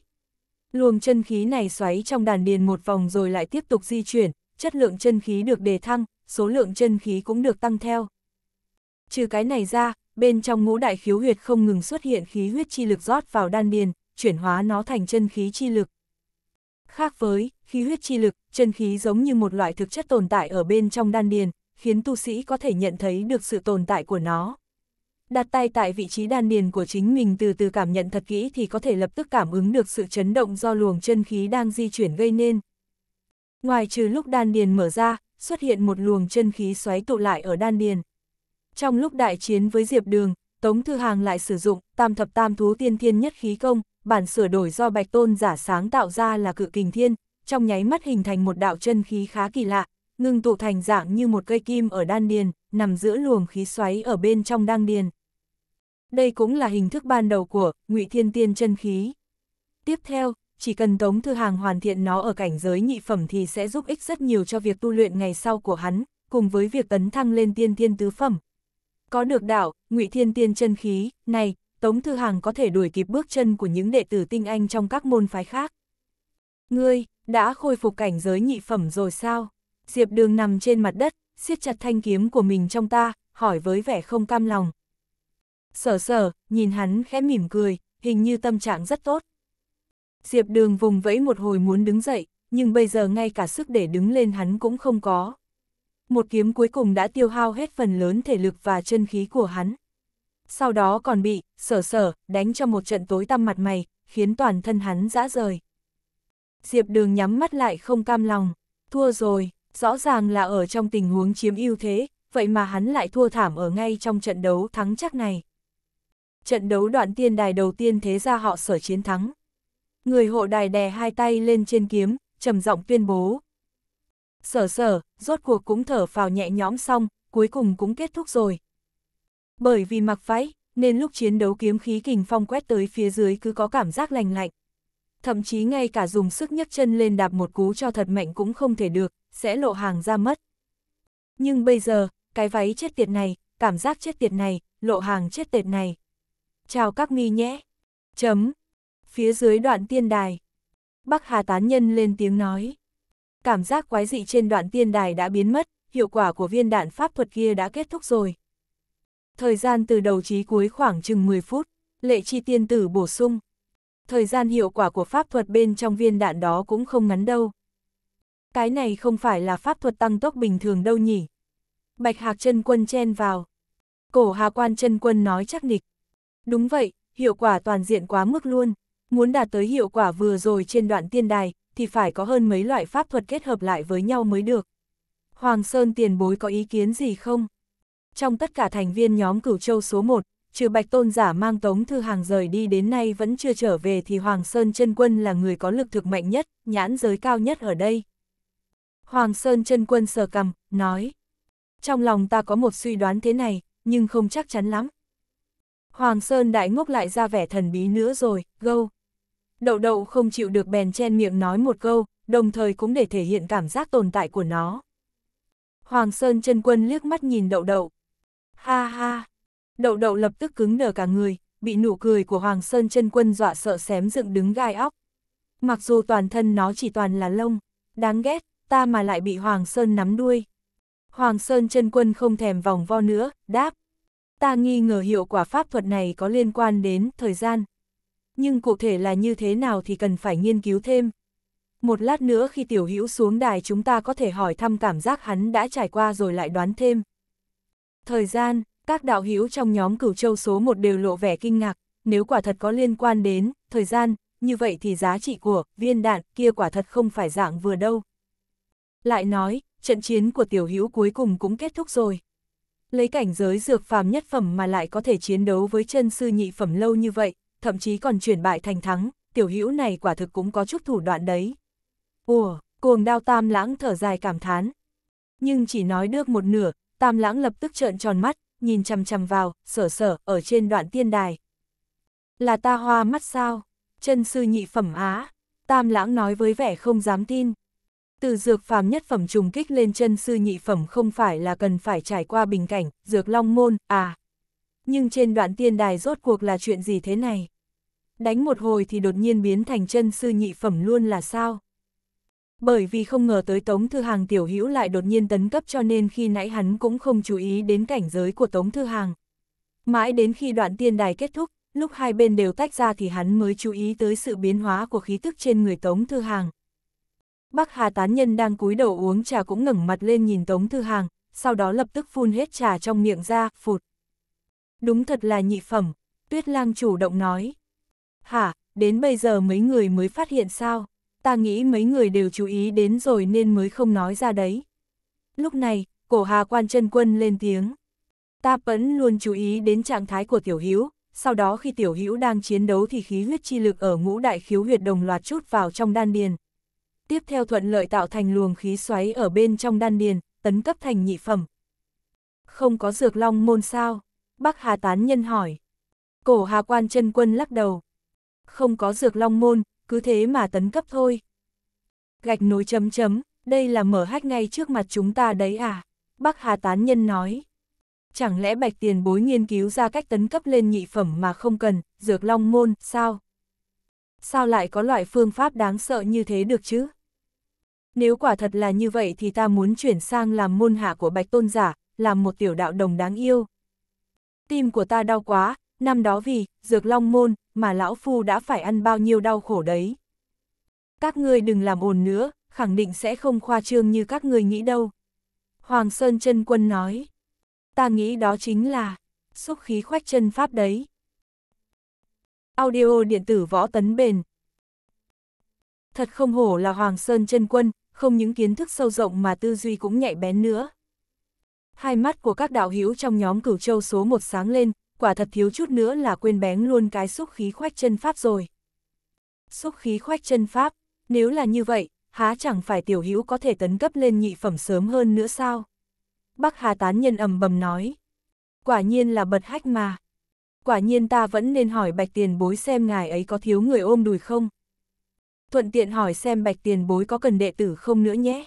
Luồng chân khí này xoáy trong đàn điền một vòng rồi lại tiếp tục di chuyển, chất lượng chân khí được đề thăng, số lượng chân khí cũng được tăng theo. Trừ cái này ra, bên trong ngũ đại khiếu huyệt không ngừng xuất hiện khí huyết chi lực rót vào đan điền, chuyển hóa nó thành chân khí chi lực. Khác với khí huyết chi lực, chân khí giống như một loại thực chất tồn tại ở bên trong đan điền, khiến tu sĩ có thể nhận thấy được sự tồn tại của nó đặt tay tại vị trí đan điền của chính mình từ từ cảm nhận thật kỹ thì có thể lập tức cảm ứng được sự chấn động do luồng chân khí đang di chuyển gây nên. Ngoài trừ lúc đan điền mở ra, xuất hiện một luồng chân khí xoáy tụ lại ở đan điền. Trong lúc đại chiến với Diệp Đường, Tống Thư Hàng lại sử dụng tam thập tam thú tiên thiên nhất khí công, bản sửa đổi do Bạch Tôn giả sáng tạo ra là cự kình thiên, trong nháy mắt hình thành một đạo chân khí khá kỳ lạ, ngưng tụ thành dạng như một cây kim ở đan điền, nằm giữa luồng khí xoáy ở bên trong đan điền đây cũng là hình thức ban đầu của ngụy thiên tiên chân khí. Tiếp theo, chỉ cần Tống Thư Hàng hoàn thiện nó ở cảnh giới nhị phẩm thì sẽ giúp ích rất nhiều cho việc tu luyện ngày sau của hắn, cùng với việc tấn thăng lên tiên thiên tứ phẩm. Có được đạo, ngụy thiên tiên chân khí, này, Tống Thư Hàng có thể đuổi kịp bước chân của những đệ tử tinh anh trong các môn phái khác. Ngươi, đã khôi phục cảnh giới nhị phẩm rồi sao? Diệp Đường nằm trên mặt đất, siết chặt thanh kiếm của mình trong ta, hỏi với vẻ không cam lòng. Sở sở, nhìn hắn khẽ mỉm cười, hình như tâm trạng rất tốt. Diệp đường vùng vẫy một hồi muốn đứng dậy, nhưng bây giờ ngay cả sức để đứng lên hắn cũng không có. Một kiếm cuối cùng đã tiêu hao hết phần lớn thể lực và chân khí của hắn. Sau đó còn bị, sở sở, đánh cho một trận tối tăm mặt mày, khiến toàn thân hắn dã rời. Diệp đường nhắm mắt lại không cam lòng, thua rồi, rõ ràng là ở trong tình huống chiếm ưu thế, vậy mà hắn lại thua thảm ở ngay trong trận đấu thắng chắc này. Trận đấu đoạn tiên đài đầu tiên thế ra họ sở chiến thắng. Người hộ đài đè hai tay lên trên kiếm, trầm giọng tuyên bố. Sở sở, rốt cuộc cũng thở phào nhẹ nhõm xong, cuối cùng cũng kết thúc rồi. Bởi vì mặc váy, nên lúc chiến đấu kiếm khí kình phong quét tới phía dưới cứ có cảm giác lành lạnh. Thậm chí ngay cả dùng sức nhấc chân lên đạp một cú cho thật mạnh cũng không thể được, sẽ lộ hàng ra mất. Nhưng bây giờ, cái váy chết tiệt này, cảm giác chết tiệt này, lộ hàng chết tiệt này. Chào các nghi nhé. Chấm. Phía dưới đoạn tiên đài. Bắc Hà Tán Nhân lên tiếng nói. Cảm giác quái dị trên đoạn tiên đài đã biến mất, hiệu quả của viên đạn pháp thuật kia đã kết thúc rồi. Thời gian từ đầu chí cuối khoảng chừng 10 phút, lệ chi tiên tử bổ sung. Thời gian hiệu quả của pháp thuật bên trong viên đạn đó cũng không ngắn đâu. Cái này không phải là pháp thuật tăng tốc bình thường đâu nhỉ. Bạch Hạc chân Quân chen vào. Cổ Hà Quan chân Quân nói chắc nịch, Đúng vậy, hiệu quả toàn diện quá mức luôn. Muốn đạt tới hiệu quả vừa rồi trên đoạn tiên đài, thì phải có hơn mấy loại pháp thuật kết hợp lại với nhau mới được. Hoàng Sơn tiền bối có ý kiến gì không? Trong tất cả thành viên nhóm cửu châu số 1, trừ bạch tôn giả mang tống thư hàng rời đi đến nay vẫn chưa trở về thì Hoàng Sơn chân Quân là người có lực thực mạnh nhất, nhãn giới cao nhất ở đây. Hoàng Sơn chân Quân sờ cằm nói. Trong lòng ta có một suy đoán thế này, nhưng không chắc chắn lắm. Hoàng Sơn Đại Ngốc lại ra vẻ thần bí nữa rồi, gâu. Đậu đậu không chịu được bèn chen miệng nói một câu, đồng thời cũng để thể hiện cảm giác tồn tại của nó. Hoàng Sơn chân quân liếc mắt nhìn đậu đậu. Ha ha! Đậu đậu lập tức cứng nở cả người, bị nụ cười của Hoàng Sơn chân quân dọa sợ xém dựng đứng gai óc. Mặc dù toàn thân nó chỉ toàn là lông, đáng ghét, ta mà lại bị Hoàng Sơn nắm đuôi. Hoàng Sơn chân quân không thèm vòng vo nữa, đáp, ta nghi ngờ hiệu quả pháp thuật này có liên quan đến thời gian. Nhưng cụ thể là như thế nào thì cần phải nghiên cứu thêm. Một lát nữa khi tiểu hữu xuống đài chúng ta có thể hỏi thăm cảm giác hắn đã trải qua rồi lại đoán thêm. Thời gian, các đạo hữu trong nhóm cửu châu số 1 đều lộ vẻ kinh ngạc, nếu quả thật có liên quan đến, thời gian, như vậy thì giá trị của viên đạn kia quả thật không phải dạng vừa đâu. Lại nói, trận chiến của tiểu hữu cuối cùng cũng kết thúc rồi lấy cảnh giới dược phàm nhất phẩm mà lại có thể chiến đấu với chân sư nhị phẩm lâu như vậy, thậm chí còn chuyển bại thành thắng, tiểu hữu này quả thực cũng có chút thủ đoạn đấy. Ủa, cuồng đao tam lãng thở dài cảm thán. Nhưng chỉ nói được một nửa, tam lãng lập tức trợn tròn mắt, nhìn chằm chằm vào, sở sở, ở trên đoạn tiên đài. Là ta hoa mắt sao? Chân sư nhị phẩm á? Tam lãng nói với vẻ không dám tin. Từ dược phàm nhất phẩm trùng kích lên chân sư nhị phẩm không phải là cần phải trải qua bình cảnh, dược long môn, à. Nhưng trên đoạn tiên đài rốt cuộc là chuyện gì thế này? Đánh một hồi thì đột nhiên biến thành chân sư nhị phẩm luôn là sao? Bởi vì không ngờ tới Tống Thư Hàng tiểu hữu lại đột nhiên tấn cấp cho nên khi nãy hắn cũng không chú ý đến cảnh giới của Tống Thư Hàng. Mãi đến khi đoạn tiên đài kết thúc, lúc hai bên đều tách ra thì hắn mới chú ý tới sự biến hóa của khí tức trên người Tống Thư Hàng. Bắc Hà tán nhân đang cúi đầu uống trà cũng ngẩng mặt lên nhìn Tống Thư Hàng, sau đó lập tức phun hết trà trong miệng ra, phụt. Đúng thật là nhị phẩm, Tuyết Lang chủ động nói. Hả, đến bây giờ mấy người mới phát hiện sao? Ta nghĩ mấy người đều chú ý đến rồi nên mới không nói ra đấy. Lúc này, cổ hà quan chân quân lên tiếng. Ta vẫn luôn chú ý đến trạng thái của tiểu hữu sau đó khi tiểu hữu đang chiến đấu thì khí huyết chi lực ở ngũ đại khiếu huyệt đồng loạt chút vào trong đan điền, tiếp theo thuận lợi tạo thành luồng khí xoáy ở bên trong đan điền, tấn cấp thành nhị phẩm. Không có dược long môn sao? Bắc Hà Tán Nhân hỏi. Cổ Hà Quan chân quân lắc đầu. Không có dược long môn, cứ thế mà tấn cấp thôi. Gạch nối chấm chấm, đây là mở hách ngay trước mặt chúng ta đấy à? Bắc Hà Tán Nhân nói. Chẳng lẽ bạch tiền bối nghiên cứu ra cách tấn cấp lên nhị phẩm mà không cần, dược long môn, sao? Sao lại có loại phương pháp đáng sợ như thế được chứ? Nếu quả thật là như vậy thì ta muốn chuyển sang làm môn hạ của bạch tôn giả, làm một tiểu đạo đồng đáng yêu. Tim của ta đau quá, năm đó vì, dược long môn, mà lão phu đã phải ăn bao nhiêu đau khổ đấy. Các ngươi đừng làm ồn nữa, khẳng định sẽ không khoa trương như các ngươi nghĩ đâu. Hoàng Sơn chân Quân nói, ta nghĩ đó chính là, xúc khí khoách chân pháp đấy. Audio điện tử võ tấn bền. Thật không hổ là Hoàng Sơn chân Quân, không những kiến thức sâu rộng mà tư duy cũng nhạy bén nữa. Hai mắt của các đạo hữu trong nhóm cửu châu số một sáng lên, quả thật thiếu chút nữa là quên bén luôn cái xúc khí khoách chân pháp rồi. Xúc khí khoách chân pháp, nếu là như vậy, há chẳng phải tiểu hữu có thể tấn cấp lên nhị phẩm sớm hơn nữa sao? Bắc Hà Tán Nhân ầm bầm nói. Quả nhiên là bật hách mà. Quả nhiên ta vẫn nên hỏi bạch tiền bối xem ngài ấy có thiếu người ôm đùi không? thuận tiện hỏi xem bạch tiền bối có cần đệ tử không nữa nhé.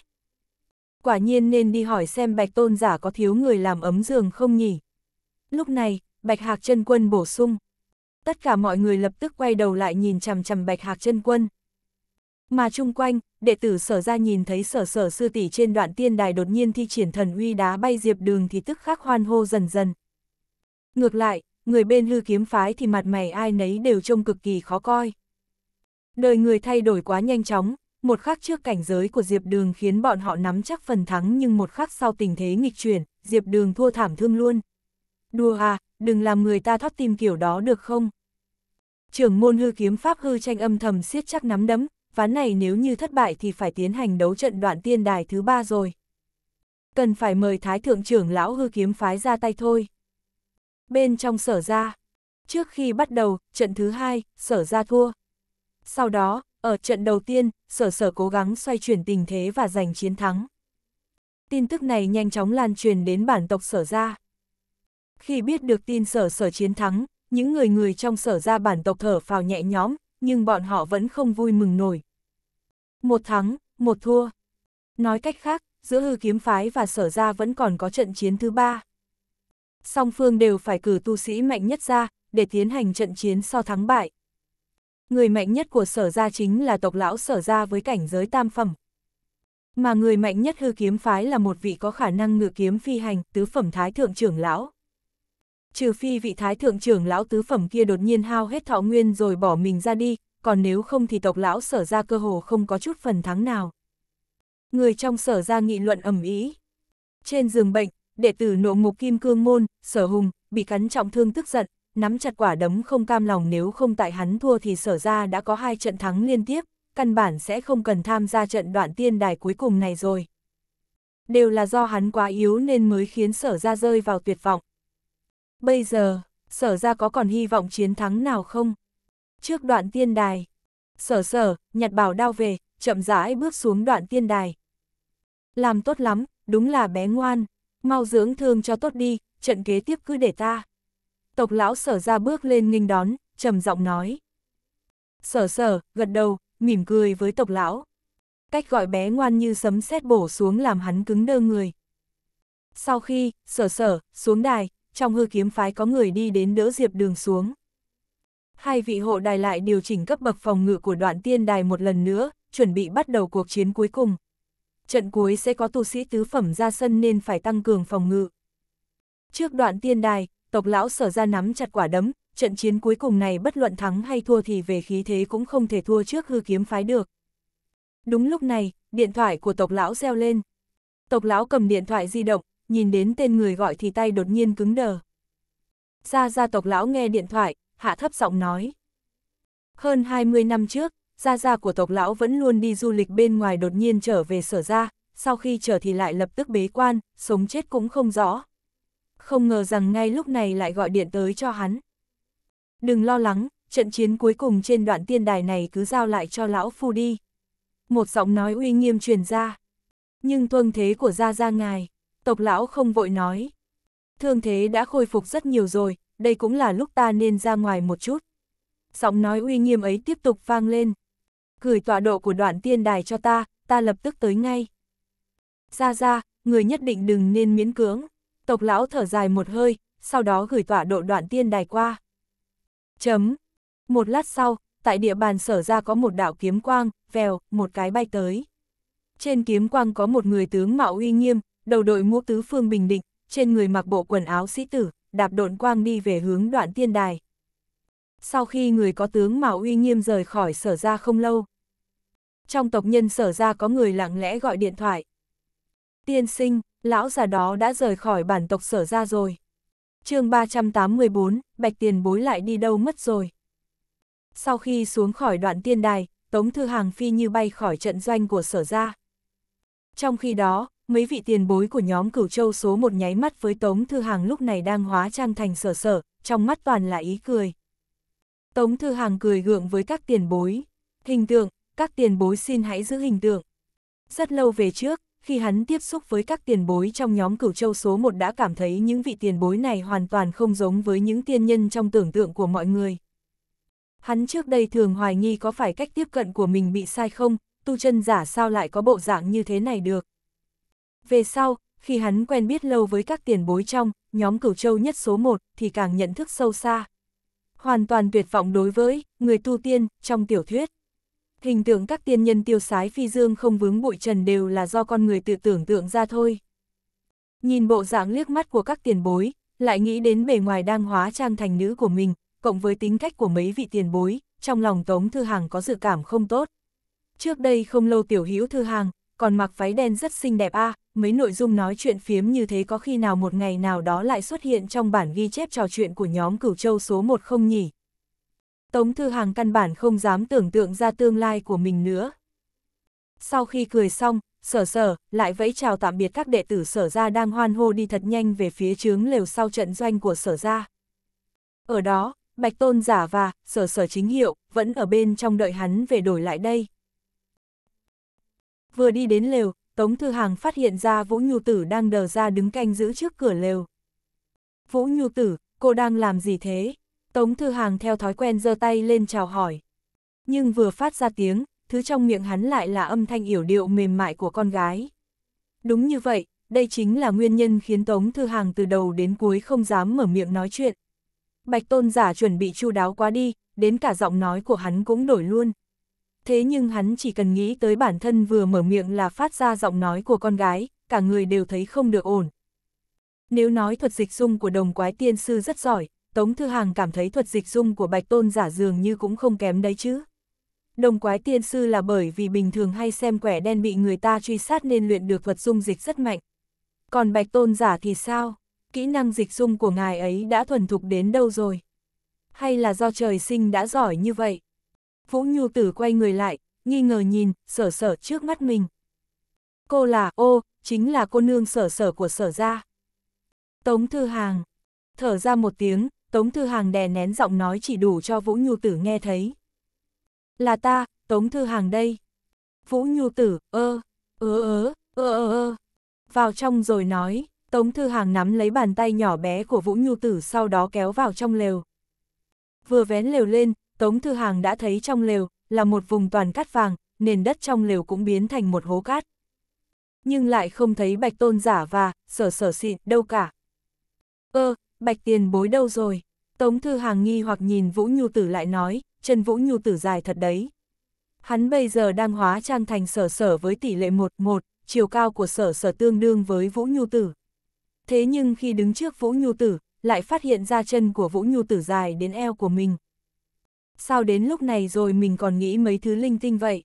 Quả nhiên nên đi hỏi xem bạch tôn giả có thiếu người làm ấm giường không nhỉ. Lúc này, bạch hạc chân quân bổ sung. Tất cả mọi người lập tức quay đầu lại nhìn chằm chằm bạch hạc chân quân. Mà chung quanh, đệ tử sở ra nhìn thấy sở sở sư tỷ trên đoạn tiên đài đột nhiên thi triển thần uy đá bay diệp đường thì tức khắc hoan hô dần dần. Ngược lại, người bên hư kiếm phái thì mặt mày ai nấy đều trông cực kỳ khó coi. Đời người thay đổi quá nhanh chóng, một khắc trước cảnh giới của Diệp Đường khiến bọn họ nắm chắc phần thắng nhưng một khắc sau tình thế nghịch chuyển, Diệp Đường thua thảm thương luôn. Đùa à, đừng làm người ta thoát tim kiểu đó được không? Trưởng môn hư kiếm pháp hư tranh âm thầm siết chắc nắm đấm, ván này nếu như thất bại thì phải tiến hành đấu trận đoạn tiên đài thứ ba rồi. Cần phải mời Thái Thượng trưởng lão hư kiếm phái ra tay thôi. Bên trong sở ra, trước khi bắt đầu, trận thứ hai, sở ra thua. Sau đó, ở trận đầu tiên, sở sở cố gắng xoay chuyển tình thế và giành chiến thắng. Tin tức này nhanh chóng lan truyền đến bản tộc sở ra. Khi biết được tin sở sở chiến thắng, những người người trong sở ra bản tộc thở phào nhẹ nhõm, nhưng bọn họ vẫn không vui mừng nổi. Một thắng, một thua. Nói cách khác, giữa hư kiếm phái và sở ra vẫn còn có trận chiến thứ ba. Song phương đều phải cử tu sĩ mạnh nhất ra, để tiến hành trận chiến so thắng bại. Người mạnh nhất của sở gia chính là tộc lão sở gia với cảnh giới tam phẩm. Mà người mạnh nhất hư kiếm phái là một vị có khả năng ngự kiếm phi hành, tứ phẩm thái thượng trưởng lão. Trừ phi vị thái thượng trưởng lão tứ phẩm kia đột nhiên hao hết thọ nguyên rồi bỏ mình ra đi, còn nếu không thì tộc lão sở ra cơ hồ không có chút phần thắng nào. Người trong sở ra nghị luận ẩm ý. Trên giường bệnh, đệ tử nộ mục kim cương môn, sở hùng, bị cắn trọng thương tức giận, nắm chặt quả đấm không cam lòng nếu không tại hắn thua thì sở ra đã có hai trận thắng liên tiếp, căn bản sẽ không cần tham gia trận đoạn tiên đài cuối cùng này rồi. Đều là do hắn quá yếu nên mới khiến sở ra rơi vào tuyệt vọng. Bây giờ, sở ra có còn hy vọng chiến thắng nào không? Trước đoạn tiên đài, sở sở, nhặt bảo đao về, chậm rãi bước xuống đoạn tiên đài. Làm tốt lắm, đúng là bé ngoan, mau dưỡng thương cho tốt đi, trận kế tiếp cứ để ta tộc lão sở ra bước lên nghinh đón, trầm giọng nói. Sở sở, gật đầu, mỉm cười với tộc lão. Cách gọi bé ngoan như sấm sét bổ xuống làm hắn cứng đơ người. Sau khi, sở sở, xuống đài, trong hư kiếm phái có người đi đến đỡ diệp đường xuống. Hai vị hộ đài lại điều chỉnh cấp bậc phòng ngự của đoạn tiên đài một lần nữa, chuẩn bị bắt đầu cuộc chiến cuối cùng. Trận cuối sẽ có tu sĩ tứ phẩm ra sân nên phải tăng cường phòng ngự. Trước đoạn tiên đài, tộc lão sở ra nắm chặt quả đấm, trận chiến cuối cùng này bất luận thắng hay thua thì về khí thế cũng không thể thua trước hư kiếm phái được. Đúng lúc này, điện thoại của tộc lão reo lên. Tộc lão cầm điện thoại di động, nhìn đến tên người gọi thì tay đột nhiên cứng đờ. Gia Gia tộc lão nghe điện thoại, hạ thấp giọng nói. Hơn 20 năm trước, Gia Gia của tộc lão vẫn luôn đi du lịch bên ngoài đột nhiên trở về sở ra, sau khi trở thì lại lập tức bế quan, sống chết cũng không rõ không ngờ rằng ngay lúc này lại gọi điện tới cho hắn. Đừng lo lắng, trận chiến cuối cùng trên đoạn tiên đài này cứ giao lại cho lão phu đi. Một giọng nói uy nghiêm truyền ra. Nhưng tuân thế của gia gia ngài, tộc lão không vội nói. Thương thế đã khôi phục rất nhiều rồi, đây cũng là lúc ta nên ra ngoài một chút. Giọng nói uy nghiêm ấy tiếp tục vang lên. Gửi tọa độ của đoạn tiên đài cho ta, ta lập tức tới ngay. gia gia, người nhất định đừng nên miễn cưỡng tộc lão thở dài một hơi, sau đó gửi tọa độ đoạn tiên đài qua. Chấm. Một lát sau, tại địa bàn sở ra có một đạo kiếm quang, vèo, một cái bay tới. Trên kiếm quang có một người tướng mạo uy nghiêm, đầu đội mũ tứ phương bình định, trên người mặc bộ quần áo sĩ tử, đạp độn quang đi về hướng đoạn tiên đài. Sau khi người có tướng mạo uy nghiêm rời khỏi sở ra không lâu, trong tộc nhân sở ra có người lặng lẽ gọi điện thoại. Tiên sinh, lão già đó đã rời khỏi bản tộc sở ra rồi. chương 384, Bạch Tiền bối lại đi đâu mất rồi. Sau khi xuống khỏi đoạn tiên đài, Tống Thư Hàng phi như bay khỏi trận doanh của sở ra. Trong khi đó, mấy vị tiền bối của nhóm cửu châu số một nháy mắt với Tống Thư Hàng lúc này đang hóa trang thành sở sở, trong mắt toàn là ý cười. Tống Thư Hàng cười gượng với các tiền bối. Hình tượng, các tiền bối xin hãy giữ hình tượng. Rất lâu về trước, khi hắn tiếp xúc với các tiền bối trong nhóm cửu châu số 1 đã cảm thấy những vị tiền bối này hoàn toàn không giống với những tiên nhân trong tưởng tượng của mọi người. Hắn trước đây thường hoài nghi có phải cách tiếp cận của mình bị sai không, tu chân giả sao lại có bộ dạng như thế này được. Về sau, khi hắn quen biết lâu với các tiền bối trong, nhóm cửu châu nhất số 1 thì càng nhận thức sâu xa. Hoàn toàn tuyệt vọng đối với người tu tiên trong tiểu thuyết. Hình tượng các tiên nhân tiêu sái phi dương không vướng bụi trần đều là do con người tự tưởng tượng ra thôi. Nhìn bộ dạng liếc mắt của các tiền bối, lại nghĩ đến bề ngoài đang hóa trang thành nữ của mình, cộng với tính cách của mấy vị tiền bối, trong lòng Tống Thư Hàng có dự cảm không tốt. Trước đây không lâu tiểu hữu Thư Hàng, còn mặc váy đen rất xinh đẹp a mấy nội dung nói chuyện phiếm như thế có khi nào một ngày nào đó lại xuất hiện trong bản ghi chép trò chuyện của nhóm cửu châu số 1 không nhỉ? Tống Thư Hàng căn bản không dám tưởng tượng ra tương lai của mình nữa. Sau khi cười xong, sở sở, lại vẫy chào tạm biệt các đệ tử sở ra đang hoan hô đi thật nhanh về phía chướng lều sau trận doanh của sở ra. Ở đó, Bạch Tôn giả và sở sở chính hiệu vẫn ở bên trong đợi hắn về đổi lại đây. Vừa đi đến lều, Tống Thư Hàng phát hiện ra Vũ Nhu Tử đang đờ ra đứng canh giữ trước cửa lều. Vũ Nhu Tử, cô đang làm gì thế? Tống Thư Hàng theo thói quen giơ tay lên chào hỏi. Nhưng vừa phát ra tiếng, thứ trong miệng hắn lại là âm thanh yểu điệu mềm mại của con gái. Đúng như vậy, đây chính là nguyên nhân khiến Tống Thư Hàng từ đầu đến cuối không dám mở miệng nói chuyện. Bạch Tôn giả chuẩn bị chu đáo quá đi, đến cả giọng nói của hắn cũng đổi luôn. Thế nhưng hắn chỉ cần nghĩ tới bản thân vừa mở miệng là phát ra giọng nói của con gái, cả người đều thấy không được ổn. Nếu nói thuật dịch dung của đồng quái tiên sư rất giỏi, Tống Thư Hàng cảm thấy thuật dịch dung của bạch tôn giả dường như cũng không kém đấy chứ. Đồng quái tiên sư là bởi vì bình thường hay xem quẻ đen bị người ta truy sát nên luyện được thuật dung dịch rất mạnh. Còn bạch tôn giả thì sao? Kỹ năng dịch dung của ngài ấy đã thuần thục đến đâu rồi? Hay là do trời sinh đã giỏi như vậy? Vũ Nhu Tử quay người lại, nghi ngờ nhìn, sở sở trước mắt mình. Cô là, ô, chính là cô nương sở sở của sở gia. Tống Thư Hàng, thở ra một tiếng, Tống Thư Hàng đè nén giọng nói chỉ đủ cho Vũ Nhu Tử nghe thấy. Là ta, Tống Thư Hàng đây. Vũ Nhu Tử, ơ, ơ ơ, ơ ơ ơ. Vào trong rồi nói, Tống Thư Hàng nắm lấy bàn tay nhỏ bé của Vũ Nhu Tử sau đó kéo vào trong lều. Vừa vén lều lên, Tống Thư Hàng đã thấy trong lều là một vùng toàn cát vàng, nền đất trong lều cũng biến thành một hố cát. Nhưng lại không thấy bạch tôn giả và sở sở xịn đâu cả. Ơ, bạch tiền bối đâu rồi? Tống Thư Hàng nghi hoặc nhìn Vũ Nhu Tử lại nói, chân Vũ Nhu Tử dài thật đấy. Hắn bây giờ đang hóa trang thành sở sở với tỷ lệ 1-1, chiều cao của sở sở tương đương với Vũ Nhu Tử. Thế nhưng khi đứng trước Vũ Nhu Tử, lại phát hiện ra chân của Vũ Nhu Tử dài đến eo của mình. Sao đến lúc này rồi mình còn nghĩ mấy thứ linh tinh vậy?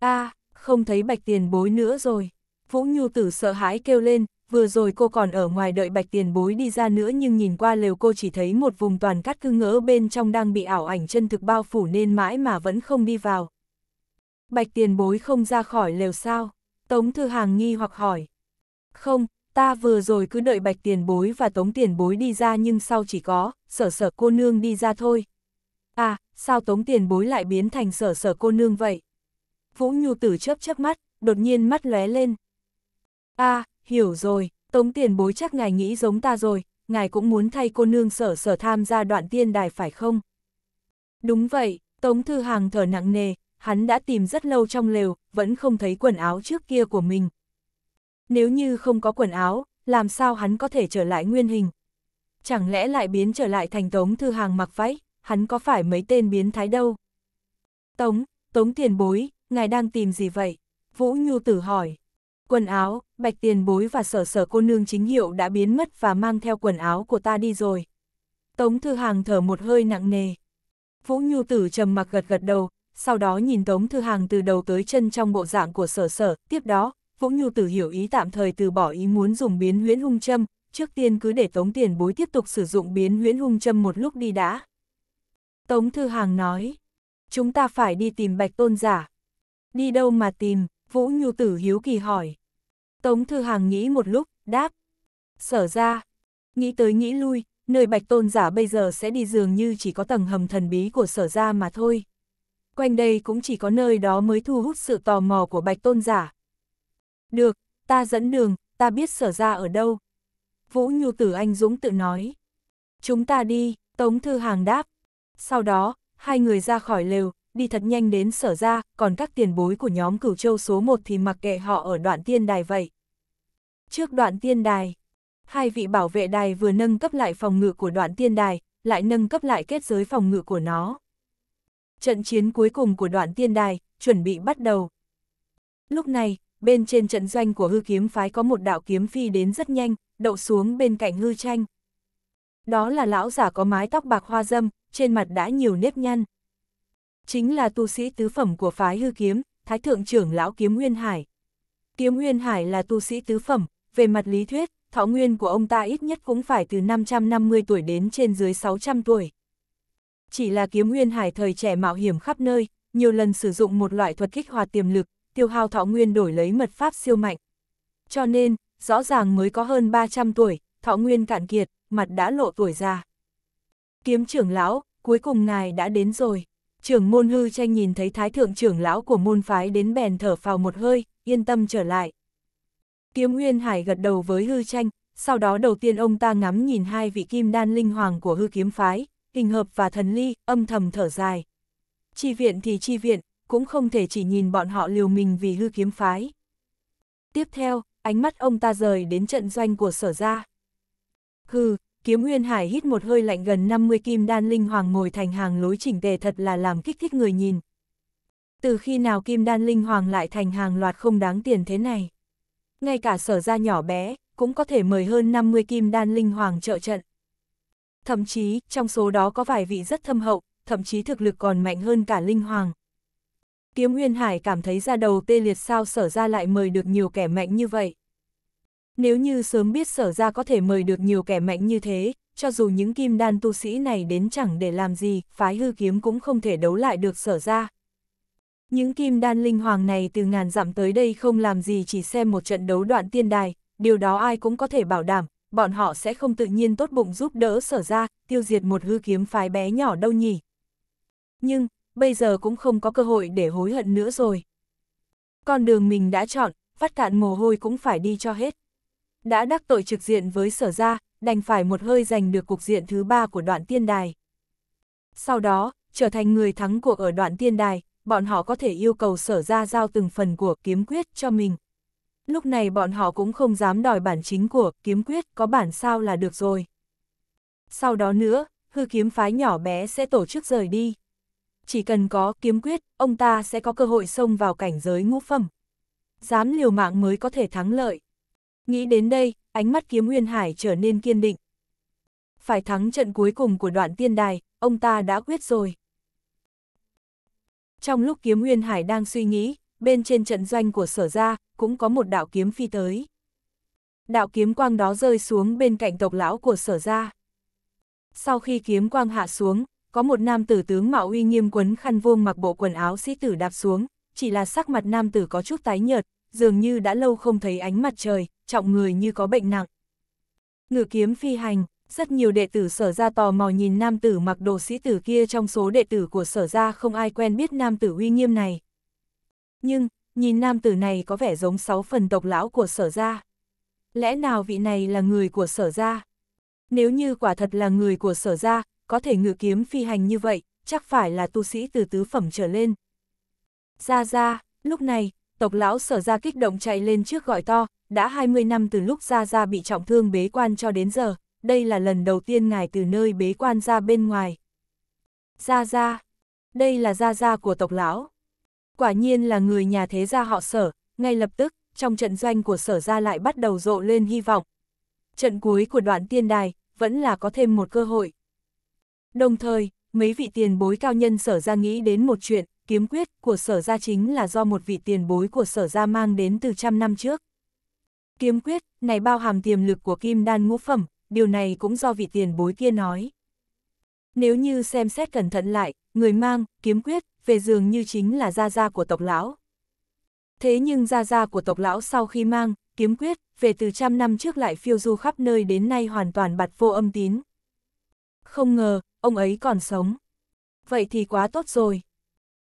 a không thấy bạch tiền bối nữa rồi. Vũ Nhu Tử sợ hãi kêu lên, vừa rồi cô còn ở ngoài đợi bạch tiền bối đi ra nữa nhưng nhìn qua lều cô chỉ thấy một vùng toàn cát cứ ngỡ bên trong đang bị ảo ảnh chân thực bao phủ nên mãi mà vẫn không đi vào. Bạch tiền bối không ra khỏi lều sao? Tống Thư Hàng nghi hoặc hỏi. Không, ta vừa rồi cứ đợi bạch tiền bối và tống tiền bối đi ra nhưng sau chỉ có, sở sở cô nương đi ra thôi. À, sao tống tiền bối lại biến thành sở sở cô nương vậy? Vũ Nhu Tử chớp chớp mắt, đột nhiên mắt lóe lên. À, hiểu rồi, tống tiền bối chắc ngài nghĩ giống ta rồi, ngài cũng muốn thay cô nương sở sở tham gia đoạn tiên đài phải không? Đúng vậy, tống thư hàng thở nặng nề, hắn đã tìm rất lâu trong lều, vẫn không thấy quần áo trước kia của mình. Nếu như không có quần áo, làm sao hắn có thể trở lại nguyên hình? Chẳng lẽ lại biến trở lại thành tống thư hàng mặc váy, hắn có phải mấy tên biến thái đâu? Tống, tống tiền bối, ngài đang tìm gì vậy? Vũ Nhu tử hỏi. Quần áo, bạch tiền bối và sở sở cô nương chính hiệu đã biến mất và mang theo quần áo của ta đi rồi. Tống Thư Hàng thở một hơi nặng nề. Vũ Nhu Tử trầm mặc gật gật đầu, sau đó nhìn Tống Thư Hàng từ đầu tới chân trong bộ dạng của sở sở, tiếp đó, Vũ Nhu Tử hiểu ý tạm thời từ bỏ ý muốn dùng biến huyễn hung châm, trước tiên cứ để Tống Tiền Bối tiếp tục sử dụng biến huyễn hung châm một lúc đi đã. Tống Thư Hàng nói, chúng ta phải đi tìm Bạch Tôn Giả. Đi đâu mà tìm? Vũ Nhu Tử hiếu kỳ hỏi. Tống Thư Hàng nghĩ một lúc, đáp. Sở ra. Nghĩ tới nghĩ lui, nơi bạch tôn giả bây giờ sẽ đi dường như chỉ có tầng hầm thần bí của sở ra mà thôi. Quanh đây cũng chỉ có nơi đó mới thu hút sự tò mò của bạch tôn giả. Được, ta dẫn đường, ta biết sở ra ở đâu. Vũ Nhu Tử Anh Dũng tự nói. Chúng ta đi, Tống Thư Hàng đáp. Sau đó, hai người ra khỏi lều, đi thật nhanh đến sở ra, còn các tiền bối của nhóm cửu châu số 1 thì mặc kệ họ ở đoạn tiên đài vậy. Trước đoạn tiên đài, hai vị bảo vệ đài vừa nâng cấp lại phòng ngự của đoạn tiên đài, lại nâng cấp lại kết giới phòng ngự của nó. Trận chiến cuối cùng của đoạn tiên đài, chuẩn bị bắt đầu. Lúc này, bên trên trận doanh của hư kiếm phái có một đạo kiếm phi đến rất nhanh, đậu xuống bên cạnh hư tranh. Đó là lão giả có mái tóc bạc hoa dâm, trên mặt đã nhiều nếp nhăn chính là tu sĩ tứ phẩm của phái hư kiếm, Thái Thượng trưởng lão Kiếm Nguyên Hải. Kiếm Nguyên Hải là tu sĩ tứ phẩm, về mặt lý thuyết, thọ nguyên của ông ta ít nhất cũng phải từ 550 tuổi đến trên dưới 600 tuổi. Chỉ là Kiếm Nguyên Hải thời trẻ mạo hiểm khắp nơi, nhiều lần sử dụng một loại thuật kích hoạt tiềm lực, tiêu hao thọ nguyên đổi lấy mật pháp siêu mạnh. Cho nên, rõ ràng mới có hơn 300 tuổi, thọ nguyên cạn kiệt, mặt đã lộ tuổi già. Kiếm trưởng lão, cuối cùng ngài đã đến rồi trưởng môn hư tranh nhìn thấy thái thượng trưởng lão của môn phái đến bèn thở phào một hơi, yên tâm trở lại. Kiếm Nguyên Hải gật đầu với hư tranh, sau đó đầu tiên ông ta ngắm nhìn hai vị kim đan linh hoàng của hư kiếm phái, hình hợp và thần ly, âm thầm thở dài. Chi viện thì chi viện, cũng không thể chỉ nhìn bọn họ liều mình vì hư kiếm phái. Tiếp theo, ánh mắt ông ta rời đến trận doanh của sở gia Hừ, Kiếm Nguyên Hải hít một hơi lạnh gần 50 kim đan linh hoàng ngồi thành hàng lối chỉnh tề thật là làm kích thích người nhìn. Từ khi nào kim đan linh hoàng lại thành hàng loạt không đáng tiền thế này? Ngay cả sở ra nhỏ bé, cũng có thể mời hơn 50 kim đan linh hoàng trợ trận. Thậm chí, trong số đó có vài vị rất thâm hậu, thậm chí thực lực còn mạnh hơn cả linh hoàng. Kiếm Nguyên Hải cảm thấy ra đầu tê liệt sao sở ra lại mời được nhiều kẻ mạnh như vậy. Nếu như sớm biết sở ra có thể mời được nhiều kẻ mạnh như thế, cho dù những kim đan tu sĩ này đến chẳng để làm gì, phái hư kiếm cũng không thể đấu lại được sở ra. Những kim đan linh hoàng này từ ngàn dặm tới đây không làm gì chỉ xem một trận đấu đoạn tiên đài, điều đó ai cũng có thể bảo đảm, bọn họ sẽ không tự nhiên tốt bụng giúp đỡ sở ra, tiêu diệt một hư kiếm phái bé nhỏ đâu nhỉ. Nhưng, bây giờ cũng không có cơ hội để hối hận nữa rồi. Con đường mình đã chọn, vắt cạn mồ hôi cũng phải đi cho hết đã đắc tội trực diện với sở ra, đành phải một hơi giành được cục diện thứ ba của đoạn tiên đài. Sau đó, trở thành người thắng cuộc ở đoạn tiên đài, bọn họ có thể yêu cầu sở ra giao từng phần của kiếm quyết cho mình. Lúc này bọn họ cũng không dám đòi bản chính của kiếm quyết có bản sao là được rồi. Sau đó nữa, hư kiếm phái nhỏ bé sẽ tổ chức rời đi. Chỉ cần có kiếm quyết, ông ta sẽ có cơ hội xông vào cảnh giới ngũ phẩm. Dám liều mạng mới có thể thắng lợi. Nghĩ đến đây, ánh mắt kiếm Nguyên Hải trở nên kiên định. Phải thắng trận cuối cùng của đoạn tiên đài, ông ta đã quyết rồi. Trong lúc kiếm Nguyên Hải đang suy nghĩ, bên trên trận doanh của sở Gia cũng có một đạo kiếm phi tới. Đạo kiếm quang đó rơi xuống bên cạnh tộc lão của sở Gia. Sau khi kiếm quang hạ xuống, có một nam tử tướng mạo uy nghiêm quấn khăn vuông mặc bộ quần áo sĩ tử đạp xuống, chỉ là sắc mặt nam tử có chút tái nhợt, dường như đã lâu không thấy ánh mặt trời, trọng người như có bệnh nặng. Ngự kiếm phi hành, rất nhiều đệ tử sở ra tò mò nhìn nam tử mặc đồ sĩ tử kia trong số đệ tử của sở ra không ai quen biết nam tử uy nghiêm này. Nhưng, nhìn nam tử này có vẻ giống sáu phần tộc lão của sở ra. Lẽ nào vị này là người của sở ra? Nếu như quả thật là người của sở ra, có thể ngự kiếm phi hành như vậy, chắc phải là tu sĩ từ tứ phẩm trở lên. Ra ra, lúc này, tộc lão sở ra kích động chạy lên trước gọi to, đã 20 năm từ lúc Gia Gia bị trọng thương bế quan cho đến giờ, đây là lần đầu tiên ngài từ nơi bế quan ra bên ngoài. Gia Gia, đây là Gia Gia của tộc lão. Quả nhiên là người nhà thế gia họ sở, ngay lập tức, trong trận doanh của sở gia lại bắt đầu rộ lên hy vọng. Trận cuối của đoạn tiên đài, vẫn là có thêm một cơ hội. Đồng thời, mấy vị tiền bối cao nhân sở ra nghĩ đến một chuyện, kiếm quyết của sở gia chính là do một vị tiền bối của sở gia mang đến từ trăm năm trước. Kiếm quyết này bao hàm tiềm lực của kim đan ngũ phẩm, điều này cũng do vị tiền bối kia nói. Nếu như xem xét cẩn thận lại, người mang kiếm quyết về dường như chính là gia gia của tộc lão. Thế nhưng gia gia của tộc lão sau khi mang kiếm quyết về từ trăm năm trước lại phiêu du khắp nơi đến nay hoàn toàn bặt vô âm tín. Không ngờ, ông ấy còn sống. Vậy thì quá tốt rồi.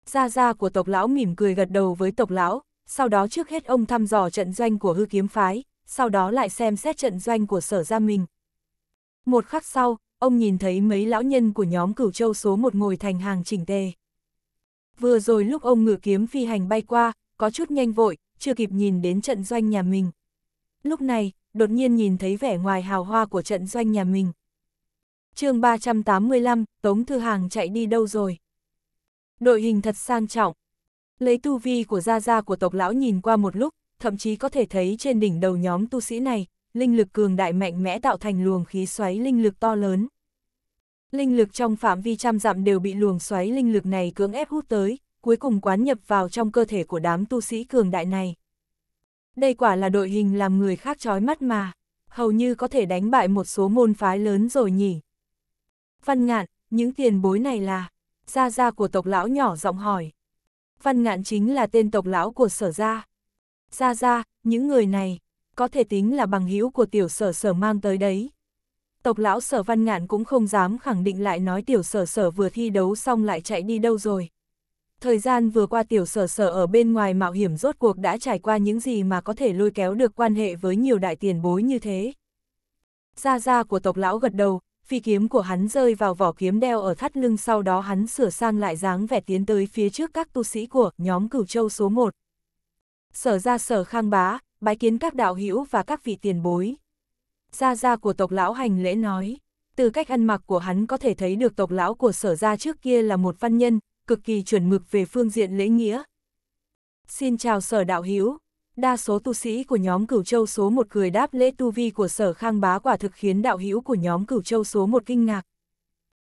Gia gia của tộc lão mỉm cười gật đầu với tộc lão, sau đó trước hết ông thăm dò trận doanh của hư kiếm phái, sau đó lại xem xét trận doanh của sở gia mình. Một khắc sau, ông nhìn thấy mấy lão nhân của nhóm cửu châu số một ngồi thành hàng chỉnh tề. Vừa rồi lúc ông ngự kiếm phi hành bay qua, có chút nhanh vội, chưa kịp nhìn đến trận doanh nhà mình. Lúc này, đột nhiên nhìn thấy vẻ ngoài hào hoa của trận doanh nhà mình. chương 385, Tống Thư Hàng chạy đi đâu rồi? Đội hình thật sang trọng. Lấy tu vi của gia gia của tộc lão nhìn qua một lúc, thậm chí có thể thấy trên đỉnh đầu nhóm tu sĩ này, linh lực cường đại mạnh mẽ tạo thành luồng khí xoáy linh lực to lớn. Linh lực trong phạm vi trăm dặm đều bị luồng xoáy linh lực này cưỡng ép hút tới, cuối cùng quán nhập vào trong cơ thể của đám tu sĩ cường đại này. Đây quả là đội hình làm người khác chói mắt mà, hầu như có thể đánh bại một số môn phái lớn rồi nhỉ. Văn ngạn, những tiền bối này là gia gia của tộc lão nhỏ giọng hỏi. Văn ngạn chính là tên tộc lão của sở gia. Gia gia, những người này, có thể tính là bằng hữu của tiểu sở sở mang tới đấy. Tộc lão sở văn ngạn cũng không dám khẳng định lại nói tiểu sở sở vừa thi đấu xong lại chạy đi đâu rồi. Thời gian vừa qua tiểu sở sở ở bên ngoài mạo hiểm rốt cuộc đã trải qua những gì mà có thể lôi kéo được quan hệ với nhiều đại tiền bối như thế. Gia gia của tộc lão gật đầu, phi kiếm của hắn rơi vào vỏ kiếm đeo ở thắt lưng sau đó hắn sửa sang lại dáng vẻ tiến tới phía trước các tu sĩ của nhóm cửu châu số 1. Sở ra sở khang bá, bái kiến các đạo hữu và các vị tiền bối. Gia gia của tộc lão hành lễ nói, từ cách ăn mặc của hắn có thể thấy được tộc lão của sở gia trước kia là một văn nhân, cực kỳ chuẩn mực về phương diện lễ nghĩa. Xin chào sở đạo hữu Đa số tu sĩ của nhóm Cửu Châu số một cười đáp lễ tu vi của Sở Khang Bá quả thực khiến đạo hữu của nhóm Cửu Châu số một kinh ngạc.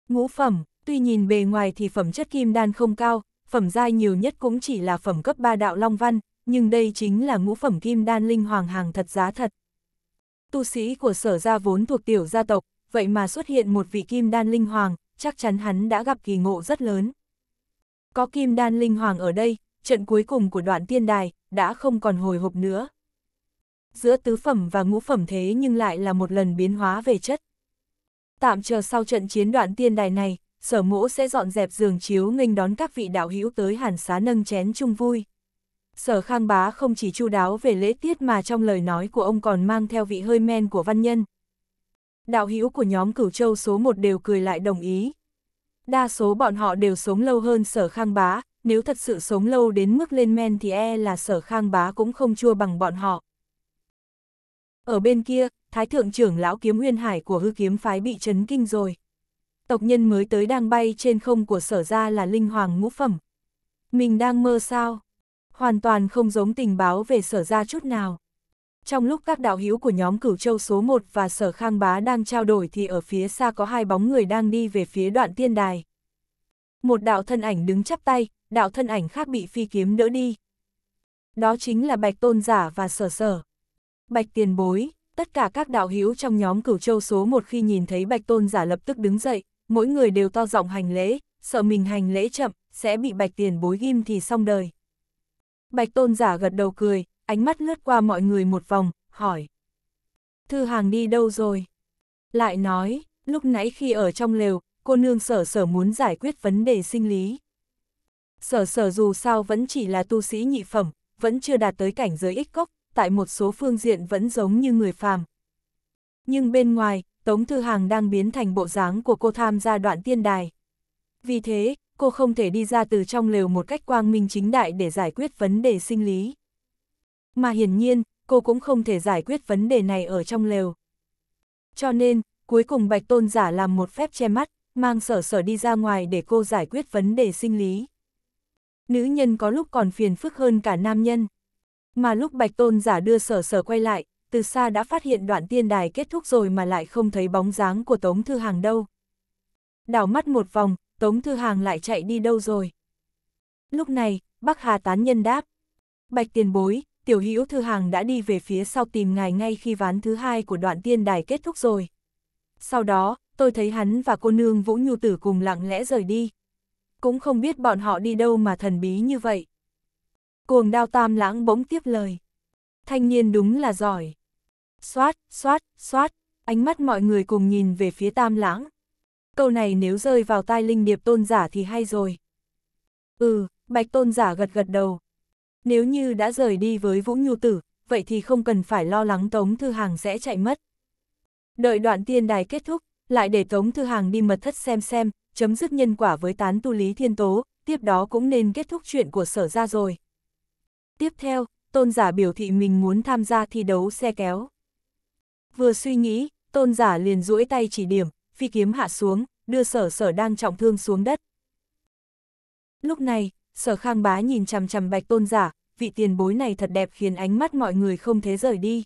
Ngũ phẩm, tuy nhìn bề ngoài thì phẩm chất kim đan không cao, phẩm giai nhiều nhất cũng chỉ là phẩm cấp ba đạo long văn, nhưng đây chính là ngũ phẩm kim đan linh hoàng hàng thật giá thật. Tu sĩ của Sở gia vốn thuộc tiểu gia tộc, vậy mà xuất hiện một vị kim đan linh hoàng, chắc chắn hắn đã gặp kỳ ngộ rất lớn. Có kim đan linh hoàng ở đây, trận cuối cùng của đoạn tiên đài, đã không còn hồi hộp nữa. Giữa tứ phẩm và ngũ phẩm thế nhưng lại là một lần biến hóa về chất. Tạm chờ sau trận chiến đoạn tiên đài này, sở mỗ sẽ dọn dẹp giường chiếu nghênh đón các vị đạo hữu tới hàn xá nâng chén chung vui. Sở khang bá không chỉ chu đáo về lễ tiết mà trong lời nói của ông còn mang theo vị hơi men của văn nhân. Đạo hữu của nhóm cửu châu số một đều cười lại đồng ý. Đa số bọn họ đều sống lâu hơn sở khang bá, nếu thật sự sống lâu đến mức lên men thì e là sở khang bá cũng không chua bằng bọn họ. Ở bên kia, thái thượng trưởng lão kiếm huyên hải của hư kiếm phái bị chấn kinh rồi. Tộc nhân mới tới đang bay trên không của sở ra là linh hoàng ngũ phẩm. Mình đang mơ sao? Hoàn toàn không giống tình báo về sở ra chút nào. Trong lúc các đạo hữu của nhóm cửu châu số 1 và sở khang bá đang trao đổi thì ở phía xa có hai bóng người đang đi về phía đoạn tiên đài một đạo thân ảnh đứng chắp tay, đạo thân ảnh khác bị phi kiếm đỡ đi. Đó chính là Bạch Tôn Giả và Sở Sở. Bạch Tiền Bối, tất cả các đạo hữu trong nhóm cửu châu số một khi nhìn thấy Bạch Tôn Giả lập tức đứng dậy, mỗi người đều to giọng hành lễ, sợ mình hành lễ chậm, sẽ bị Bạch Tiền Bối ghim thì xong đời. Bạch Tôn Giả gật đầu cười, ánh mắt lướt qua mọi người một vòng, hỏi. Thư hàng đi đâu rồi? Lại nói, lúc nãy khi ở trong lều, cô nương sở sở muốn giải quyết vấn đề sinh lý. Sở sở dù sao vẫn chỉ là tu sĩ nhị phẩm, vẫn chưa đạt tới cảnh giới ích cốc, tại một số phương diện vẫn giống như người phàm. Nhưng bên ngoài, Tống Thư Hàng đang biến thành bộ dáng của cô tham gia đoạn tiên đài. Vì thế, cô không thể đi ra từ trong lều một cách quang minh chính đại để giải quyết vấn đề sinh lý. Mà hiển nhiên, cô cũng không thể giải quyết vấn đề này ở trong lều. Cho nên, cuối cùng Bạch Tôn giả làm một phép che mắt, mang sở sở đi ra ngoài để cô giải quyết vấn đề sinh lý. Nữ nhân có lúc còn phiền phức hơn cả nam nhân. Mà lúc Bạch Tôn giả đưa sở sở quay lại, từ xa đã phát hiện đoạn tiên đài kết thúc rồi mà lại không thấy bóng dáng của Tống Thư Hàng đâu. Đảo mắt một vòng, Tống Thư Hàng lại chạy đi đâu rồi? Lúc này, Bắc Hà tán nhân đáp. Bạch tiền bối, tiểu hữu Thư Hàng đã đi về phía sau tìm ngài ngay khi ván thứ hai của đoạn tiên đài kết thúc rồi. Sau đó, tôi thấy hắn và cô nương Vũ Nhu Tử cùng lặng lẽ rời đi. Cũng không biết bọn họ đi đâu mà thần bí như vậy. Cuồng đao tam lãng bỗng tiếp lời. Thanh niên đúng là giỏi. Xoát, xoát, xoát, ánh mắt mọi người cùng nhìn về phía tam lãng. Câu này nếu rơi vào tai linh điệp tôn giả thì hay rồi. Ừ, bạch tôn giả gật gật đầu. Nếu như đã rời đi với Vũ Nhu Tử, vậy thì không cần phải lo lắng Tống Thư Hàng sẽ chạy mất. Đợi đoạn tiên đài kết thúc, lại để Tống Thư Hàng đi mật thất xem xem, chấm dứt nhân quả với tán tu Lý Thiên Tố, tiếp đó cũng nên kết thúc chuyện của sở ra rồi. Tiếp theo, tôn giả biểu thị mình muốn tham gia thi đấu xe kéo. Vừa suy nghĩ, tôn giả liền duỗi tay chỉ điểm, phi kiếm hạ xuống, đưa sở sở đang trọng thương xuống đất. Lúc này, sở khang bá nhìn chằm chằm bạch tôn giả, vị tiền bối này thật đẹp khiến ánh mắt mọi người không thế rời đi.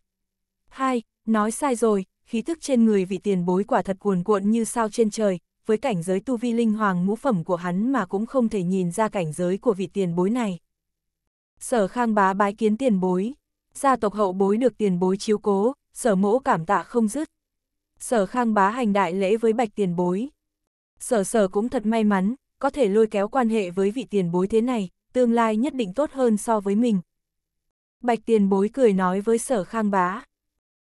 Hai, nói sai rồi, khí thức trên người vị tiền bối quả thật cuồn cuộn như sao trên trời, với cảnh giới tu vi linh hoàng ngũ phẩm của hắn mà cũng không thể nhìn ra cảnh giới của vị tiền bối này. Sở khang bá bái kiến tiền bối, gia tộc hậu bối được tiền bối chiếu cố, sở mỗ cảm tạ không dứt. Sở khang bá hành đại lễ với bạch tiền bối. Sở sở cũng thật may mắn, có thể lôi kéo quan hệ với vị tiền bối thế này, tương lai nhất định tốt hơn so với mình. Bạch tiền bối cười nói với sở khang bá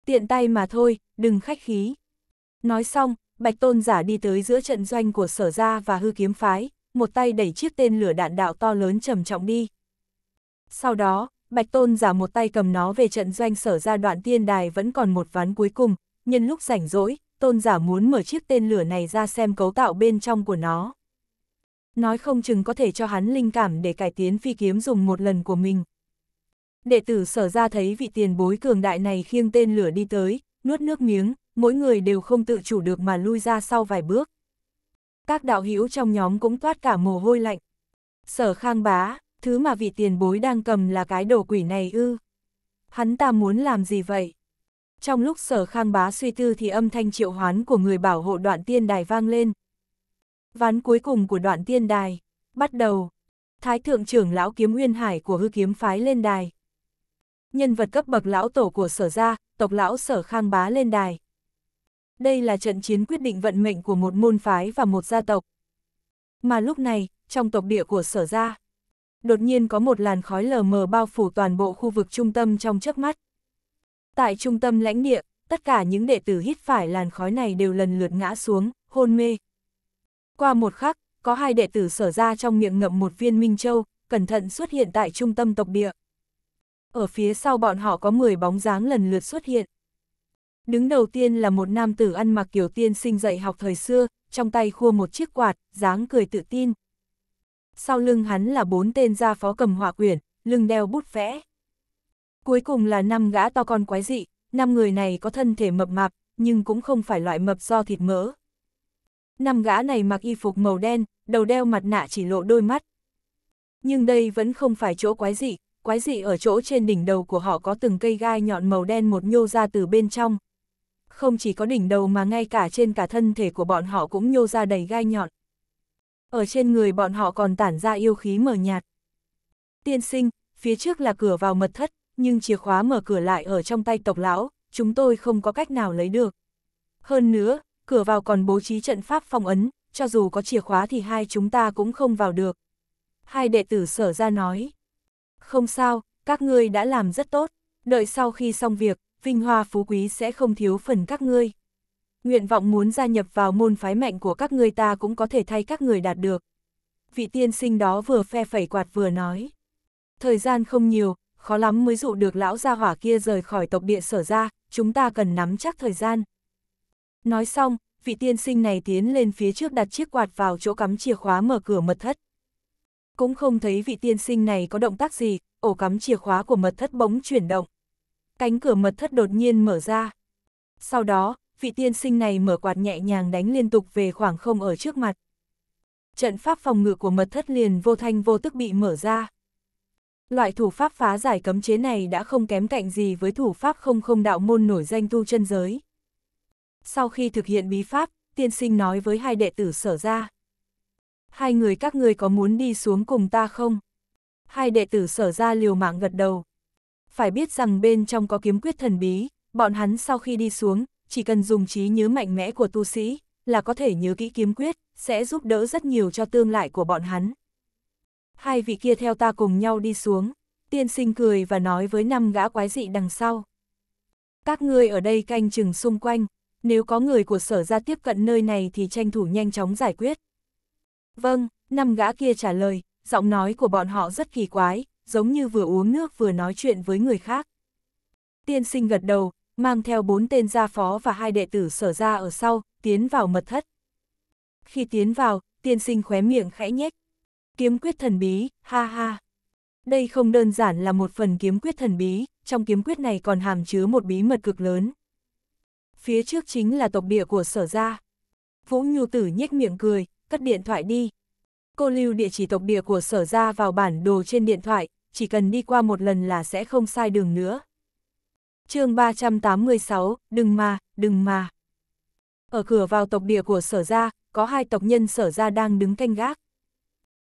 tiện tay mà thôi, đừng khách khí. Nói xong, Bạch Tôn giả đi tới giữa trận doanh của sở gia và hư kiếm phái, một tay đẩy chiếc tên lửa đạn đạo to lớn trầm trọng đi. Sau đó, Bạch Tôn giả một tay cầm nó về trận doanh sở gia đoạn tiên đài vẫn còn một ván cuối cùng, nhân lúc rảnh rỗi, Tôn giả muốn mở chiếc tên lửa này ra xem cấu tạo bên trong của nó. Nói không chừng có thể cho hắn linh cảm để cải tiến phi kiếm dùng một lần của mình, đệ tử sở ra thấy vị tiền bối cường đại này khiêng tên lửa đi tới, nuốt nước miếng, mỗi người đều không tự chủ được mà lui ra sau vài bước. Các đạo hữu trong nhóm cũng toát cả mồ hôi lạnh. Sở khang bá, thứ mà vị tiền bối đang cầm là cái đồ quỷ này ư. Hắn ta muốn làm gì vậy? Trong lúc sở khang bá suy tư thì âm thanh triệu hoán của người bảo hộ đoạn tiên đài vang lên. Ván cuối cùng của đoạn tiên đài, bắt đầu. Thái thượng trưởng lão kiếm nguyên hải của hư kiếm phái lên đài nhân vật cấp bậc lão tổ của sở gia, tộc lão sở khang bá lên đài. Đây là trận chiến quyết định vận mệnh của một môn phái và một gia tộc. Mà lúc này, trong tộc địa của sở gia, đột nhiên có một làn khói lờ mờ bao phủ toàn bộ khu vực trung tâm trong chớp mắt. Tại trung tâm lãnh địa, tất cả những đệ tử hít phải làn khói này đều lần lượt ngã xuống, hôn mê. Qua một khắc, có hai đệ tử sở ra trong miệng ngậm một viên minh châu, cẩn thận xuất hiện tại trung tâm tộc địa. Ở phía sau bọn họ có 10 bóng dáng lần lượt xuất hiện. Đứng đầu tiên là một nam tử ăn mặc kiểu tiên sinh dạy học thời xưa, trong tay khua một chiếc quạt, dáng cười tự tin. Sau lưng hắn là bốn tên gia phó cầm họa quyển, lưng đeo bút vẽ. Cuối cùng là năm gã to con quái dị, năm người này có thân thể mập mạp, nhưng cũng không phải loại mập do thịt mỡ. Năm gã này mặc y phục màu đen, đầu đeo mặt nạ chỉ lộ đôi mắt. Nhưng đây vẫn không phải chỗ quái dị, quái dị ở chỗ trên đỉnh đầu của họ có từng cây gai nhọn màu đen một nhô ra từ bên trong. Không chỉ có đỉnh đầu mà ngay cả trên cả thân thể của bọn họ cũng nhô ra đầy gai nhọn. Ở trên người bọn họ còn tản ra yêu khí mờ nhạt. Tiên sinh, phía trước là cửa vào mật thất, nhưng chìa khóa mở cửa lại ở trong tay tộc lão, chúng tôi không có cách nào lấy được. Hơn nữa, cửa vào còn bố trí trận pháp phong ấn, cho dù có chìa khóa thì hai chúng ta cũng không vào được. Hai đệ tử sở ra nói không sao, các ngươi đã làm rất tốt, đợi sau khi xong việc, vinh hoa phú quý sẽ không thiếu phần các ngươi. Nguyện vọng muốn gia nhập vào môn phái mạnh của các ngươi ta cũng có thể thay các người đạt được. Vị tiên sinh đó vừa phe phẩy quạt vừa nói. Thời gian không nhiều, khó lắm mới dụ được lão gia hỏa kia rời khỏi tộc địa sở ra, chúng ta cần nắm chắc thời gian. Nói xong, vị tiên sinh này tiến lên phía trước đặt chiếc quạt vào chỗ cắm chìa khóa mở cửa mật thất cũng không thấy vị tiên sinh này có động tác gì, ổ cắm chìa khóa của mật thất bỗng chuyển động. Cánh cửa mật thất đột nhiên mở ra. Sau đó, vị tiên sinh này mở quạt nhẹ nhàng đánh liên tục về khoảng không ở trước mặt. Trận pháp phòng ngự của mật thất liền vô thanh vô tức bị mở ra. Loại thủ pháp phá giải cấm chế này đã không kém cạnh gì với thủ pháp không không đạo môn nổi danh tu chân giới. Sau khi thực hiện bí pháp, tiên sinh nói với hai đệ tử sở ra. Hai người các ngươi có muốn đi xuống cùng ta không? Hai đệ tử sở ra liều mạng gật đầu. Phải biết rằng bên trong có kiếm quyết thần bí, bọn hắn sau khi đi xuống, chỉ cần dùng trí nhớ mạnh mẽ của tu sĩ, là có thể nhớ kỹ kiếm quyết, sẽ giúp đỡ rất nhiều cho tương lại của bọn hắn. Hai vị kia theo ta cùng nhau đi xuống, tiên sinh cười và nói với năm gã quái dị đằng sau. Các ngươi ở đây canh chừng xung quanh, nếu có người của sở ra tiếp cận nơi này thì tranh thủ nhanh chóng giải quyết. Vâng, năm gã kia trả lời, giọng nói của bọn họ rất kỳ quái, giống như vừa uống nước vừa nói chuyện với người khác. Tiên sinh gật đầu, mang theo bốn tên gia phó và hai đệ tử sở ra ở sau, tiến vào mật thất. Khi tiến vào, tiên sinh khóe miệng khẽ nhếch. Kiếm quyết thần bí, ha ha. Đây không đơn giản là một phần kiếm quyết thần bí, trong kiếm quyết này còn hàm chứa một bí mật cực lớn. Phía trước chính là tộc địa của sở gia. Vũ Nhu Tử nhếch miệng cười, cất điện thoại đi. Cô lưu địa chỉ tộc địa của sở ra vào bản đồ trên điện thoại, chỉ cần đi qua một lần là sẽ không sai đường nữa. chương 386, đừng mà, đừng mà. Ở cửa vào tộc địa của sở ra, có hai tộc nhân sở ra đang đứng canh gác.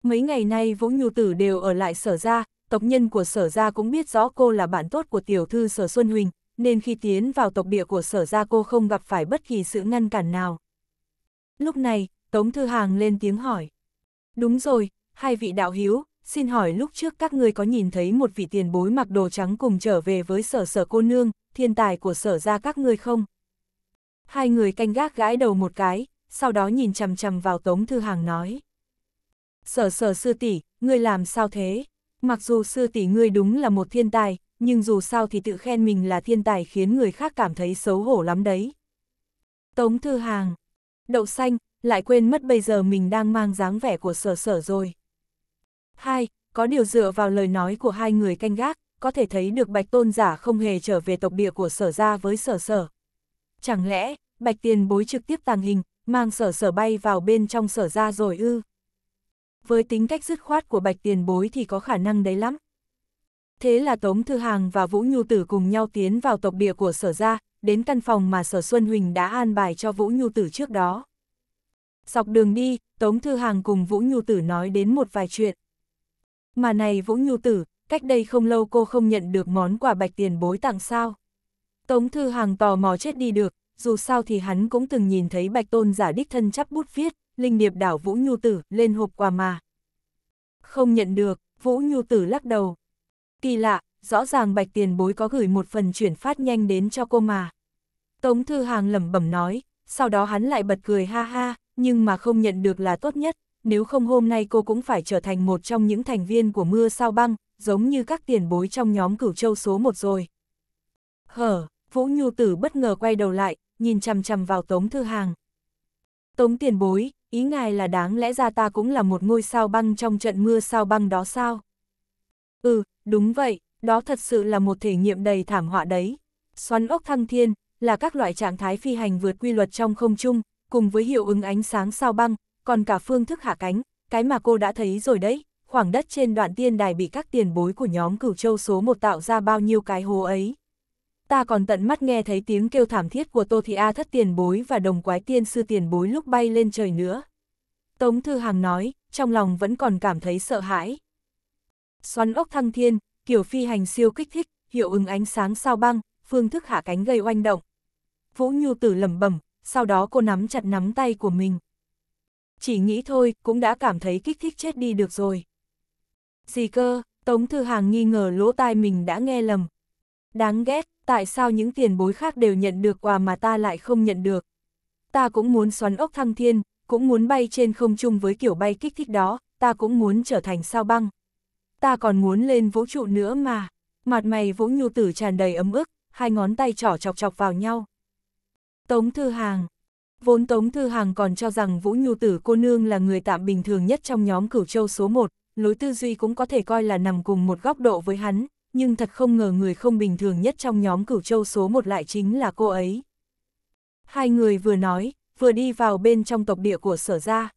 Mấy ngày nay Vũ Nhu Tử đều ở lại sở ra, tộc nhân của sở ra cũng biết rõ cô là bạn tốt của tiểu thư sở Xuân Huỳnh, nên khi tiến vào tộc địa của sở ra cô không gặp phải bất kỳ sự ngăn cản nào. Lúc này, Tống Thư Hàng lên tiếng hỏi. Đúng rồi, hai vị đạo hiếu, xin hỏi lúc trước các ngươi có nhìn thấy một vị tiền bối mặc đồ trắng cùng trở về với sở sở cô nương, thiên tài của sở ra các ngươi không? Hai người canh gác gãi đầu một cái, sau đó nhìn chằm chằm vào Tống Thư Hàng nói. Sở sở sư tỷ, ngươi làm sao thế? Mặc dù sư tỷ ngươi đúng là một thiên tài, nhưng dù sao thì tự khen mình là thiên tài khiến người khác cảm thấy xấu hổ lắm đấy. Tống Thư Hàng, đậu xanh, lại quên mất bây giờ mình đang mang dáng vẻ của sở sở rồi. Hai, Có điều dựa vào lời nói của hai người canh gác, có thể thấy được bạch tôn giả không hề trở về tộc địa của sở ra với sở sở. Chẳng lẽ, bạch tiền bối trực tiếp tàng hình, mang sở sở bay vào bên trong sở ra rồi ư? Với tính cách dứt khoát của bạch tiền bối thì có khả năng đấy lắm. Thế là Tống Thư Hàng và Vũ Nhu Tử cùng nhau tiến vào tộc địa của sở ra, đến căn phòng mà sở Xuân Huỳnh đã an bài cho Vũ Nhu Tử trước đó. Dọc đường đi, Tống Thư Hàng cùng Vũ Nhu Tử nói đến một vài chuyện. Mà này Vũ Nhu Tử, cách đây không lâu cô không nhận được món quà bạch tiền bối tặng sao. Tống Thư Hàng tò mò chết đi được, dù sao thì hắn cũng từng nhìn thấy bạch tôn giả đích thân chắp bút viết, linh điệp đảo Vũ Nhu Tử lên hộp quà mà. Không nhận được, Vũ Nhu Tử lắc đầu. Kỳ lạ, rõ ràng bạch tiền bối có gửi một phần chuyển phát nhanh đến cho cô mà. Tống Thư Hàng lẩm bẩm nói, sau đó hắn lại bật cười ha ha, nhưng mà không nhận được là tốt nhất, nếu không hôm nay cô cũng phải trở thành một trong những thành viên của mưa sao băng, giống như các tiền bối trong nhóm cửu châu số một rồi. Hở, Vũ Nhu Tử bất ngờ quay đầu lại, nhìn chằm chằm vào Tống Thư Hàng. Tống tiền bối, ý ngài là đáng lẽ ra ta cũng là một ngôi sao băng trong trận mưa sao băng đó sao? Ừ, đúng vậy, đó thật sự là một thể nghiệm đầy thảm họa đấy. Xoắn ốc thăng thiên, là các loại trạng thái phi hành vượt quy luật trong không trung, cùng với hiệu ứng ánh sáng sao băng, còn cả phương thức hạ cánh, cái mà cô đã thấy rồi đấy, khoảng đất trên đoạn tiên đài bị các tiền bối của nhóm cửu châu số một tạo ra bao nhiêu cái hố ấy. Ta còn tận mắt nghe thấy tiếng kêu thảm thiết của Tô Thị A thất tiền bối và đồng quái tiên sư tiền bối lúc bay lên trời nữa. Tống Thư Hàng nói, trong lòng vẫn còn cảm thấy sợ hãi. Xoắn ốc thăng thiên, kiểu phi hành siêu kích thích, hiệu ứng ánh sáng sao băng, phương thức hạ cánh gây oanh động. Vũ Nhu Tử lẩm bẩm, sau đó cô nắm chặt nắm tay của mình. Chỉ nghĩ thôi, cũng đã cảm thấy kích thích chết đi được rồi. Gì cơ, Tống Thư Hàng nghi ngờ lỗ tai mình đã nghe lầm. Đáng ghét, tại sao những tiền bối khác đều nhận được quà mà ta lại không nhận được. Ta cũng muốn xoắn ốc thăng thiên, cũng muốn bay trên không trung với kiểu bay kích thích đó, ta cũng muốn trở thành sao băng. Ta còn muốn lên vũ trụ nữa mà. Mặt mày Vũ Nhu Tử tràn đầy ấm ức, hai ngón tay trỏ chọc chọc vào nhau. Tống Thư Hàng Vốn Tống Thư Hàng còn cho rằng Vũ Nhu Tử cô nương là người tạm bình thường nhất trong nhóm cửu châu số 1, lối tư duy cũng có thể coi là nằm cùng một góc độ với hắn, nhưng thật không ngờ người không bình thường nhất trong nhóm cửu châu số 1 lại chính là cô ấy. Hai người vừa nói, vừa đi vào bên trong tộc địa của sở gia.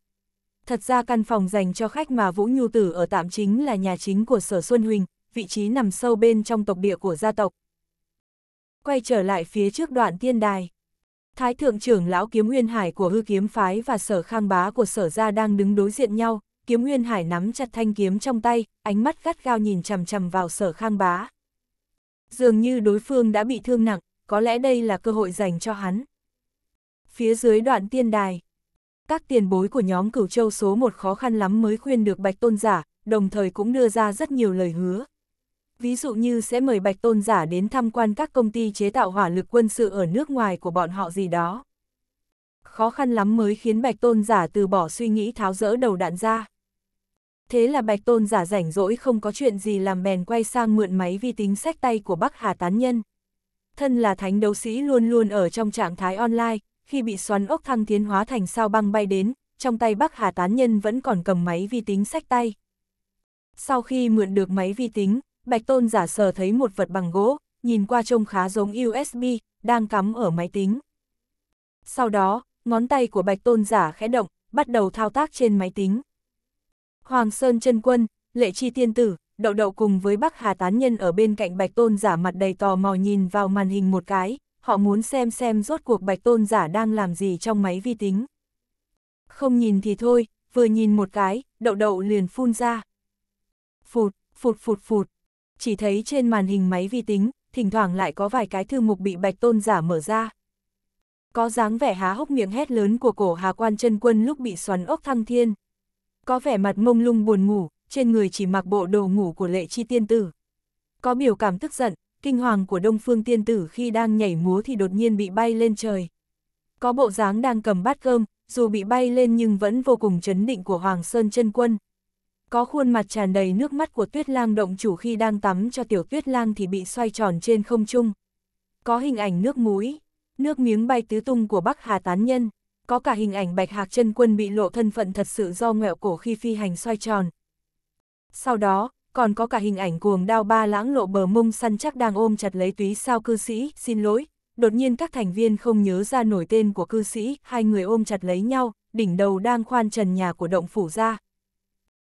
Thật ra căn phòng dành cho khách mà Vũ Nhu Tử ở tạm chính là nhà chính của sở Xuân Huỳnh, vị trí nằm sâu bên trong tộc địa của gia tộc. Quay trở lại phía trước đoạn tiên đài, Thái thượng trưởng lão kiếm Nguyên hải của hư kiếm phái và sở khang bá của sở gia đang đứng đối diện nhau, kiếm Nguyên hải nắm chặt thanh kiếm trong tay, ánh mắt gắt gao nhìn chằm chằm vào sở khang bá. Dường như đối phương đã bị thương nặng, có lẽ đây là cơ hội dành cho hắn. Phía dưới đoạn tiên đài, các tiền bối của nhóm cửu châu số một khó khăn lắm mới khuyên được bạch tôn giả, đồng thời cũng đưa ra rất nhiều lời hứa, ví dụ như sẽ mời bạch tôn giả đến tham quan các công ty chế tạo hỏa lực quân sự ở nước ngoài của bọn họ gì đó. Khó khăn lắm mới khiến bạch tôn giả từ bỏ suy nghĩ tháo rỡ đầu đạn ra. Thế là bạch tôn giả rảnh rỗi không có chuyện gì làm bèn quay sang mượn máy vi tính sách tay của Bắc Hà Tán Nhân. Thân là thánh đấu sĩ luôn luôn ở trong trạng thái online, khi bị xoắn ốc thăng tiến hóa thành sao băng bay đến, trong tay Bắc Hà Tán Nhân vẫn còn cầm máy vi tính sách tay. Sau khi mượn được máy vi tính, Bạch Tôn giả sờ thấy một vật bằng gỗ, nhìn qua trông khá giống USB, đang cắm ở máy tính. Sau đó, ngón tay của Bạch Tôn giả khẽ động, bắt đầu thao tác trên máy tính. Hoàng Sơn chân Quân, Lệ Chi Tiên Tử, Đậu Đậu cùng với Bắc Hà Tán Nhân ở bên cạnh Bạch Tôn giả mặt đầy tò mò nhìn vào màn hình một cái, họ muốn xem xem rốt cuộc Bạch Tôn giả đang làm gì trong máy vi tính. Không nhìn thì thôi, vừa nhìn một cái, Đậu Đậu liền phun ra. Phụt, phụt phụt phụt, chỉ thấy trên màn hình máy vi tính, thỉnh thoảng lại có vài cái thư mục bị bạch tôn giả mở ra. Có dáng vẻ há hốc miệng hét lớn của cổ hà quan chân quân lúc bị xoắn ốc thăng thiên. Có vẻ mặt mông lung buồn ngủ, trên người chỉ mặc bộ đồ ngủ của lệ chi tiên tử. Có biểu cảm tức giận, kinh hoàng của đông phương tiên tử khi đang nhảy múa thì đột nhiên bị bay lên trời. Có bộ dáng đang cầm bát cơm, dù bị bay lên nhưng vẫn vô cùng chấn định của Hoàng Sơn chân quân. Có khuôn mặt tràn đầy nước mắt của tuyết lang động chủ khi đang tắm cho tiểu tuyết lang thì bị xoay tròn trên không trung. Có hình ảnh nước mũi, nước miếng bay tứ tung của Bắc Hà Tán Nhân, có cả hình ảnh Bạch Hạc chân Quân bị lộ thân phận thật sự do ngẹo cổ khi phi hành xoay tròn. Sau đó, còn có cả hình ảnh cuồng đao ba lãng lộ bờ mông săn chắc đang ôm chặt lấy túy sao cư sĩ, xin lỗi, đột nhiên các thành viên không nhớ ra nổi tên của cư sĩ, hai người ôm chặt lấy nhau, đỉnh đầu đang khoan trần nhà của động phủ ra,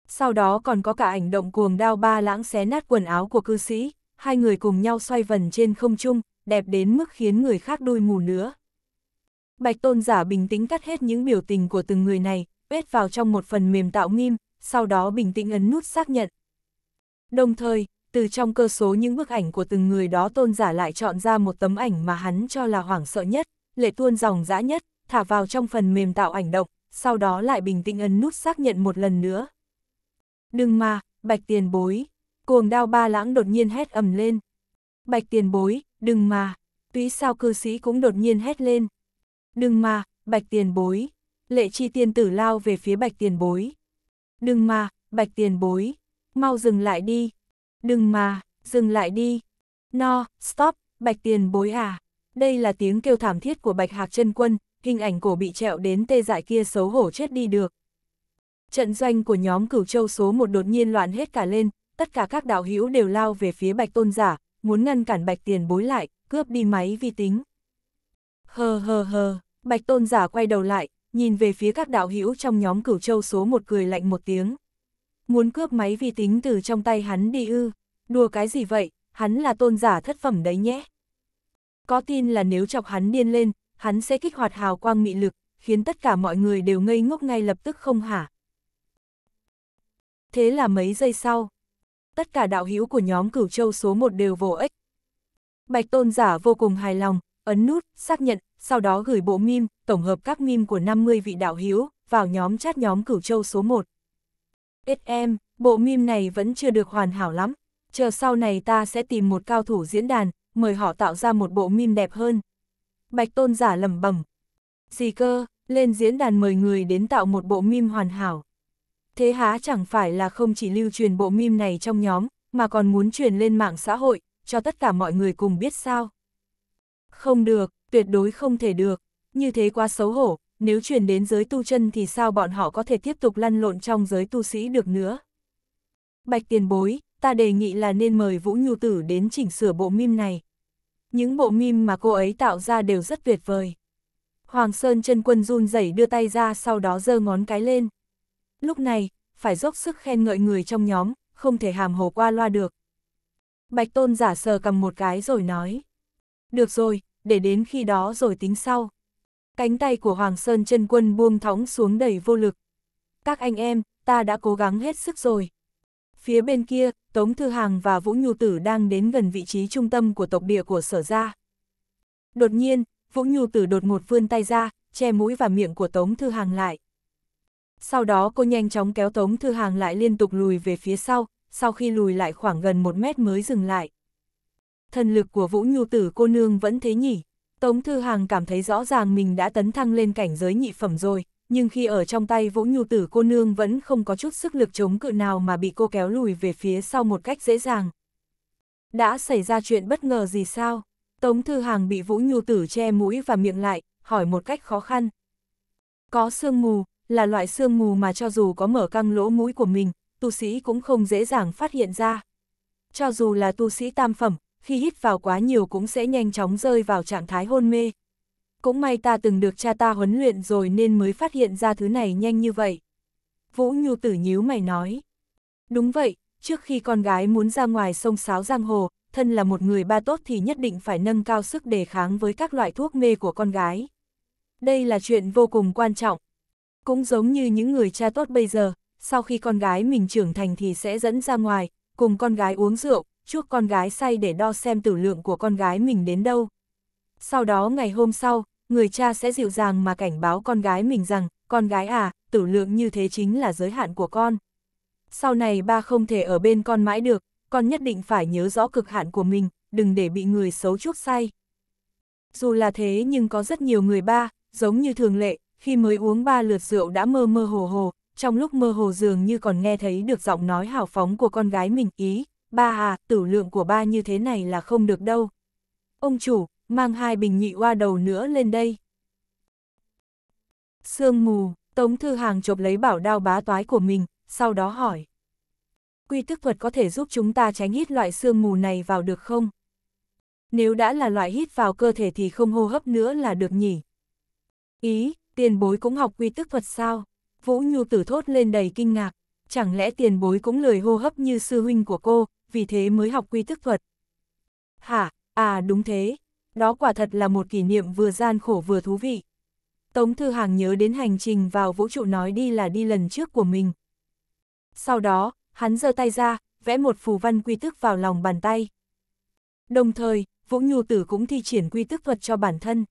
sau đó còn có cả ảnh động cuồng đao ba lãng xé nát quần áo của cư sĩ, hai người cùng nhau xoay vần trên không trung, đẹp đến mức khiến người khác đôi mù nữa. Bạch tôn giả bình tĩnh cắt hết những biểu tình của từng người này, bết vào trong một phần mềm tạo nghiêm, sau đó bình tĩnh ấn nút xác nhận. Đồng thời, từ trong cơ số những bức ảnh của từng người đó tôn giả lại chọn ra một tấm ảnh mà hắn cho là hoảng sợ nhất, lệ tuôn dòng dã nhất, thả vào trong phần mềm tạo ảnh động, sau đó lại bình tĩnh ấn nút xác nhận một lần nữa. Đừng mà, bạch tiền bối. Cuồng đao ba lãng đột nhiên hét ầm lên. Bạch tiền bối, đừng mà. Túy sao cư sĩ cũng đột nhiên hét lên. Đừng mà, bạch tiền bối. Lệ chi tiên tử lao về phía bạch tiền bối. Đừng mà, bạch tiền bối. Mau dừng lại đi. Đừng mà, dừng lại đi. No, stop, bạch tiền bối à. Đây là tiếng kêu thảm thiết của bạch hạc chân quân, hình ảnh cổ bị trẹo đến tê dại kia xấu hổ chết đi được, Trận doanh của nhóm cửu châu số một đột nhiên loạn hết cả lên, tất cả các đạo hữu đều lao về phía bạch tôn giả, muốn ngăn cản bạch tiền bối lại, cướp đi máy vi tính. Hờ hờ hờ, bạch tôn giả quay đầu lại, nhìn về phía các đạo hữu trong nhóm cửu châu số một cười lạnh một tiếng. Muốn cướp máy vi tính từ trong tay hắn đi ư, đùa cái gì vậy, hắn là tôn giả thất phẩm đấy nhé. Có tin là nếu chọc hắn điên lên, hắn sẽ kích hoạt hào quang mị lực, khiến tất cả mọi người đều ngây ngốc ngay lập tức không hả? thế là mấy giây sau. Tất cả đạo hữu của nhóm cửu châu số 1 đều vô ích. Bạch tôn giả vô cùng hài lòng, ấn nút, xác nhận, sau đó gửi bộ mim, tổng hợp các mim của 50 vị đạo hữu vào nhóm chat nhóm cửu châu số 1. Ít em, bộ mim này vẫn chưa được hoàn hảo lắm, chờ sau này ta sẽ tìm một cao thủ diễn đàn, mời họ tạo ra một bộ mim đẹp hơn. Bạch tôn giả lẩm bẩm. Gì cơ, lên diễn đàn mời người đến tạo một bộ mim hoàn hảo thế há chẳng phải là không chỉ lưu truyền bộ mim này trong nhóm, mà còn muốn truyền lên mạng xã hội, cho tất cả mọi người cùng biết sao. Không được, tuyệt đối không thể được, như thế quá xấu hổ, nếu truyền đến giới tu chân thì sao bọn họ có thể tiếp tục lăn lộn trong giới tu sĩ được nữa. Bạch tiền bối, ta đề nghị là nên mời Vũ Nhu Tử đến chỉnh sửa bộ mim này. Những bộ mim mà cô ấy tạo ra đều rất tuyệt vời. Hoàng Sơn chân quân run rẩy đưa tay ra sau đó giơ ngón cái lên. Lúc này, phải dốc sức khen ngợi người trong nhóm, không thể hàm hồ qua loa được. Bạch Tôn giả sờ cầm một cái rồi nói. Được rồi, để đến khi đó rồi tính sau. Cánh tay của Hoàng Sơn chân quân buông thõng xuống đầy vô lực. Các anh em, ta đã cố gắng hết sức rồi. Phía bên kia, Tống Thư Hàng và Vũ Nhu Tử đang đến gần vị trí trung tâm của tộc địa của sở gia. Đột nhiên, Vũ Nhu Tử đột ngột vươn tay ra, che mũi và miệng của Tống Thư Hàng lại sau đó cô nhanh chóng kéo Tống Thư Hàng lại liên tục lùi về phía sau, sau khi lùi lại khoảng gần một mét mới dừng lại. Thần lực của Vũ Nhu Tử cô nương vẫn thế nhỉ, Tống Thư Hàng cảm thấy rõ ràng mình đã tấn thăng lên cảnh giới nhị phẩm rồi, nhưng khi ở trong tay Vũ Nhu Tử cô nương vẫn không có chút sức lực chống cự nào mà bị cô kéo lùi về phía sau một cách dễ dàng. Đã xảy ra chuyện bất ngờ gì sao? Tống Thư Hàng bị Vũ Nhu Tử che mũi và miệng lại, hỏi một cách khó khăn. Có sương mù, là loại sương mù mà cho dù có mở căng lỗ mũi của mình, tu sĩ cũng không dễ dàng phát hiện ra. Cho dù là tu sĩ tam phẩm, khi hít vào quá nhiều cũng sẽ nhanh chóng rơi vào trạng thái hôn mê. Cũng may ta từng được cha ta huấn luyện rồi nên mới phát hiện ra thứ này nhanh như vậy. Vũ Nhu tử nhíu mày nói. Đúng vậy, trước khi con gái muốn ra ngoài sông sáo giang hồ, thân là một người ba tốt thì nhất định phải nâng cao sức đề kháng với các loại thuốc mê của con gái. Đây là chuyện vô cùng quan trọng, cũng giống như những người cha tốt bây giờ, sau khi con gái mình trưởng thành thì sẽ dẫn ra ngoài, cùng con gái uống rượu, chuốc con gái say để đo xem tử lượng của con gái mình đến đâu. Sau đó ngày hôm sau, người cha sẽ dịu dàng mà cảnh báo con gái mình rằng, con gái à, tử lượng như thế chính là giới hạn của con. Sau này ba không thể ở bên con mãi được, con nhất định phải nhớ rõ cực hạn của mình, đừng để bị người xấu chuốc say. Dù là thế nhưng có rất nhiều người ba, giống như thường lệ, khi mới uống ba lượt rượu đã mơ mơ hồ hồ, trong lúc mơ hồ dường như còn nghe thấy được giọng nói hào phóng của con gái mình ý, ba à, tử lượng của ba như thế này là không được đâu. Ông chủ, mang hai bình nhị hoa đầu nữa lên đây. Sương mù, Tống Thư Hàng chộp lấy bảo đao bá toái của mình, sau đó hỏi. Quy tức thuật có thể giúp chúng ta tránh hít loại sương mù này vào được không? Nếu đã là loại hít vào cơ thể thì không hô hấp nữa là được nhỉ? Ý, tiền bối cũng học quy tức thuật sao? Vũ Nhu tử thốt lên đầy kinh ngạc, chẳng lẽ tiền bối cũng lời hô hấp như sư huynh của cô, vì thế mới học quy tức thuật? Hả, à đúng thế, đó quả thật là một kỷ niệm vừa gian khổ vừa thú vị. Tống Thư Hàng nhớ đến hành trình vào vũ trụ nói đi là đi lần trước của mình. Sau đó, hắn giơ tay ra, vẽ một phù văn quy tức vào lòng bàn tay. Đồng thời, Vũ Nhu Tử cũng thi triển quy tức thuật cho bản thân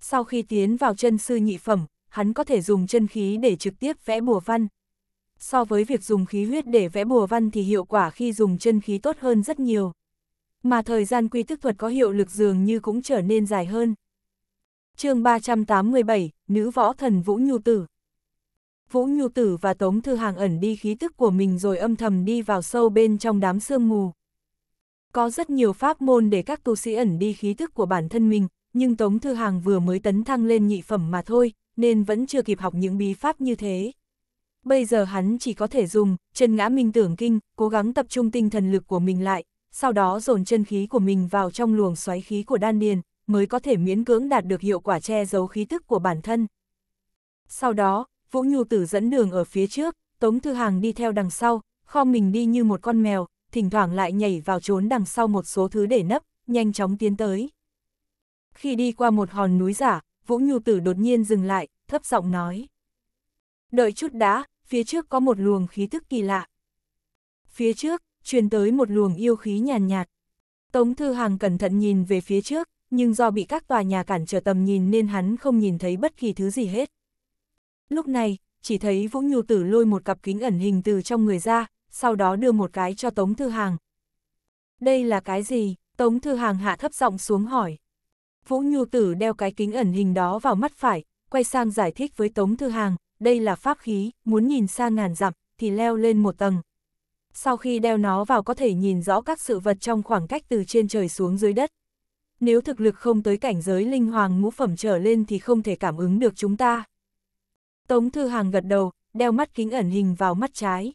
sau khi tiến vào chân sư nhị phẩm, hắn có thể dùng chân khí để trực tiếp vẽ bùa văn. So với việc dùng khí huyết để vẽ bùa văn thì hiệu quả khi dùng chân khí tốt hơn rất nhiều. Mà thời gian quy tức thuật có hiệu lực dường như cũng trở nên dài hơn. chương 387, Nữ Võ Thần Vũ Nhu Tử Vũ Nhu Tử và Tống Thư Hàng ẩn đi khí tức của mình rồi âm thầm đi vào sâu bên trong đám sương mù. Có rất nhiều pháp môn để các tu sĩ ẩn đi khí tức của bản thân mình, nhưng Tống Thư Hàng vừa mới tấn thăng lên nhị phẩm mà thôi, nên vẫn chưa kịp học những bí pháp như thế. Bây giờ hắn chỉ có thể dùng chân ngã minh tưởng kinh, cố gắng tập trung tinh thần lực của mình lại, sau đó dồn chân khí của mình vào trong luồng xoáy khí của đan điền, mới có thể miễn cưỡng đạt được hiệu quả che giấu khí tức của bản thân. Sau đó, Vũ Nhu Tử dẫn đường ở phía trước, Tống Thư Hàng đi theo đằng sau, kho mình đi như một con mèo, thỉnh thoảng lại nhảy vào trốn đằng sau một số thứ để nấp, nhanh chóng tiến tới. Khi đi qua một hòn núi giả, Vũ Nhu Tử đột nhiên dừng lại, thấp giọng nói. Đợi chút đã, phía trước có một luồng khí thức kỳ lạ. Phía trước, truyền tới một luồng yêu khí nhàn nhạt, Tống Thư Hàng cẩn thận nhìn về phía trước, nhưng do bị các tòa nhà cản trở tầm nhìn nên hắn không nhìn thấy bất kỳ thứ gì hết. Lúc này, chỉ thấy Vũ Nhu Tử lôi một cặp kính ẩn hình từ trong người ra, sau đó đưa một cái cho Tống Thư Hàng. Đây là cái gì? Tống Thư Hàng hạ thấp giọng xuống hỏi. Vũ Nhu Tử đeo cái kính ẩn hình đó vào mắt phải, quay sang giải thích với Tống Thư Hàng, đây là pháp khí, muốn nhìn xa ngàn dặm, thì leo lên một tầng. Sau khi đeo nó vào có thể nhìn rõ các sự vật trong khoảng cách từ trên trời xuống dưới đất. Nếu thực lực không tới cảnh giới linh hoàng ngũ phẩm trở lên thì không thể cảm ứng được chúng ta. Tống Thư Hàng gật đầu, đeo mắt kính ẩn hình vào mắt trái.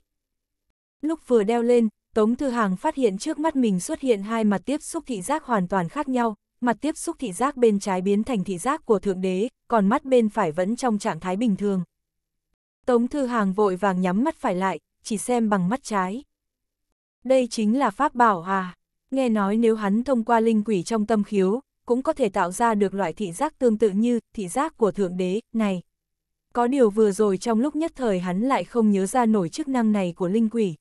Lúc vừa đeo lên, Tống Thư Hàng phát hiện trước mắt mình xuất hiện hai mặt tiếp xúc thị giác hoàn toàn khác nhau, mặt tiếp xúc thị giác bên trái biến thành thị giác của Thượng Đế, còn mắt bên phải vẫn trong trạng thái bình thường. Tống Thư Hàng vội vàng nhắm mắt phải lại, chỉ xem bằng mắt trái. Đây chính là Pháp Bảo à, nghe nói nếu hắn thông qua linh quỷ trong tâm khiếu, cũng có thể tạo ra được loại thị giác tương tự như thị giác của Thượng Đế, này. Có điều vừa rồi trong lúc nhất thời hắn lại không nhớ ra nổi chức năng này của linh quỷ.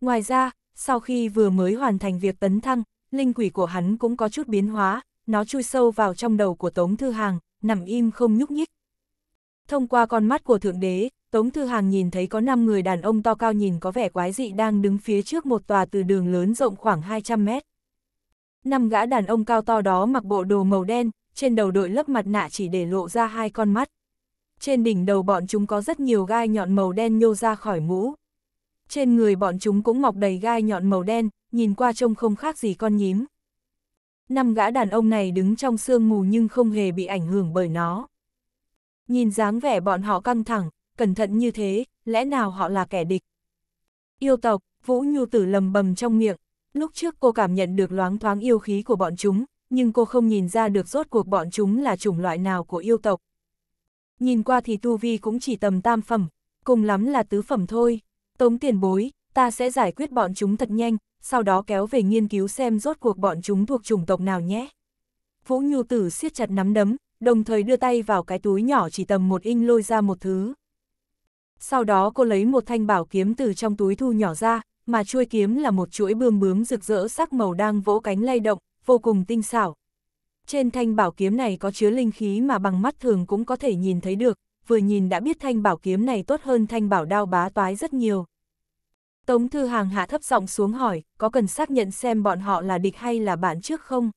Ngoài ra, sau khi vừa mới hoàn thành việc tấn thăng, linh quỷ của hắn cũng có chút biến hóa, nó chui sâu vào trong đầu của Tống Thư Hàng, nằm im không nhúc nhích. Thông qua con mắt của Thượng Đế, Tống Thư Hàng nhìn thấy có 5 người đàn ông to cao nhìn có vẻ quái dị đang đứng phía trước một tòa từ đường lớn rộng khoảng 200 mét. Năm gã đàn ông cao to đó mặc bộ đồ màu đen, trên đầu đội lớp mặt nạ chỉ để lộ ra hai con mắt. Trên đỉnh đầu bọn chúng có rất nhiều gai nhọn màu đen nhô ra khỏi mũ. Trên người bọn chúng cũng mọc đầy gai nhọn màu đen, nhìn qua trông không khác gì con nhím năm gã đàn ông này đứng trong sương mù nhưng không hề bị ảnh hưởng bởi nó. Nhìn dáng vẻ bọn họ căng thẳng, cẩn thận như thế, lẽ nào họ là kẻ địch? Yêu tộc, Vũ Nhu Tử lầm bầm trong miệng, lúc trước cô cảm nhận được loáng thoáng yêu khí của bọn chúng, nhưng cô không nhìn ra được rốt cuộc bọn chúng là chủng loại nào của yêu tộc. Nhìn qua thì tu vi cũng chỉ tầm tam phẩm, cùng lắm là tứ phẩm thôi. Tống tiền bối, ta sẽ giải quyết bọn chúng thật nhanh, sau đó kéo về nghiên cứu xem rốt cuộc bọn chúng thuộc chủng tộc nào nhé. Vũ Nhu Tử siết chặt nắm đấm, đồng thời đưa tay vào cái túi nhỏ chỉ tầm một inch lôi ra một thứ. Sau đó cô lấy một thanh bảo kiếm từ trong túi thu nhỏ ra, mà chuôi kiếm là một chuỗi bươm bướm rực rỡ sắc màu đang vỗ cánh lay động, vô cùng tinh xảo. Trên thanh bảo kiếm này có chứa linh khí mà bằng mắt thường cũng có thể nhìn thấy được, vừa nhìn đã biết thanh bảo kiếm này tốt hơn thanh bảo đao bá toái rất nhiều. Tống Thư Hàng hạ thấp giọng xuống hỏi, có cần xác nhận xem bọn họ là địch hay là bạn trước không?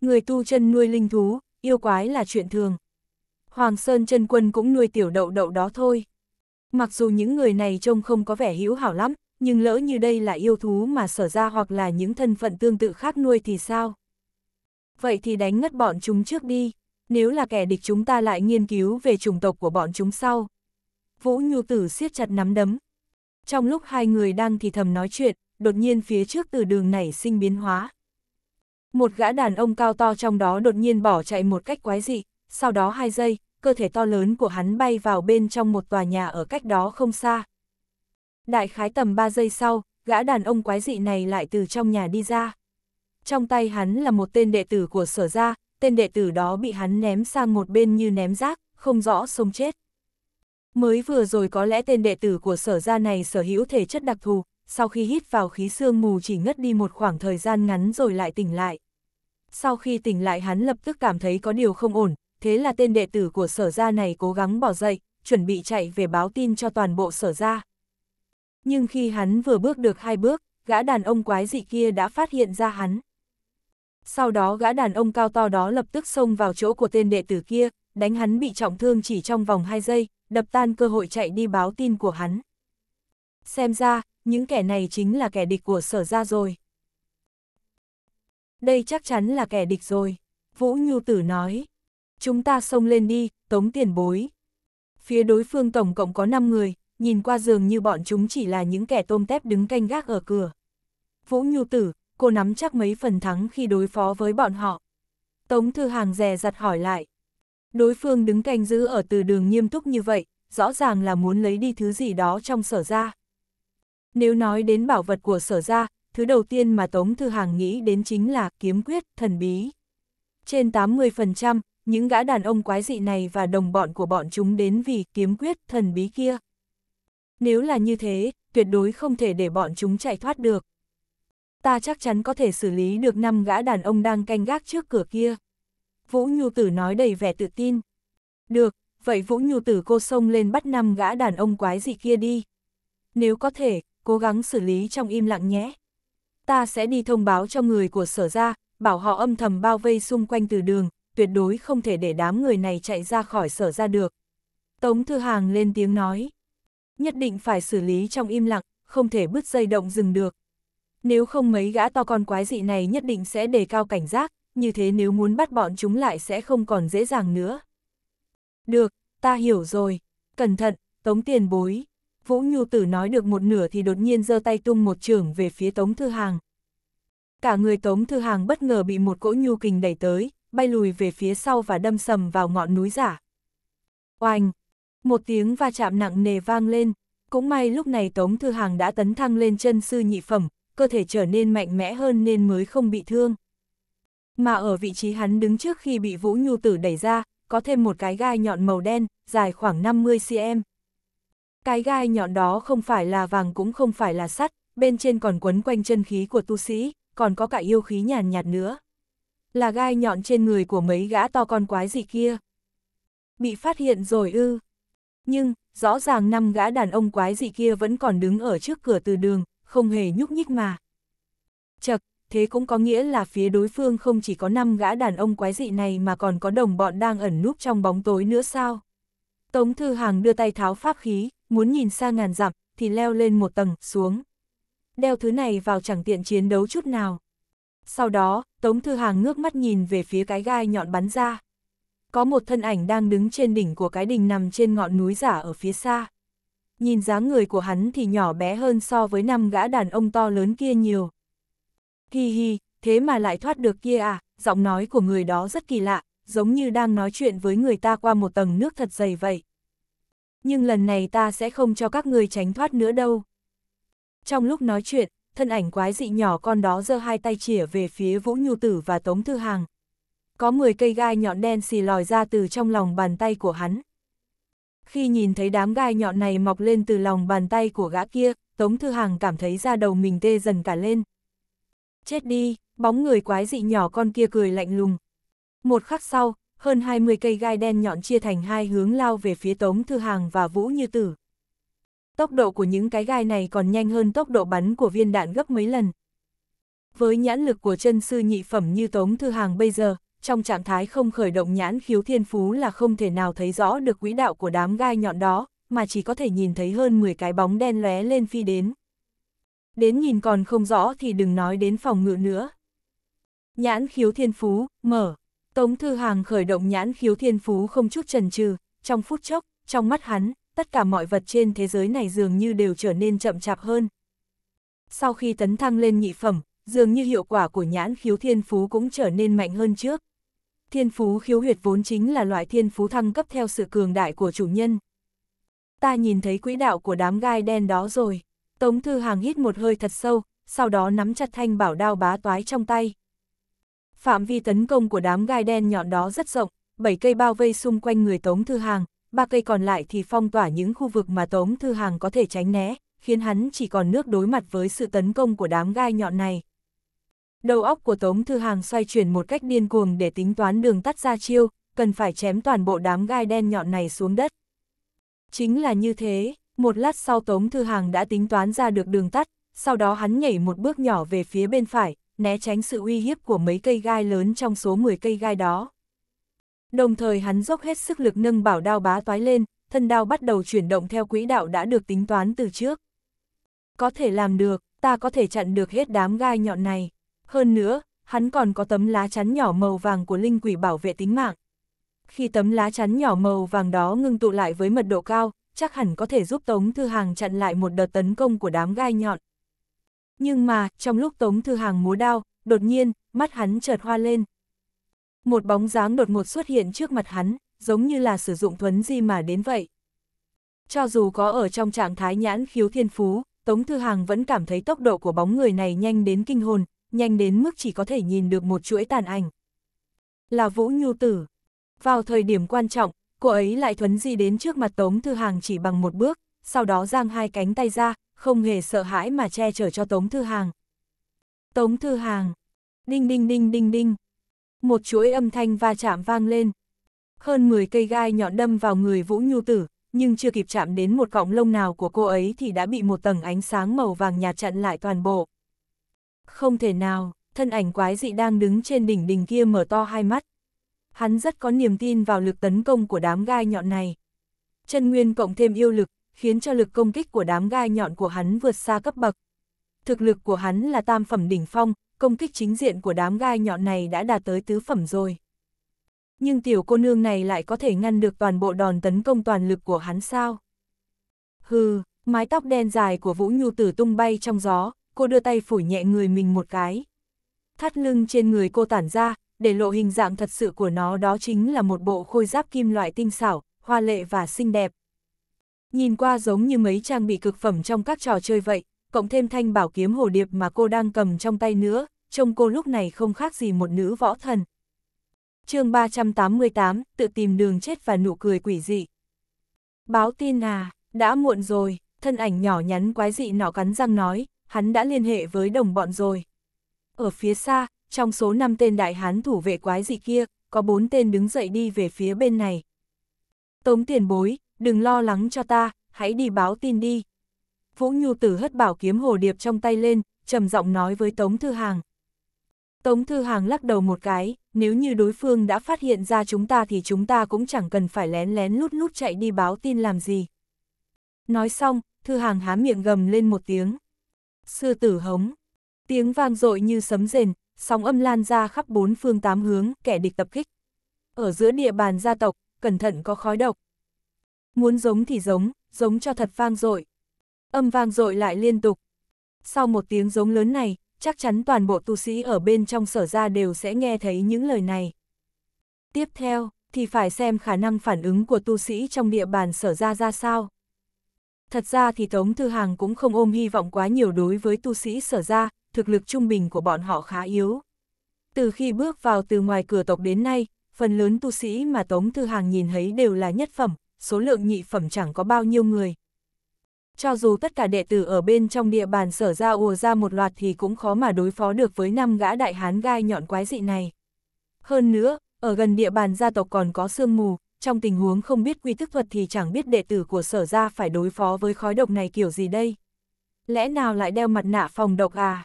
Người tu chân nuôi linh thú, yêu quái là chuyện thường. Hoàng Sơn chân quân cũng nuôi tiểu đậu đậu đó thôi. Mặc dù những người này trông không có vẻ hữu hảo lắm, nhưng lỡ như đây là yêu thú mà sở ra hoặc là những thân phận tương tự khác nuôi thì sao? Vậy thì đánh ngất bọn chúng trước đi, nếu là kẻ địch chúng ta lại nghiên cứu về chủng tộc của bọn chúng sau. Vũ Nhu Tử siết chặt nắm đấm, trong lúc hai người đang thì thầm nói chuyện, đột nhiên phía trước từ đường nảy sinh biến hóa. Một gã đàn ông cao to trong đó đột nhiên bỏ chạy một cách quái dị, sau đó hai giây, cơ thể to lớn của hắn bay vào bên trong một tòa nhà ở cách đó không xa. Đại khái tầm 3 giây sau, gã đàn ông quái dị này lại từ trong nhà đi ra. Trong tay hắn là một tên đệ tử của sở gia, tên đệ tử đó bị hắn ném sang một bên như ném rác, không rõ sống chết. Mới vừa rồi có lẽ tên đệ tử của sở gia này sở hữu thể chất đặc thù, sau khi hít vào khí sương mù chỉ ngất đi một khoảng thời gian ngắn rồi lại tỉnh lại. Sau khi tỉnh lại hắn lập tức cảm thấy có điều không ổn, thế là tên đệ tử của sở gia này cố gắng bỏ dậy, chuẩn bị chạy về báo tin cho toàn bộ sở gia. Nhưng khi hắn vừa bước được hai bước, gã đàn ông quái dị kia đã phát hiện ra hắn. Sau đó gã đàn ông cao to đó lập tức xông vào chỗ của tên đệ tử kia, đánh hắn bị trọng thương chỉ trong vòng 2 giây, đập tan cơ hội chạy đi báo tin của hắn. Xem ra, những kẻ này chính là kẻ địch của sở ra rồi. Đây chắc chắn là kẻ địch rồi, Vũ Nhu Tử nói. Chúng ta xông lên đi, tống tiền bối. Phía đối phương tổng cộng có 5 người, nhìn qua giường như bọn chúng chỉ là những kẻ tôm tép đứng canh gác ở cửa. Vũ Nhu Tử, cô nắm chắc mấy phần thắng khi đối phó với bọn họ. Tống Thư Hàng dè dặt hỏi lại. Đối phương đứng canh giữ ở từ đường nghiêm túc như vậy, rõ ràng là muốn lấy đi thứ gì đó trong sở ra. Nếu nói đến bảo vật của sở ra, thứ đầu tiên mà Tống Thư Hàng nghĩ đến chính là kiếm quyết, thần bí. Trên 80%, những gã đàn ông quái dị này và đồng bọn của bọn chúng đến vì kiếm quyết, thần bí kia. Nếu là như thế, tuyệt đối không thể để bọn chúng chạy thoát được. Ta chắc chắn có thể xử lý được 5 gã đàn ông đang canh gác trước cửa kia. Vũ Nhu Tử nói đầy vẻ tự tin. Được, vậy Vũ Nhu Tử cô xông lên bắt năm gã đàn ông quái dị kia đi. Nếu có thể, cố gắng xử lý trong im lặng nhé. Ta sẽ đi thông báo cho người của sở ra, bảo họ âm thầm bao vây xung quanh từ đường, tuyệt đối không thể để đám người này chạy ra khỏi sở ra được. Tống Thư Hàng lên tiếng nói. Nhất định phải xử lý trong im lặng, không thể bứt dây động dừng được. Nếu không mấy gã to con quái dị này nhất định sẽ đề cao cảnh giác, như thế nếu muốn bắt bọn chúng lại sẽ không còn dễ dàng nữa. Được, ta hiểu rồi, cẩn thận, tống tiền bối. Vũ Nhu Tử nói được một nửa thì đột nhiên giơ tay tung một trường về phía Tống Thư Hàng. Cả người Tống Thư Hàng bất ngờ bị một cỗ nhu kình đẩy tới, bay lùi về phía sau và đâm sầm vào ngọn núi giả. Oanh! Một tiếng va chạm nặng nề vang lên, cũng may lúc này Tống Thư Hàng đã tấn thăng lên chân sư nhị phẩm, cơ thể trở nên mạnh mẽ hơn nên mới không bị thương. Mà ở vị trí hắn đứng trước khi bị Vũ Nhu Tử đẩy ra, có thêm một cái gai nhọn màu đen, dài khoảng 50cm. Cái gai nhọn đó không phải là vàng cũng không phải là sắt, bên trên còn quấn quanh chân khí của tu sĩ, còn có cả yêu khí nhàn nhạt, nữa. Là gai nhọn trên người của mấy gã to con quái gì kia. Bị phát hiện rồi ư. Nhưng, rõ ràng năm gã đàn ông quái gì kia vẫn còn đứng ở trước cửa từ đường, không hề nhúc nhích mà. Chật, thế cũng có nghĩa là phía đối phương không chỉ có 5 gã đàn ông quái dị này mà còn có đồng bọn đang ẩn núp trong bóng tối nữa sao. Tống Thư Hàng đưa tay tháo pháp khí, muốn nhìn xa ngàn dặm, thì leo lên một tầng, xuống. Đeo thứ này vào chẳng tiện chiến đấu chút nào. Sau đó, Tống Thư Hàng ngước mắt nhìn về phía cái gai nhọn bắn ra. Có một thân ảnh đang đứng trên đỉnh của cái đình nằm trên ngọn núi giả ở phía xa. Nhìn dáng người của hắn thì nhỏ bé hơn so với năm gã đàn ông to lớn kia nhiều, Hi hi, thế mà lại thoát được kia à, giọng nói của người đó rất kỳ lạ, giống như đang nói chuyện với người ta qua một tầng nước thật dày vậy. Nhưng lần này ta sẽ không cho các người tránh thoát nữa đâu. Trong lúc nói chuyện, thân ảnh quái dị nhỏ con đó giơ hai tay chỉa về phía Vũ Nhu Tử và Tống Thư Hàng. Có 10 cây gai nhọn đen xì lòi ra từ trong lòng bàn tay của hắn. Khi nhìn thấy đám gai nhọn này mọc lên từ lòng bàn tay của gã kia, Tống Thư Hàng cảm thấy da đầu mình tê dần cả lên. Chết đi, bóng người quái dị nhỏ con kia cười lạnh lùng. Một khắc sau, hơn 20 cây gai đen nhọn chia thành hai hướng lao về phía Tống Thư Hàng và Vũ Như Tử. Tốc độ của những cái gai này còn nhanh hơn tốc độ bắn của viên đạn gấp mấy lần. Với nhãn lực của chân sư nhị phẩm như Tống Thư Hàng bây giờ, trong trạng thái không khởi động nhãn khiếu thiên phú là không thể nào thấy rõ được quỹ đạo của đám gai nhọn đó, mà chỉ có thể nhìn thấy hơn 10 cái bóng đen lóe lên phi đến đến nhìn còn không rõ thì đừng nói đến phòng ngự nữa. Nhãn khiếu thiên phú, mở. Tống Thư Hàng khởi động nhãn khiếu thiên phú không chút chần chừ, trong phút chốc, trong mắt hắn, tất cả mọi vật trên thế giới này dường như đều trở nên chậm chạp hơn. Sau khi tấn thăng lên nhị phẩm, dường như hiệu quả của nhãn khiếu thiên phú cũng trở nên mạnh hơn trước. Thiên phú khiếu huyệt vốn chính là loại thiên phú thăng cấp theo sự cường đại của chủ nhân. Ta nhìn thấy quỹ đạo của đám gai đen đó rồi. Tống Thư Hàng hít một hơi thật sâu, sau đó nắm chặt thanh bảo đao bá toái trong tay. Phạm vi tấn công của đám gai đen nhọn đó rất rộng, bảy cây bao vây xung quanh người Tống Thư Hàng, ba cây còn lại thì phong tỏa những khu vực mà Tống Thư Hàng có thể tránh né, khiến hắn chỉ còn nước đối mặt với sự tấn công của đám gai nhọn này. Đầu óc của Tống Thư Hàng xoay chuyển một cách điên cuồng để tính toán đường tắt ra chiêu, cần phải chém toàn bộ đám gai đen nhọn này xuống đất. Chính là như thế, một lát sau Tống Thư Hàng đã tính toán ra được đường tắt, sau đó hắn nhảy một bước nhỏ về phía bên phải, né tránh sự uy hiếp của mấy cây gai lớn trong số 10 cây gai đó. Đồng thời hắn dốc hết sức lực nâng bảo đao bá toái lên, thân đao bắt đầu chuyển động theo quỹ đạo đã được tính toán từ trước. Có thể làm được, ta có thể chặn được hết đám gai nhọn này. Hơn nữa, hắn còn có tấm lá chắn nhỏ màu vàng của linh quỷ bảo vệ tính mạng. Khi tấm lá chắn nhỏ màu vàng đó ngưng tụ lại với mật độ cao, chắc hẳn có thể giúp Tống Thư Hàng chặn lại một đợt tấn công của đám gai nhọn. Nhưng mà, trong lúc Tống Thư Hàng múa đao, đột nhiên, mắt hắn chợt hoa lên. Một bóng dáng đột ngột xuất hiện trước mặt hắn, giống như là sử dụng thuấn di mà đến vậy. Cho dù có ở trong trạng thái nhãn khiếu thiên phú, Tống Thư Hàng vẫn cảm thấy tốc độ của bóng người này nhanh đến kinh hồn, nhanh đến mức chỉ có thể nhìn được một chuỗi tàn ảnh. Là Vũ Nhu Tử. Vào thời điểm quan trọng, cô ấy lại thuấn di đến trước mặt Tống Thư Hàng chỉ bằng một bước, sau đó giang hai cánh tay ra, không hề sợ hãi mà che chở cho Tống Thư Hàng. Tống Thư Hàng, đinh đinh đinh đinh đinh, một chuỗi âm thanh va chạm vang lên. Hơn 10 cây gai nhọn đâm vào người Vũ Nhu Tử, nhưng chưa kịp chạm đến một cọng lông nào của cô ấy thì đã bị một tầng ánh sáng màu vàng nhạt chặn lại toàn bộ. Không thể nào, thân ảnh quái dị đang đứng trên đỉnh đỉnh kia mở to hai mắt hắn rất có niềm tin vào lực tấn công của đám gai nhọn này. Chân nguyên cộng thêm yêu lực, khiến cho lực công kích của đám gai nhọn của hắn vượt xa cấp bậc. Thực lực của hắn là tam phẩm đỉnh phong, công kích chính diện của đám gai nhọn này đã đạt tới tứ phẩm rồi. Nhưng tiểu cô nương này lại có thể ngăn được toàn bộ đòn tấn công toàn lực của hắn sao? Hừ, mái tóc đen dài của Vũ Nhu Tử tung bay trong gió, cô đưa tay phủi nhẹ người mình một cái. Thắt lưng trên người cô tản ra, để lộ hình dạng thật sự của nó đó chính là một bộ khôi giáp kim loại tinh xảo, hoa lệ và xinh đẹp. Nhìn qua giống như mấy trang bị cực phẩm trong các trò chơi vậy, cộng thêm thanh bảo kiếm hồ điệp mà cô đang cầm trong tay nữa, trông cô lúc này không khác gì một nữ võ thần. chương 388, tự tìm đường chết và nụ cười quỷ dị. Báo tin à, đã muộn rồi, thân ảnh nhỏ nhắn quái dị nọ cắn răng nói, hắn đã liên hệ với đồng bọn rồi. Ở phía xa, trong số 5 tên đại hán thủ vệ quái dị kia, có 4 tên đứng dậy đi về phía bên này. Tống tiền bối, đừng lo lắng cho ta, hãy đi báo tin đi. Vũ Nhu Tử hất bảo kiếm hồ điệp trong tay lên, trầm giọng nói với Tống Thư Hàng. Tống Thư Hàng lắc đầu một cái, nếu như đối phương đã phát hiện ra chúng ta thì chúng ta cũng chẳng cần phải lén lén lút lút chạy đi báo tin làm gì. Nói xong, Thư Hàng há miệng gầm lên một tiếng. Sư tử hống. Tiếng vang dội như sấm rền, sóng âm lan ra khắp bốn phương tám hướng, kẻ địch tập kích. Ở giữa địa bàn gia tộc, cẩn thận có khói độc. Muốn giống thì giống, giống cho thật vang dội. Âm vang dội lại liên tục. Sau một tiếng giống lớn này, chắc chắn toàn bộ tu sĩ ở bên trong sở ra đều sẽ nghe thấy những lời này. Tiếp theo, thì phải xem khả năng phản ứng của tu sĩ trong địa bàn sở ra ra sao. Thật ra thì Tống Thư Hàng cũng không ôm hy vọng quá nhiều đối với tu sĩ sở ra, thực lực trung bình của bọn họ khá yếu. Từ khi bước vào từ ngoài cửa tộc đến nay, phần lớn tu sĩ mà Tống Thư Hàng nhìn thấy đều là nhất phẩm, số lượng nhị phẩm chẳng có bao nhiêu người. Cho dù tất cả đệ tử ở bên trong địa bàn sở ra ùa ra một loạt thì cũng khó mà đối phó được với năm gã đại hán gai nhọn quái dị này. Hơn nữa, ở gần địa bàn gia tộc còn có sương mù, trong tình huống không biết quy thức thuật thì chẳng biết đệ tử của sở ra phải đối phó với khói độc này kiểu gì đây. Lẽ nào lại đeo mặt nạ phòng độc à?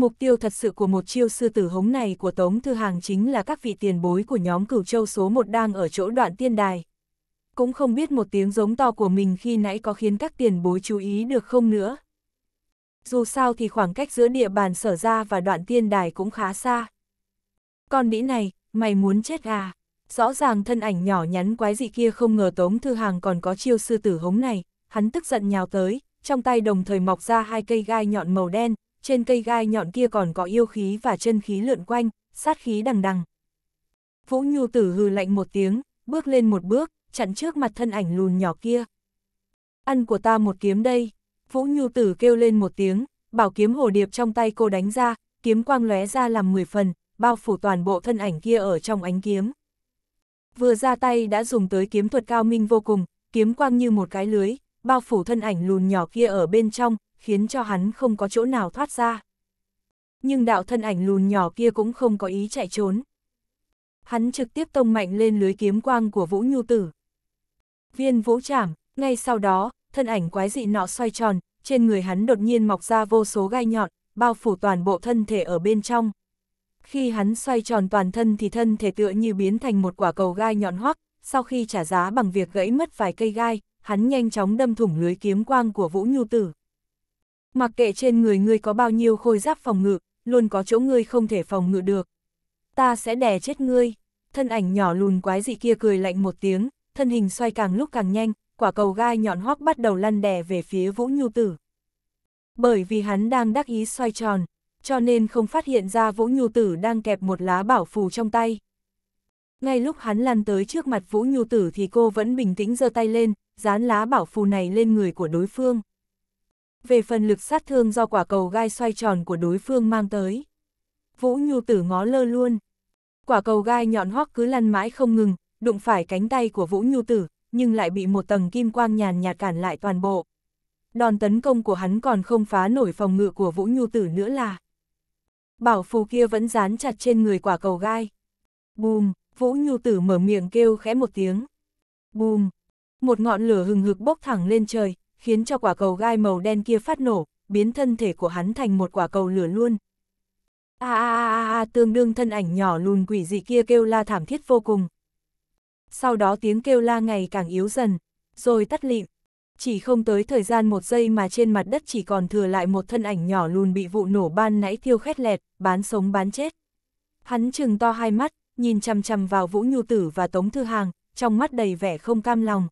Mục tiêu thật sự của một chiêu sư tử hống này của Tống Thư Hàng chính là các vị tiền bối của nhóm cửu châu số 1 đang ở chỗ đoạn tiên đài. Cũng không biết một tiếng giống to của mình khi nãy có khiến các tiền bối chú ý được không nữa. Dù sao thì khoảng cách giữa địa bàn sở ra và đoạn tiên đài cũng khá xa. Con đĩ này, mày muốn chết à? Rõ ràng thân ảnh nhỏ nhắn quái dị kia không ngờ Tống Thư Hàng còn có chiêu sư tử hống này, hắn tức giận nhào tới, trong tay đồng thời mọc ra hai cây gai nhọn màu đen, trên cây gai nhọn kia còn có yêu khí và chân khí lượn quanh, sát khí đằng đằng. Vũ Nhu tử hừ lạnh một tiếng, bước lên một bước, chặn trước mặt thân ảnh lùn nhỏ kia. Ăn của ta một kiếm đây, Vũ Nhu tử kêu lên một tiếng, bảo kiếm hồ điệp trong tay cô đánh ra, kiếm quang lóe ra làm 10 phần, bao phủ toàn bộ thân ảnh kia ở trong ánh kiếm. Vừa ra tay đã dùng tới kiếm thuật cao minh vô cùng, kiếm quang như một cái lưới, bao phủ thân ảnh lùn nhỏ kia ở bên trong, khiến cho hắn không có chỗ nào thoát ra. Nhưng đạo thân ảnh lùn nhỏ kia cũng không có ý chạy trốn. Hắn trực tiếp tông mạnh lên lưới kiếm quang của Vũ Nhu Tử. Viên vũ chảm, ngay sau đó, thân ảnh quái dị nọ xoay tròn, trên người hắn đột nhiên mọc ra vô số gai nhọn, bao phủ toàn bộ thân thể ở bên trong. Khi hắn xoay tròn toàn thân thì thân thể tựa như biến thành một quả cầu gai nhọn hoắc, sau khi trả giá bằng việc gãy mất vài cây gai, hắn nhanh chóng đâm thủng lưới kiếm quang của Vũ Nhu Tử. Mặc kệ trên người ngươi có bao nhiêu khôi giáp phòng ngự, luôn có chỗ ngươi không thể phòng ngự được. Ta sẽ đè chết ngươi. Thân ảnh nhỏ lùn quái dị kia cười lạnh một tiếng, thân hình xoay càng lúc càng nhanh, quả cầu gai nhọn hoác bắt đầu lăn đè về phía Vũ Nhu Tử. Bởi vì hắn đang đắc ý xoay tròn, cho nên không phát hiện ra Vũ Nhu Tử đang kẹp một lá bảo phù trong tay. Ngay lúc hắn lăn tới trước mặt Vũ Nhu Tử thì cô vẫn bình tĩnh giơ tay lên, dán lá bảo phù này lên người của đối phương về phần lực sát thương do quả cầu gai xoay tròn của đối phương mang tới. Vũ Nhu Tử ngó lơ luôn. Quả cầu gai nhọn hoắc cứ lăn mãi không ngừng, đụng phải cánh tay của Vũ Nhu Tử, nhưng lại bị một tầng kim quang nhàn nhạt cản lại toàn bộ. Đòn tấn công của hắn còn không phá nổi phòng ngự của Vũ Nhu Tử nữa là. Bảo phù kia vẫn dán chặt trên người quả cầu gai. Bùm, Vũ Nhu Tử mở miệng kêu khẽ một tiếng. Bùm, một ngọn lửa hừng hực bốc thẳng lên trời, khiến cho quả cầu gai màu đen kia phát nổ, biến thân thể của hắn thành một quả cầu lửa luôn. A a a a tương đương thân ảnh nhỏ lùn quỷ dị kia kêu la thảm thiết vô cùng. Sau đó tiếng kêu la ngày càng yếu dần, rồi tắt lịm. Chỉ không tới thời gian một giây mà trên mặt đất chỉ còn thừa lại một thân ảnh nhỏ lùn bị vụ nổ ban nãy thiêu khét lẹt, bán sống bán chết. Hắn chừng to hai mắt, nhìn chằm chằm vào Vũ Nhu Tử và Tống Thư Hàng, trong mắt đầy vẻ không cam lòng.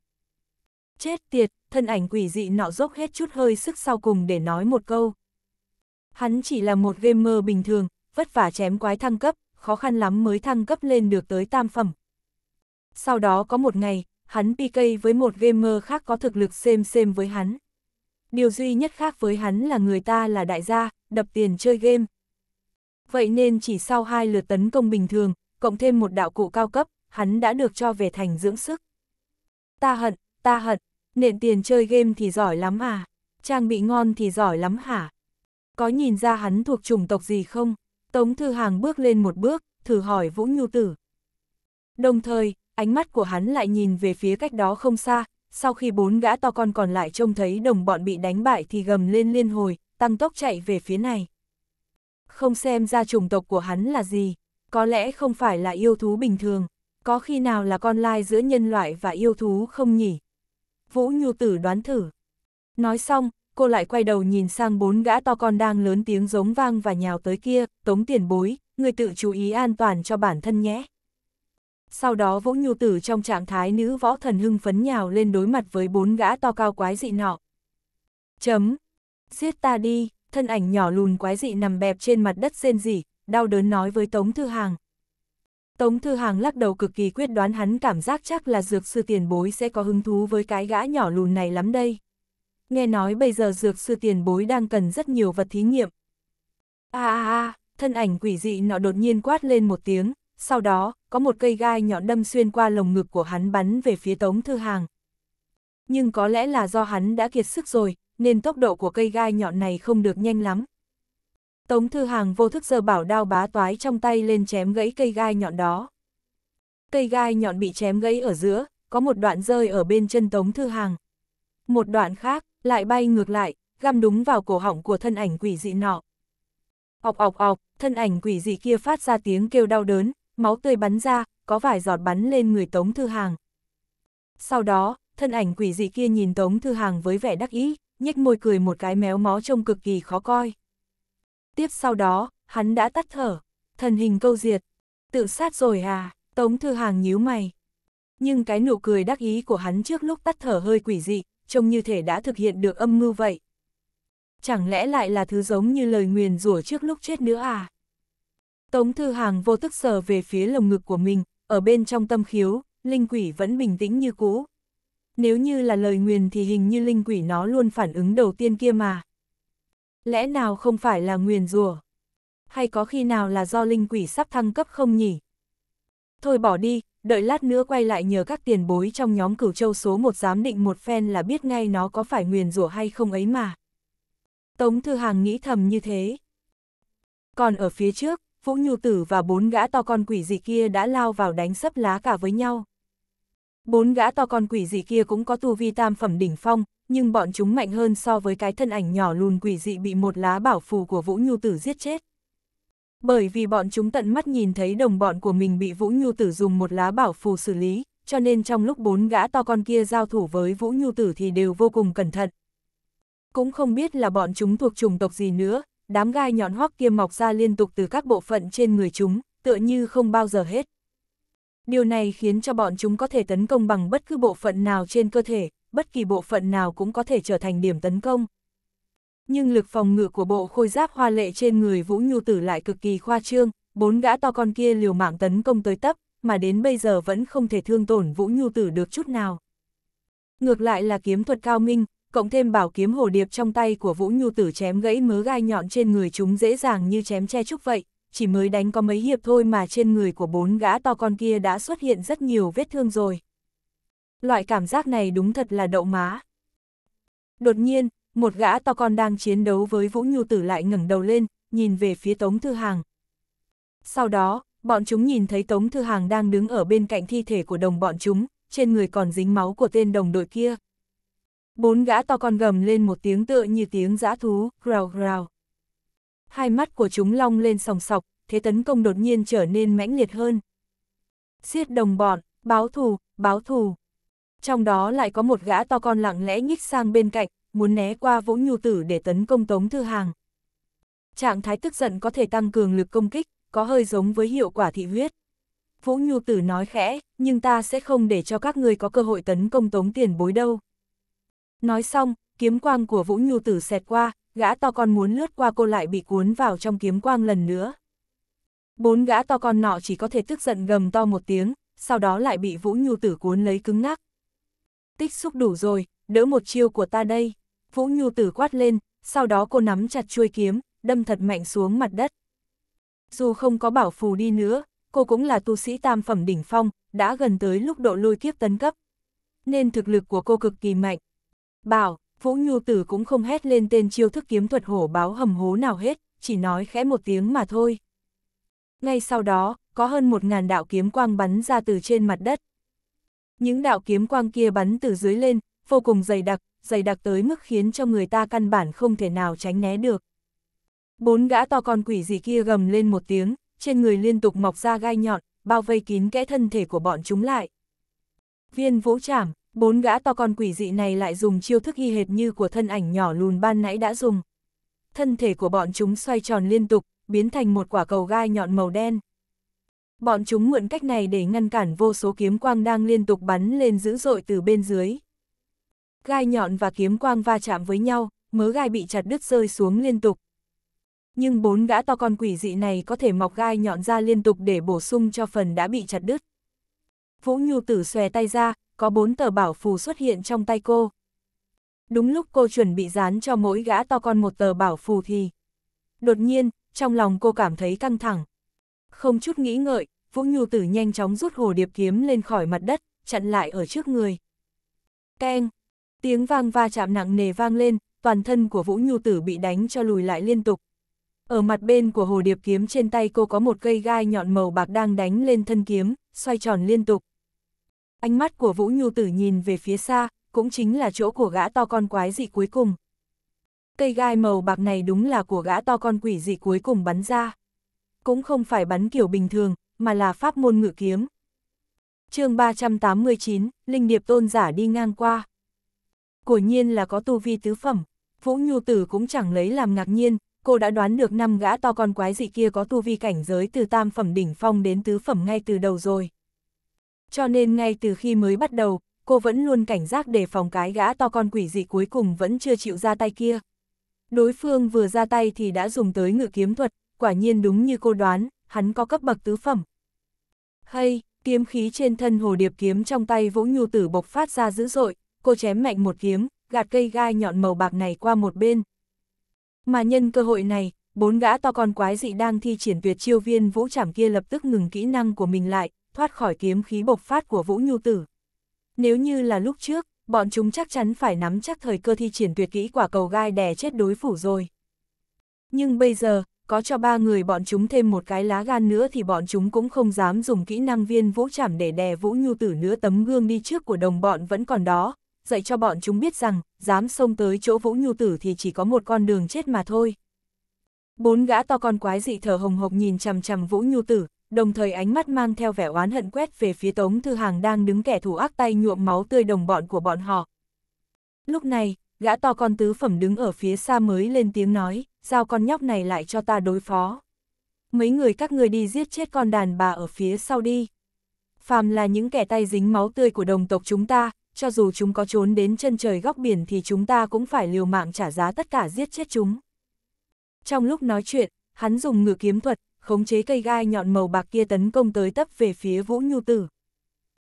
Chết tiệt, thân ảnh quỷ dị nọ dốc hết chút hơi sức sau cùng để nói một câu. Hắn chỉ là một gamer bình thường, vất vả chém quái thăng cấp, khó khăn lắm mới thăng cấp lên được tới tam phẩm. Sau đó có một ngày, hắn PK với một gamer khác có thực lực xem xem với hắn. Điều duy nhất khác với hắn là người ta là đại gia, đập tiền chơi game. Vậy nên chỉ sau hai lượt tấn công bình thường, cộng thêm một đạo cụ cao cấp, hắn đã được cho về thành dưỡng sức. Ta hận, ta hận, nện tiền chơi game thì giỏi lắm à, trang bị ngon thì giỏi lắm hả? Có nhìn ra hắn thuộc chủng tộc gì không? Tống Thư Hàng bước lên một bước, thử hỏi Vũ Nhu Tử. Đồng thời, ánh mắt của hắn lại nhìn về phía cách đó không xa, sau khi bốn gã to con còn lại trông thấy đồng bọn bị đánh bại thì gầm lên liên hồi, tăng tốc chạy về phía này. Không xem ra chủng tộc của hắn là gì, có lẽ không phải là yêu thú bình thường, có khi nào là con lai giữa nhân loại và yêu thú không nhỉ? Vũ Nhu Tử đoán thử. Nói xong, cô lại quay đầu nhìn sang bốn gã to con đang lớn tiếng giống vang và nhào tới kia, tống tiền bối, người tự chú ý an toàn cho bản thân nhé. Sau đó Vũ Nhu Tử trong trạng thái nữ võ thần hưng phấn nhào lên đối mặt với bốn gã to cao quái dị nọ. Chấm. Giết ta đi, thân ảnh nhỏ lùn quái dị nằm bẹp trên mặt đất rên rỉ, đau đớn nói với Tống Thư Hàng, Tống Thư Hàng lắc đầu cực kỳ quyết đoán hắn cảm giác chắc là dược sư tiền bối sẽ có hứng thú với cái gã nhỏ lùn này lắm đây. Nghe nói bây giờ dược sư tiền bối đang cần rất nhiều vật thí nghiệm. À à à, thân ảnh quỷ dị nọ đột nhiên quát lên một tiếng, sau đó, có một cây gai nhọn đâm xuyên qua lồng ngực của hắn bắn về phía Tống Thư Hàng. Nhưng có lẽ là do hắn đã kiệt sức rồi, nên tốc độ của cây gai nhọn này không được nhanh lắm, Tống Thư Hàng vô thức giơ bảo đao bá toái trong tay lên chém gãy cây gai nhọn đó. Cây gai nhọn bị chém gãy ở giữa, có một đoạn rơi ở bên chân Tống Thư Hàng. Một đoạn khác, lại bay ngược lại, găm đúng vào cổ họng của thân ảnh quỷ dị nọ. Ọc ọc ọc, thân ảnh quỷ dị kia phát ra tiếng kêu đau đớn, máu tươi bắn ra, có vài giọt bắn lên người Tống Thư Hàng. Sau đó, thân ảnh quỷ dị kia nhìn Tống Thư Hàng với vẻ đắc ý, nhếch môi cười một cái méo mó trông cực kỳ khó coi tiếp sau đó, hắn đã tắt thở, thần hình câu diệt, tự sát rồi à, Tống Thư Hàng nhíu mày. Nhưng cái nụ cười đắc ý của hắn trước lúc tắt thở hơi quỷ dị, trông như thể đã thực hiện được âm mưu vậy. Chẳng lẽ lại là thứ giống như lời nguyền rủa trước lúc chết nữa à? Tống Thư Hàng vô tức sờ về phía lồng ngực của mình, ở bên trong tâm khiếu, linh quỷ vẫn bình tĩnh như cũ. Nếu như là lời nguyền thì hình như linh quỷ nó luôn phản ứng đầu tiên kia mà. Lẽ nào không phải là nguyền rủa? Hay có khi nào là do linh quỷ sắp thăng cấp không nhỉ? Thôi bỏ đi, đợi lát nữa quay lại nhờ các tiền bối trong nhóm cửu châu số một giám định một phen là biết ngay nó có phải nguyền rủa hay không ấy mà. Tống Thư Hàng nghĩ thầm như thế. Còn ở phía trước, Vũ Nhu Tử và bốn gã to con quỷ dị kia đã lao vào đánh sấp lá cả với nhau. Bốn gã to con quỷ dị kia cũng có tu vi tam phẩm đỉnh phong, nhưng bọn chúng mạnh hơn so với cái thân ảnh nhỏ lùn quỷ dị bị một lá bảo phù của Vũ Nhu Tử giết chết. Bởi vì bọn chúng tận mắt nhìn thấy đồng bọn của mình bị Vũ Nhu Tử dùng một lá bảo phù xử lý, cho nên trong lúc bốn gã to con kia giao thủ với Vũ Nhu Tử thì đều vô cùng cẩn thận. Cũng không biết là bọn chúng thuộc chủng tộc gì nữa, đám gai nhọn hoắc kia mọc ra liên tục từ các bộ phận trên người chúng, tựa như không bao giờ hết. Điều này khiến cho bọn chúng có thể tấn công bằng bất cứ bộ phận nào trên cơ thể, bất kỳ bộ phận nào cũng có thể trở thành điểm tấn công. Nhưng lực phòng ngự của bộ khôi giáp hoa lệ trên người Vũ Nhu Tử lại cực kỳ khoa trương, bốn gã to con kia liều mạng tấn công tới tấp, mà đến bây giờ vẫn không thể thương tổn Vũ Nhu Tử được chút nào. Ngược lại là kiếm thuật cao minh, cộng thêm bảo kiếm hồ điệp trong tay của Vũ Nhu Tử chém gãy mớ gai nhọn trên người chúng dễ dàng như chém che chúc vậy, chỉ mới đánh có mấy hiệp thôi mà trên người của bốn gã to con kia đã xuất hiện rất nhiều vết thương rồi. Loại cảm giác này đúng thật là đậu má. Đột nhiên, một gã to con đang chiến đấu với Vũ Nhu Tử lại ngẩng đầu lên, nhìn về phía Tống Thư Hàng. Sau đó, bọn chúng nhìn thấy Tống Thư Hàng đang đứng ở bên cạnh thi thể của đồng bọn chúng, trên người còn dính máu của tên đồng đội kia. Bốn gã to con gầm lên một tiếng tựa như tiếng giã thú, grào grào. Hai mắt của chúng long lên sòng sọc, thế tấn công đột nhiên trở nên mãnh liệt hơn. Xiết đồng bọn, báo thù, báo thù. Trong đó lại có một gã to con lặng lẽ nhích sang bên cạnh, muốn né qua Vũ Nhu Tử để tấn công Tống Thư Hàng. Trạng thái tức giận có thể tăng cường lực công kích, có hơi giống với hiệu quả thị huyết. Vũ Nhu Tử nói khẽ, nhưng ta sẽ không để cho các ngươi có cơ hội tấn công Tống Tiền Bối đâu. Nói xong, kiếm quang của Vũ Nhu Tử xẹt qua, gã to con muốn lướt qua cô lại bị cuốn vào trong kiếm quang lần nữa. Bốn gã to con nọ chỉ có thể tức giận gầm to một tiếng, sau đó lại bị Vũ Nhu Tử cuốn lấy cứng ngắc tích xúc đủ rồi, đỡ một chiêu của ta đây. Vũ Nhu tử quát lên, sau đó cô nắm chặt chuôi kiếm, đâm thật mạnh xuống mặt đất. Dù không có bảo phù đi nữa, cô cũng là tu sĩ tam phẩm đỉnh phong, đã gần tới lúc độ lôi kiếp tấn cấp. Nên thực lực của cô cực kỳ mạnh. Bảo, Vũ Nhu Tử cũng không hét lên tên chiêu thức kiếm thuật hổ báo hầm hố nào hết, chỉ nói khẽ một tiếng mà thôi. Ngay sau đó, có hơn một ngàn đạo kiếm quang bắn ra từ trên mặt đất, những đạo kiếm quang kia bắn từ dưới lên, vô cùng dày đặc, dày đặc tới mức khiến cho người ta căn bản không thể nào tránh né được. Bốn gã to con quỷ gì kia gầm lên một tiếng, trên người liên tục mọc ra gai nhọn, bao vây kín kẽ thân thể của bọn chúng lại. Viên vũ trảm, bốn gã to con quỷ dị này lại dùng chiêu thức y hệt như của thân ảnh nhỏ lùn ban nãy đã dùng. Thân thể của bọn chúng xoay tròn liên tục, biến thành một quả cầu gai nhọn màu đen. Bọn chúng mượn cách này để ngăn cản vô số kiếm quang đang liên tục bắn lên dữ dội từ bên dưới. Gai nhọn và kiếm quang va chạm với nhau, mớ gai bị chặt đứt rơi xuống liên tục. Nhưng bốn gã to con quỷ dị này có thể mọc gai nhọn ra liên tục để bổ sung cho phần đã bị chặt đứt. Vũ Nhu Tử xòe tay ra, có bốn tờ bảo phù xuất hiện trong tay cô. Đúng lúc cô chuẩn bị dán cho mỗi gã to con một tờ bảo phù thì... Đột nhiên, trong lòng cô cảm thấy căng thẳng. Không chút nghĩ ngợi, Vũ Nhu Tử nhanh chóng rút hồ điệp kiếm lên khỏi mặt đất, chặn lại ở trước người. Keng! Tiếng vang va chạm nặng nề vang lên, toàn thân của Vũ Nhu Tử bị đánh cho lùi lại liên tục. Ở mặt bên của hồ điệp kiếm trên tay cô có một cây gai nhọn màu bạc đang đánh lên thân kiếm, xoay tròn liên tục. Ánh mắt của Vũ Nhu Tử nhìn về phía xa, cũng chính là chỗ của gã to con quái dị cuối cùng. Cây gai màu bạc này đúng là của gã to con quỷ dị cuối cùng bắn ra cũng không phải bắn kiểu bình thường, mà là pháp môn ngự kiếm. chương 389, Linh Điệp Tôn Giả đi ngang qua. Của nhiên là có tu vi tứ phẩm, Vũ Nhu Tử cũng chẳng lấy làm ngạc nhiên, cô đã đoán được năm gã to con quái dị kia có tu vi cảnh giới từ tam phẩm đỉnh phong đến tứ phẩm ngay từ đầu rồi. Cho nên ngay từ khi mới bắt đầu, cô vẫn luôn cảnh giác để phòng cái gã to con quỷ dị cuối cùng vẫn chưa chịu ra tay kia. Đối phương vừa ra tay thì đã dùng tới ngự kiếm thuật, quả nhiên đúng như cô đoán, hắn có cấp bậc tứ phẩm. Hay, kiếm khí trên thân hồ điệp kiếm trong tay Vũ Nhu Tử bộc phát ra dữ dội, cô chém mạnh một kiếm, gạt cây gai nhọn màu bạc này qua một bên. Mà nhân cơ hội này, bốn gã to con quái dị đang thi triển tuyệt chiêu viên vũ trảm kia lập tức ngừng kỹ năng của mình lại, thoát khỏi kiếm khí bộc phát của Vũ Nhu Tử. Nếu như là lúc trước, bọn chúng chắc chắn phải nắm chắc thời cơ thi triển tuyệt kỹ quả cầu gai đè chết đối phủ rồi. Nhưng bây giờ, có cho ba người bọn chúng thêm một cái lá gan nữa thì bọn chúng cũng không dám dùng kỹ năng viên vũ chảm để đè vũ nhu tử nữa tấm gương đi trước của đồng bọn vẫn còn đó, dạy cho bọn chúng biết rằng, dám xông tới chỗ vũ nhu tử thì chỉ có một con đường chết mà thôi. Bốn gã to con quái dị thở hồng hộc nhìn chằm chằm vũ nhu tử, đồng thời ánh mắt mang theo vẻ oán hận quét về phía Tống Thư Hàng đang đứng kẻ thù ác tay nhuộm máu tươi đồng bọn của bọn họ. Lúc này, gã to con tứ phẩm đứng ở phía xa mới lên tiếng nói giao con nhóc này lại cho ta đối phó. Mấy người các người đi giết chết con đàn bà ở phía sau đi. Phàm là những kẻ tay dính máu tươi của đồng tộc chúng ta, cho dù chúng có trốn đến chân trời góc biển thì chúng ta cũng phải liều mạng trả giá tất cả giết chết chúng. Trong lúc nói chuyện, hắn dùng ngự kiếm thuật, khống chế cây gai nhọn màu bạc kia tấn công tới tấp về phía Vũ Nhu Tử.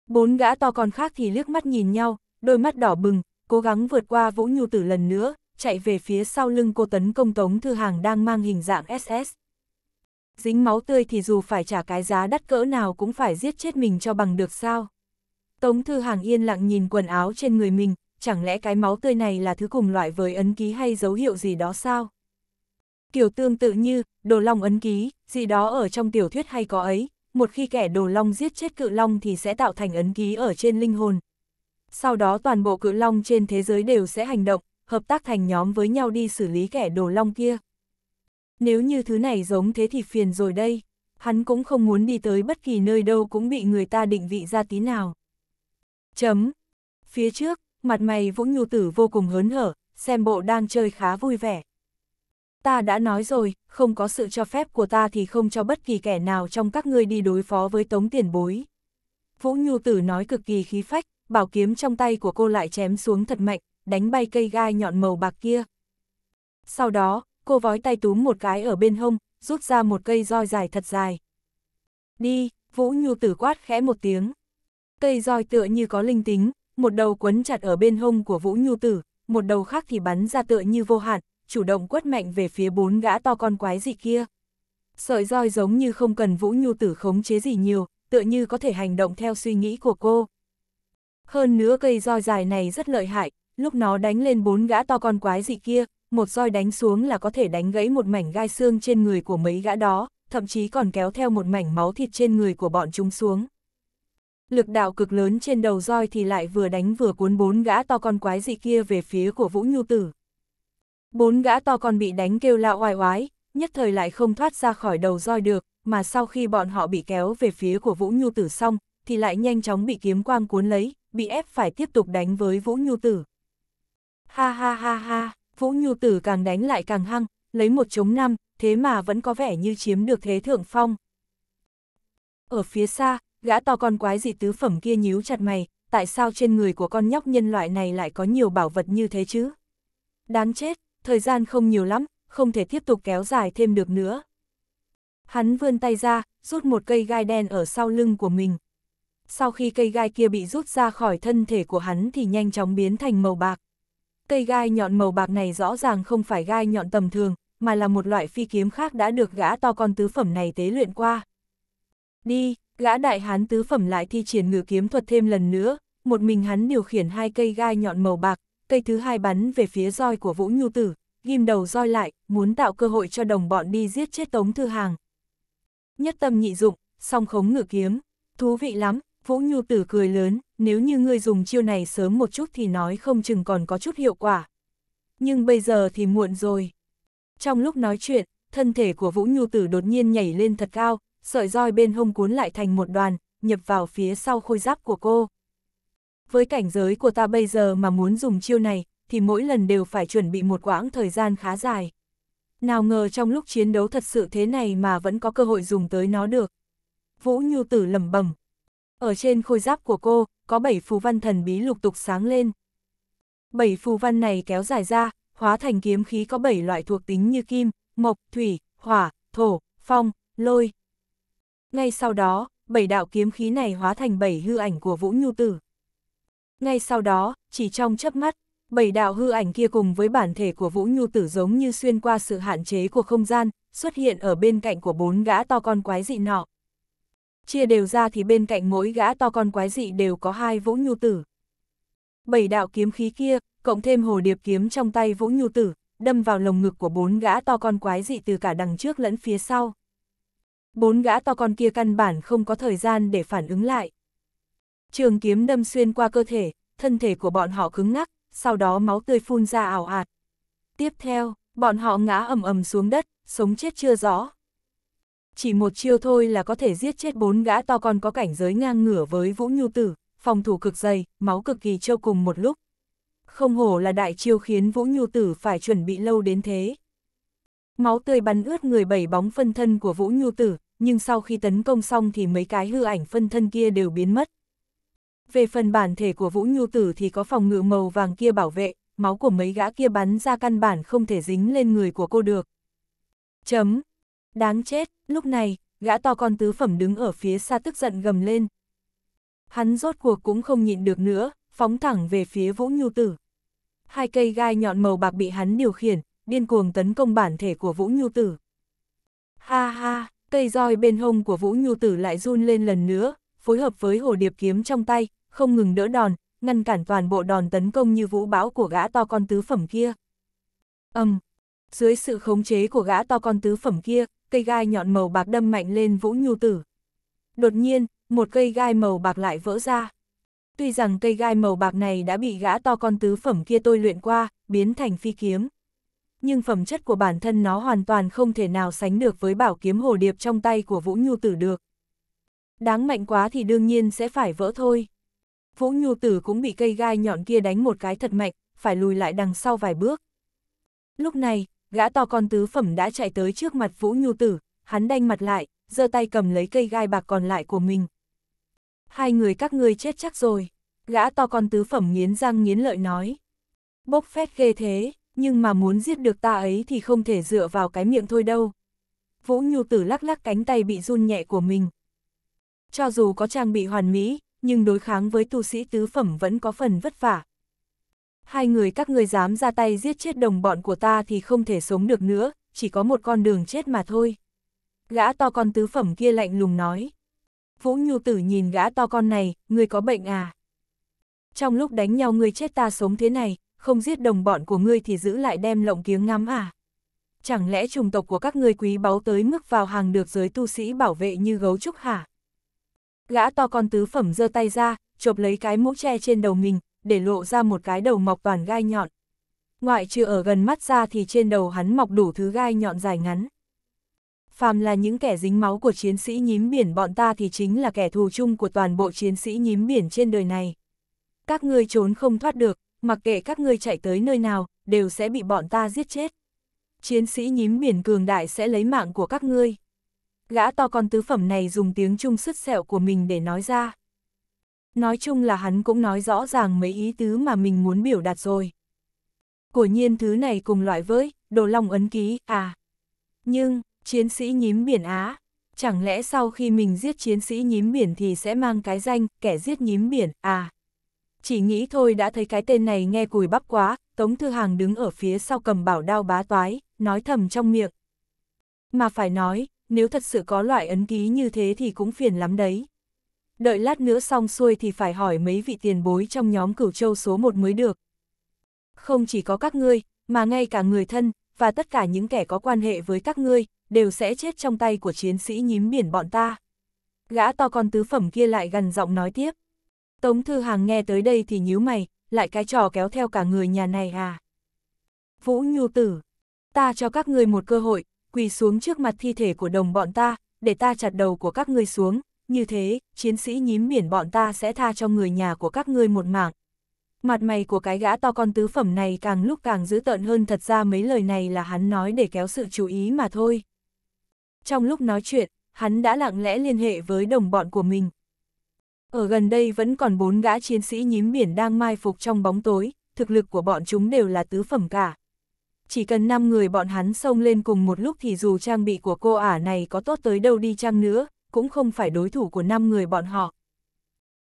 Bốn gã to con khác thì liếc mắt nhìn nhau, đôi mắt đỏ bừng, cố gắng vượt qua Vũ Nhu Tử lần nữa, chạy về phía sau lưng cô tấn công Tống Thư Hàng đang mang hình dạng SS. Dính máu tươi thì dù phải trả cái giá đắt cỡ nào cũng phải giết chết mình cho bằng được sao. Tống Thư Hàng yên lặng nhìn quần áo trên người mình, chẳng lẽ cái máu tươi này là thứ cùng loại với ấn ký hay dấu hiệu gì đó sao? Kiểu tương tự như, đồ long ấn ký, gì đó ở trong tiểu thuyết hay có ấy, một khi kẻ đồ long giết chết cự long thì sẽ tạo thành ấn ký ở trên linh hồn. Sau đó toàn bộ cự long trên thế giới đều sẽ hành động, hợp tác thành nhóm với nhau đi xử lý kẻ đồ long kia. Nếu như thứ này giống thế thì phiền rồi đây, hắn cũng không muốn đi tới bất kỳ nơi đâu cũng bị người ta định vị ra tí nào. Chấm. Phía trước, mặt mày Vũ Nhu Tử vô cùng hớn hở, xem bộ đang chơi khá vui vẻ. Ta đã nói rồi, không có sự cho phép của ta thì không cho bất kỳ kẻ nào trong các ngươi đi đối phó với tống tiền bối. Vũ Nhu Tử nói cực kỳ khí phách, bảo kiếm trong tay của cô lại chém xuống thật mạnh, đánh bay cây gai nhọn màu bạc kia. Sau đó, cô vói tay túm một cái ở bên hông, rút ra một cây roi dài thật dài. Đi, Vũ Nhu tử quát khẽ một tiếng. Cây roi tựa như có linh tính, một đầu quấn chặt ở bên hông của Vũ Nhu tử, một đầu khác thì bắn ra tựa như vô hạn, chủ động quất mạnh về phía bốn gã to con quái gì kia. Sợi roi giống như không cần Vũ Nhu tử khống chế gì nhiều, tựa như có thể hành động theo suy nghĩ của cô. Hơn nữa cây roi dài này rất lợi hại, lúc nó đánh lên bốn gã to con quái dị kia, một roi đánh xuống là có thể đánh gãy một mảnh gai xương trên người của mấy gã đó, thậm chí còn kéo theo một mảnh máu thịt trên người của bọn chúng xuống. Lực đạo cực lớn trên đầu roi thì lại vừa đánh vừa cuốn bốn gã to con quái dị kia về phía của Vũ Nhu Tử. Bốn gã to con bị đánh kêu la oai oái, nhất thời lại không thoát ra khỏi đầu roi được, mà sau khi bọn họ bị kéo về phía của Vũ Nhu Tử xong, thì lại nhanh chóng bị kiếm quang cuốn lấy, bị ép phải tiếp tục đánh với Vũ Nhu Tử. Ha ha ha ha, Vũ Nhu Tử càng đánh lại càng hăng, lấy một chống năm, thế mà vẫn có vẻ như chiếm được thế thượng phong. Ở phía xa, gã to con quái dị tứ phẩm kia nhíu chặt mày, tại sao trên người của con nhóc nhân loại này lại có nhiều bảo vật như thế chứ? Đáng chết, thời gian không nhiều lắm, không thể tiếp tục kéo dài thêm được nữa. Hắn vươn tay ra, rút một cây gai đen ở sau lưng của mình. Sau khi cây gai kia bị rút ra khỏi thân thể của hắn thì nhanh chóng biến thành màu bạc. Cây gai nhọn màu bạc này rõ ràng không phải gai nhọn tầm thường, mà là một loại phi kiếm khác đã được gã to con tứ phẩm này tế luyện qua. Đi, gã đại hán tứ phẩm lại thi triển ngự kiếm thuật thêm lần nữa, một mình hắn điều khiển hai cây gai nhọn màu bạc, cây thứ hai bắn về phía roi của Vũ Nhu Tử, ghim đầu roi lại, muốn tạo cơ hội cho đồng bọn đi giết chết Tống Thư Hàng. Nhất tâm nhị dụng, song khống ngự kiếm, thú vị lắm, Vũ Nhu Tử cười lớn, nếu như ngươi dùng chiêu này sớm một chút thì nói không chừng còn có chút hiệu quả. Nhưng bây giờ thì muộn rồi. Trong lúc nói chuyện, thân thể của Vũ Nhu Tử đột nhiên nhảy lên thật cao, sợi roi bên hông cuốn lại thành một đoàn, nhập vào phía sau khôi giáp của cô. Với cảnh giới của ta bây giờ mà muốn dùng chiêu này, thì mỗi lần đều phải chuẩn bị một quãng thời gian khá dài. Nào ngờ trong lúc chiến đấu thật sự thế này mà vẫn có cơ hội dùng tới nó được. Vũ Nhu Tử lẩm bẩm, ở trên khôi giáp của cô, có bảy phù văn thần bí lục tục sáng lên. Bảy phù văn này kéo dài ra, hóa thành kiếm khí có bảy loại thuộc tính như kim, mộc, thủy, hỏa, thổ, phong, lôi. Ngay sau đó, bảy đạo kiếm khí này hóa thành bảy hư ảnh của Vũ Nhu Tử. Ngay sau đó, chỉ trong chớp mắt, bảy đạo hư ảnh kia cùng với bản thể của Vũ Nhu Tử giống như xuyên qua sự hạn chế của không gian, xuất hiện ở bên cạnh của bốn gã to con quái dị nọ chia đều ra thì bên cạnh mỗi gã to con quái dị đều có hai vũ nhu tử. Bảy đạo kiếm khí kia, cộng thêm hồ điệp kiếm trong tay vũ nhu tử, đâm vào lồng ngực của bốn gã to con quái dị từ cả đằng trước lẫn phía sau. Bốn gã to con kia căn bản không có thời gian để phản ứng lại. Trường kiếm đâm xuyên qua cơ thể, thân thể của bọn họ cứng ngắc, sau đó máu tươi phun ra ảo ạt. Tiếp theo, bọn họ ngã ầm ầm xuống đất, sống chết chưa rõ chỉ một chiêu thôi là có thể giết chết bốn gã to con có cảnh giới ngang ngửa với Vũ Nhu Tử, phòng thủ cực dày, máu cực kỳ trâu cùng một lúc. Không hổ là đại chiêu khiến Vũ Nhu Tử phải chuẩn bị lâu đến thế. Máu tươi bắn ướt người bảy bóng phân thân của Vũ Nhu Tử, nhưng sau khi tấn công xong thì mấy cái hư ảnh phân thân kia đều biến mất. Về phần bản thể của Vũ Nhu Tử thì có phòng ngự màu vàng kia bảo vệ, máu của mấy gã kia bắn ra căn bản không thể dính lên người của cô được. Chấm. Đáng chết, lúc này, gã to con tứ phẩm đứng ở phía xa tức giận gầm lên. Hắn rốt cuộc cũng không nhịn được nữa, phóng thẳng về phía Vũ Nhu Tử. Hai cây gai nhọn màu bạc bị hắn điều khiển, điên cuồng tấn công bản thể của Vũ Nhu Tử. Ha ha, cây roi bên hông của Vũ Nhu Tử lại run lên lần nữa, phối hợp với hồ điệp kiếm trong tay, không ngừng đỡ đòn, ngăn cản toàn bộ đòn tấn công như vũ bão của gã to con tứ phẩm kia. Âm, um, dưới sự khống chế của gã to con tứ phẩm kia, cây gai nhọn màu bạc đâm mạnh lên Vũ Nhu Tử. Đột nhiên, một cây gai màu bạc lại vỡ ra. Tuy rằng cây gai màu bạc này đã bị gã to con tứ phẩm kia tôi luyện qua, biến thành phi kiếm. Nhưng phẩm chất của bản thân nó hoàn toàn không thể nào sánh được với bảo kiếm hồ điệp trong tay của Vũ Nhu Tử được. Đáng mạnh quá thì đương nhiên sẽ phải vỡ thôi. Vũ Nhu Tử cũng bị cây gai nhọn kia đánh một cái thật mạnh, phải lùi lại đằng sau vài bước. Lúc này, gã to con tứ phẩm đã chạy tới trước mặt Vũ Nhu Tử, hắn đanh mặt lại, giơ tay cầm lấy cây gai bạc còn lại của mình. Hai người các ngươi chết chắc rồi, gã to con tứ phẩm nghiến răng nghiến lợi nói. Bốc phét ghê thế, nhưng mà muốn giết được ta ấy thì không thể dựa vào cái miệng thôi đâu. Vũ Nhu Tử lắc lắc cánh tay bị run nhẹ của mình. Cho dù có trang bị hoàn mỹ, nhưng đối kháng với tu sĩ tứ phẩm vẫn có phần vất vả, hai người các ngươi dám ra tay giết chết đồng bọn của ta thì không thể sống được nữa, chỉ có một con đường chết mà thôi. Gã to con tứ phẩm kia lạnh lùng nói. Vũ Nhu Tử nhìn gã to con này, ngươi có bệnh à? Trong lúc đánh nhau ngươi chết ta sống thế này, không giết đồng bọn của ngươi thì giữ lại đem lộng kiếng ngắm à? Chẳng lẽ trùng tộc của các ngươi quý báu tới mức vào hàng được giới tu sĩ bảo vệ như gấu trúc hả? Gã to con tứ phẩm giơ tay ra, chộp lấy cái mũ che trên đầu mình, để lộ ra một cái đầu mọc toàn gai nhọn. Ngoại trừ ở gần mắt ra thì trên đầu hắn mọc đủ thứ gai nhọn dài ngắn. Phàm là những kẻ dính máu của chiến sĩ nhím biển bọn ta thì chính là kẻ thù chung của toàn bộ chiến sĩ nhím biển trên đời này. Các ngươi trốn không thoát được, mặc kệ các ngươi chạy tới nơi nào, đều sẽ bị bọn ta giết chết. Chiến sĩ nhím biển cường đại sẽ lấy mạng của các ngươi. Gã to con tứ phẩm này dùng tiếng trung sứt sẹo của mình để nói ra nói chung là hắn cũng nói rõ ràng mấy ý tứ mà mình muốn biểu đạt rồi. Của nhiên thứ này cùng loại với, đồ long ấn ký, à. Nhưng, chiến sĩ nhím biển Á, chẳng lẽ sau khi mình giết chiến sĩ nhím biển thì sẽ mang cái danh, kẻ giết nhím biển, à. Chỉ nghĩ thôi đã thấy cái tên này nghe cùi bắp quá, Tống Thư Hàng đứng ở phía sau cầm bảo đao bá toái, nói thầm trong miệng. Mà phải nói, nếu thật sự có loại ấn ký như thế thì cũng phiền lắm đấy đợi lát nữa xong xuôi thì phải hỏi mấy vị tiền bối trong nhóm cửu châu số một mới được. Không chỉ có các ngươi, mà ngay cả người thân, và tất cả những kẻ có quan hệ với các ngươi, đều sẽ chết trong tay của chiến sĩ nhím biển bọn ta. Gã to con tứ phẩm kia lại gần giọng nói tiếp. Tống Thư Hàng nghe tới đây thì nhíu mày, lại cái trò kéo theo cả người nhà này à. Vũ Nhu Tử, ta cho các ngươi một cơ hội, quỳ xuống trước mặt thi thể của đồng bọn ta, để ta chặt đầu của các ngươi xuống, như thế, chiến sĩ nhím miển bọn ta sẽ tha cho người nhà của các ngươi một mạng. Mặt mày của cái gã to con tứ phẩm này càng lúc càng dữ tợn hơn thật ra mấy lời này là hắn nói để kéo sự chú ý mà thôi. Trong lúc nói chuyện, hắn đã lặng lẽ liên hệ với đồng bọn của mình. Ở gần đây vẫn còn bốn gã chiến sĩ nhím biển đang mai phục trong bóng tối, thực lực của bọn chúng đều là tứ phẩm cả. Chỉ cần 5 người bọn hắn xông lên cùng một lúc thì dù trang bị của cô ả này có tốt tới đâu đi chăng nữa, cũng không phải đối thủ của năm người bọn họ.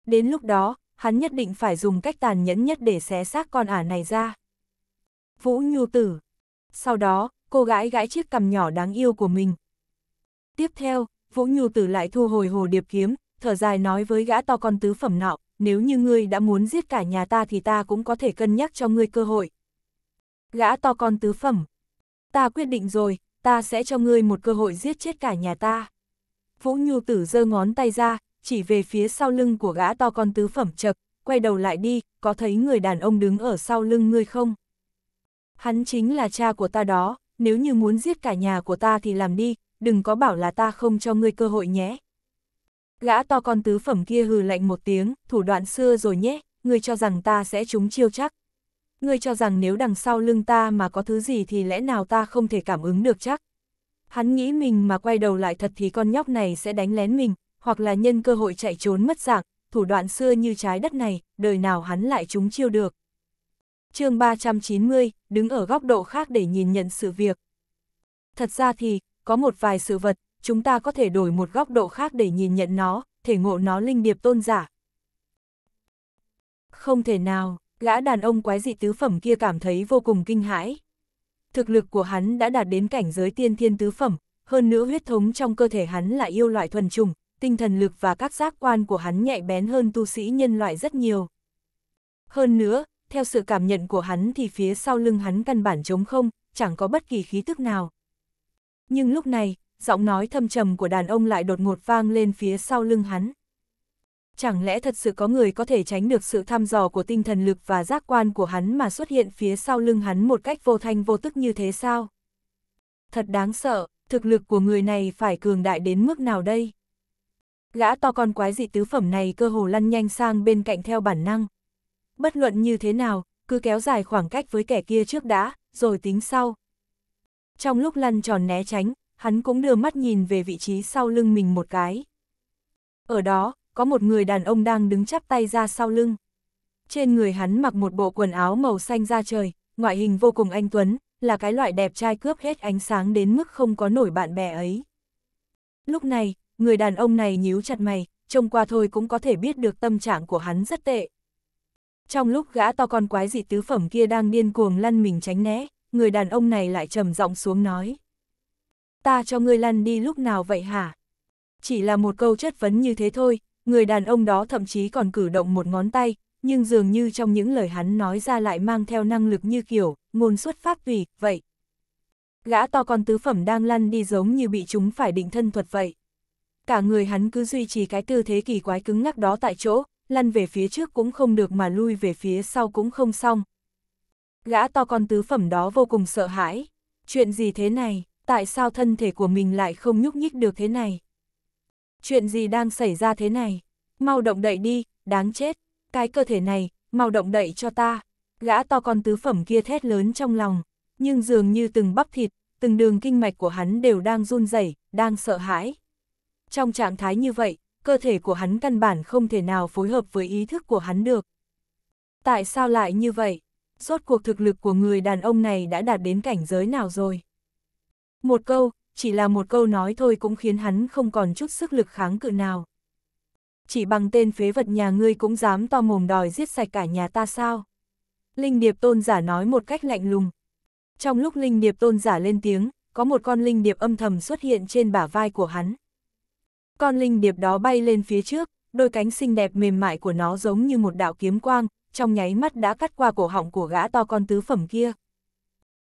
Đến lúc đó, hắn nhất định phải dùng cách tàn nhẫn nhất để xé xác con ả này ra. Vũ Nhu Tử Sau đó, cô gái gãi chiếc cằm nhỏ đáng yêu của mình. Tiếp theo, Vũ Nhu Tử lại thu hồi hồ điệp kiếm, thở dài nói với gã to con tứ phẩm nọ, nếu như ngươi đã muốn giết cả nhà ta thì ta cũng có thể cân nhắc cho ngươi cơ hội. Gã to con tứ phẩm. Ta quyết định rồi, ta sẽ cho ngươi một cơ hội giết chết cả nhà ta. Vũ Nhu Tử giơ ngón tay ra, chỉ về phía sau lưng của gã to con tứ phẩm chật, quay đầu lại đi, có thấy người đàn ông đứng ở sau lưng ngươi không? Hắn chính là cha của ta đó, nếu như muốn giết cả nhà của ta thì làm đi, đừng có bảo là ta không cho ngươi cơ hội nhé. Gã to con tứ phẩm kia hừ lạnh một tiếng, thủ đoạn xưa rồi nhé, ngươi cho rằng ta sẽ trúng chiêu chắc. Ngươi cho rằng nếu đằng sau lưng ta mà có thứ gì thì lẽ nào ta không thể cảm ứng được chắc. Hắn nghĩ mình mà quay đầu lại thật thì con nhóc này sẽ đánh lén mình, hoặc là nhân cơ hội chạy trốn mất dạng, thủ đoạn xưa như trái đất này, đời nào hắn lại trúng chiêu được. chương 390, đứng ở góc độ khác để nhìn nhận sự việc. Thật ra thì, có một vài sự vật, chúng ta có thể đổi một góc độ khác để nhìn nhận nó, thể ngộ nó linh điệp tôn giả. Không thể nào, gã đàn ông quái dị tứ phẩm kia cảm thấy vô cùng kinh hãi thực lực của hắn đã đạt đến cảnh giới tiên thiên tứ phẩm, hơn nữa huyết thống trong cơ thể hắn là yêu loại thuần trùng, tinh thần lực và các giác quan của hắn nhạy bén hơn tu sĩ nhân loại rất nhiều. Hơn nữa, theo sự cảm nhận của hắn thì phía sau lưng hắn căn bản trống không, chẳng có bất kỳ khí tức nào. Nhưng lúc này, giọng nói thâm trầm của đàn ông lại đột ngột vang lên phía sau lưng hắn. Chẳng lẽ thật sự có người có thể tránh được sự thăm dò của tinh thần lực và giác quan của hắn mà xuất hiện phía sau lưng hắn một cách vô thanh vô tức như thế sao? Thật đáng sợ, thực lực của người này phải cường đại đến mức nào đây? Gã to con quái dị tứ phẩm này cơ hồ lăn nhanh sang bên cạnh theo bản năng. Bất luận như thế nào, cứ kéo dài khoảng cách với kẻ kia trước đã, rồi tính sau. Trong lúc lăn tròn né tránh, hắn cũng đưa mắt nhìn về vị trí sau lưng mình một cái. Ở đó, có một người đàn ông đang đứng chắp tay ra sau lưng. Trên người hắn mặc một bộ quần áo màu xanh da trời, ngoại hình vô cùng anh Tuấn, là cái loại đẹp trai cướp hết ánh sáng đến mức không có nổi bạn bè ấy. Lúc này, người đàn ông này nhíu chặt mày, trông qua thôi cũng có thể biết được tâm trạng của hắn rất tệ. Trong lúc gã to con quái dị tứ phẩm kia đang điên cuồng lăn mình tránh né, người đàn ông này lại trầm giọng xuống nói. Ta cho ngươi lăn đi lúc nào vậy hả? Chỉ là một câu chất vấn như thế thôi, người đàn ông đó thậm chí còn cử động một ngón tay, nhưng dường như trong những lời hắn nói ra lại mang theo năng lực như kiểu, ngôn xuất pháp tùy, vậy. Gã to con tứ phẩm đang lăn đi giống như bị chúng phải định thân thuật vậy. Cả người hắn cứ duy trì cái tư thế kỳ quái cứng ngắc đó tại chỗ, lăn về phía trước cũng không được mà lui về phía sau cũng không xong. Gã to con tứ phẩm đó vô cùng sợ hãi. Chuyện gì thế này, tại sao thân thể của mình lại không nhúc nhích được thế này? chuyện gì đang xảy ra thế này? Mau động đậy đi, đáng chết, cái cơ thể này, mau động đậy cho ta. Gã to con tứ phẩm kia thét lớn trong lòng, nhưng dường như từng bắp thịt, từng đường kinh mạch của hắn đều đang run rẩy, đang sợ hãi. Trong trạng thái như vậy, cơ thể của hắn căn bản không thể nào phối hợp với ý thức của hắn được. Tại sao lại như vậy? Rốt cuộc thực lực của người đàn ông này đã đạt đến cảnh giới nào rồi? Một câu, chỉ là một câu nói thôi cũng khiến hắn không còn chút sức lực kháng cự nào. Chỉ bằng tên phế vật nhà ngươi cũng dám to mồm đòi giết sạch cả nhà ta sao? Linh Điệp Tôn giả nói một cách lạnh lùng. Trong lúc Linh Điệp Tôn giả lên tiếng, có một con Linh Điệp âm thầm xuất hiện trên bả vai của hắn. Con Linh Điệp đó bay lên phía trước, đôi cánh xinh đẹp mềm mại của nó giống như một đạo kiếm quang, trong nháy mắt đã cắt qua cổ họng của gã to con tứ phẩm kia.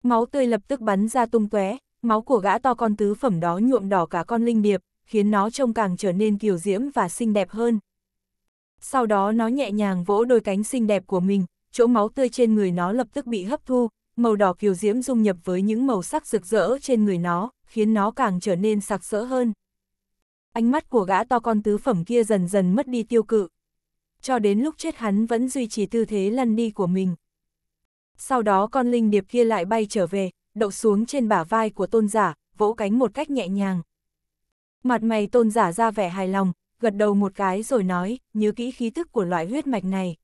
Máu tươi lập tức bắn ra tung tóe, máu của gã to con tứ phẩm đó nhuộm đỏ cả con linh điệp, khiến nó trông càng trở nên kiều diễm và xinh đẹp hơn. Sau đó nó nhẹ nhàng vỗ đôi cánh xinh đẹp của mình, chỗ máu tươi trên người nó lập tức bị hấp thu, màu đỏ kiều diễm dung nhập với những màu sắc rực rỡ trên người nó, khiến nó càng trở nên sặc sỡ hơn. Ánh mắt của gã to con tứ phẩm kia dần dần mất đi tiêu cự. Cho đến lúc chết hắn vẫn duy trì tư thế lăn đi của mình. Sau đó con linh điệp kia lại bay trở về, đậu xuống trên bả vai của tôn giả, vỗ cánh một cách nhẹ nhàng. Mặt mày tôn giả ra vẻ hài lòng, gật đầu một cái rồi nói, nhớ kỹ khí tức của loại huyết mạch này.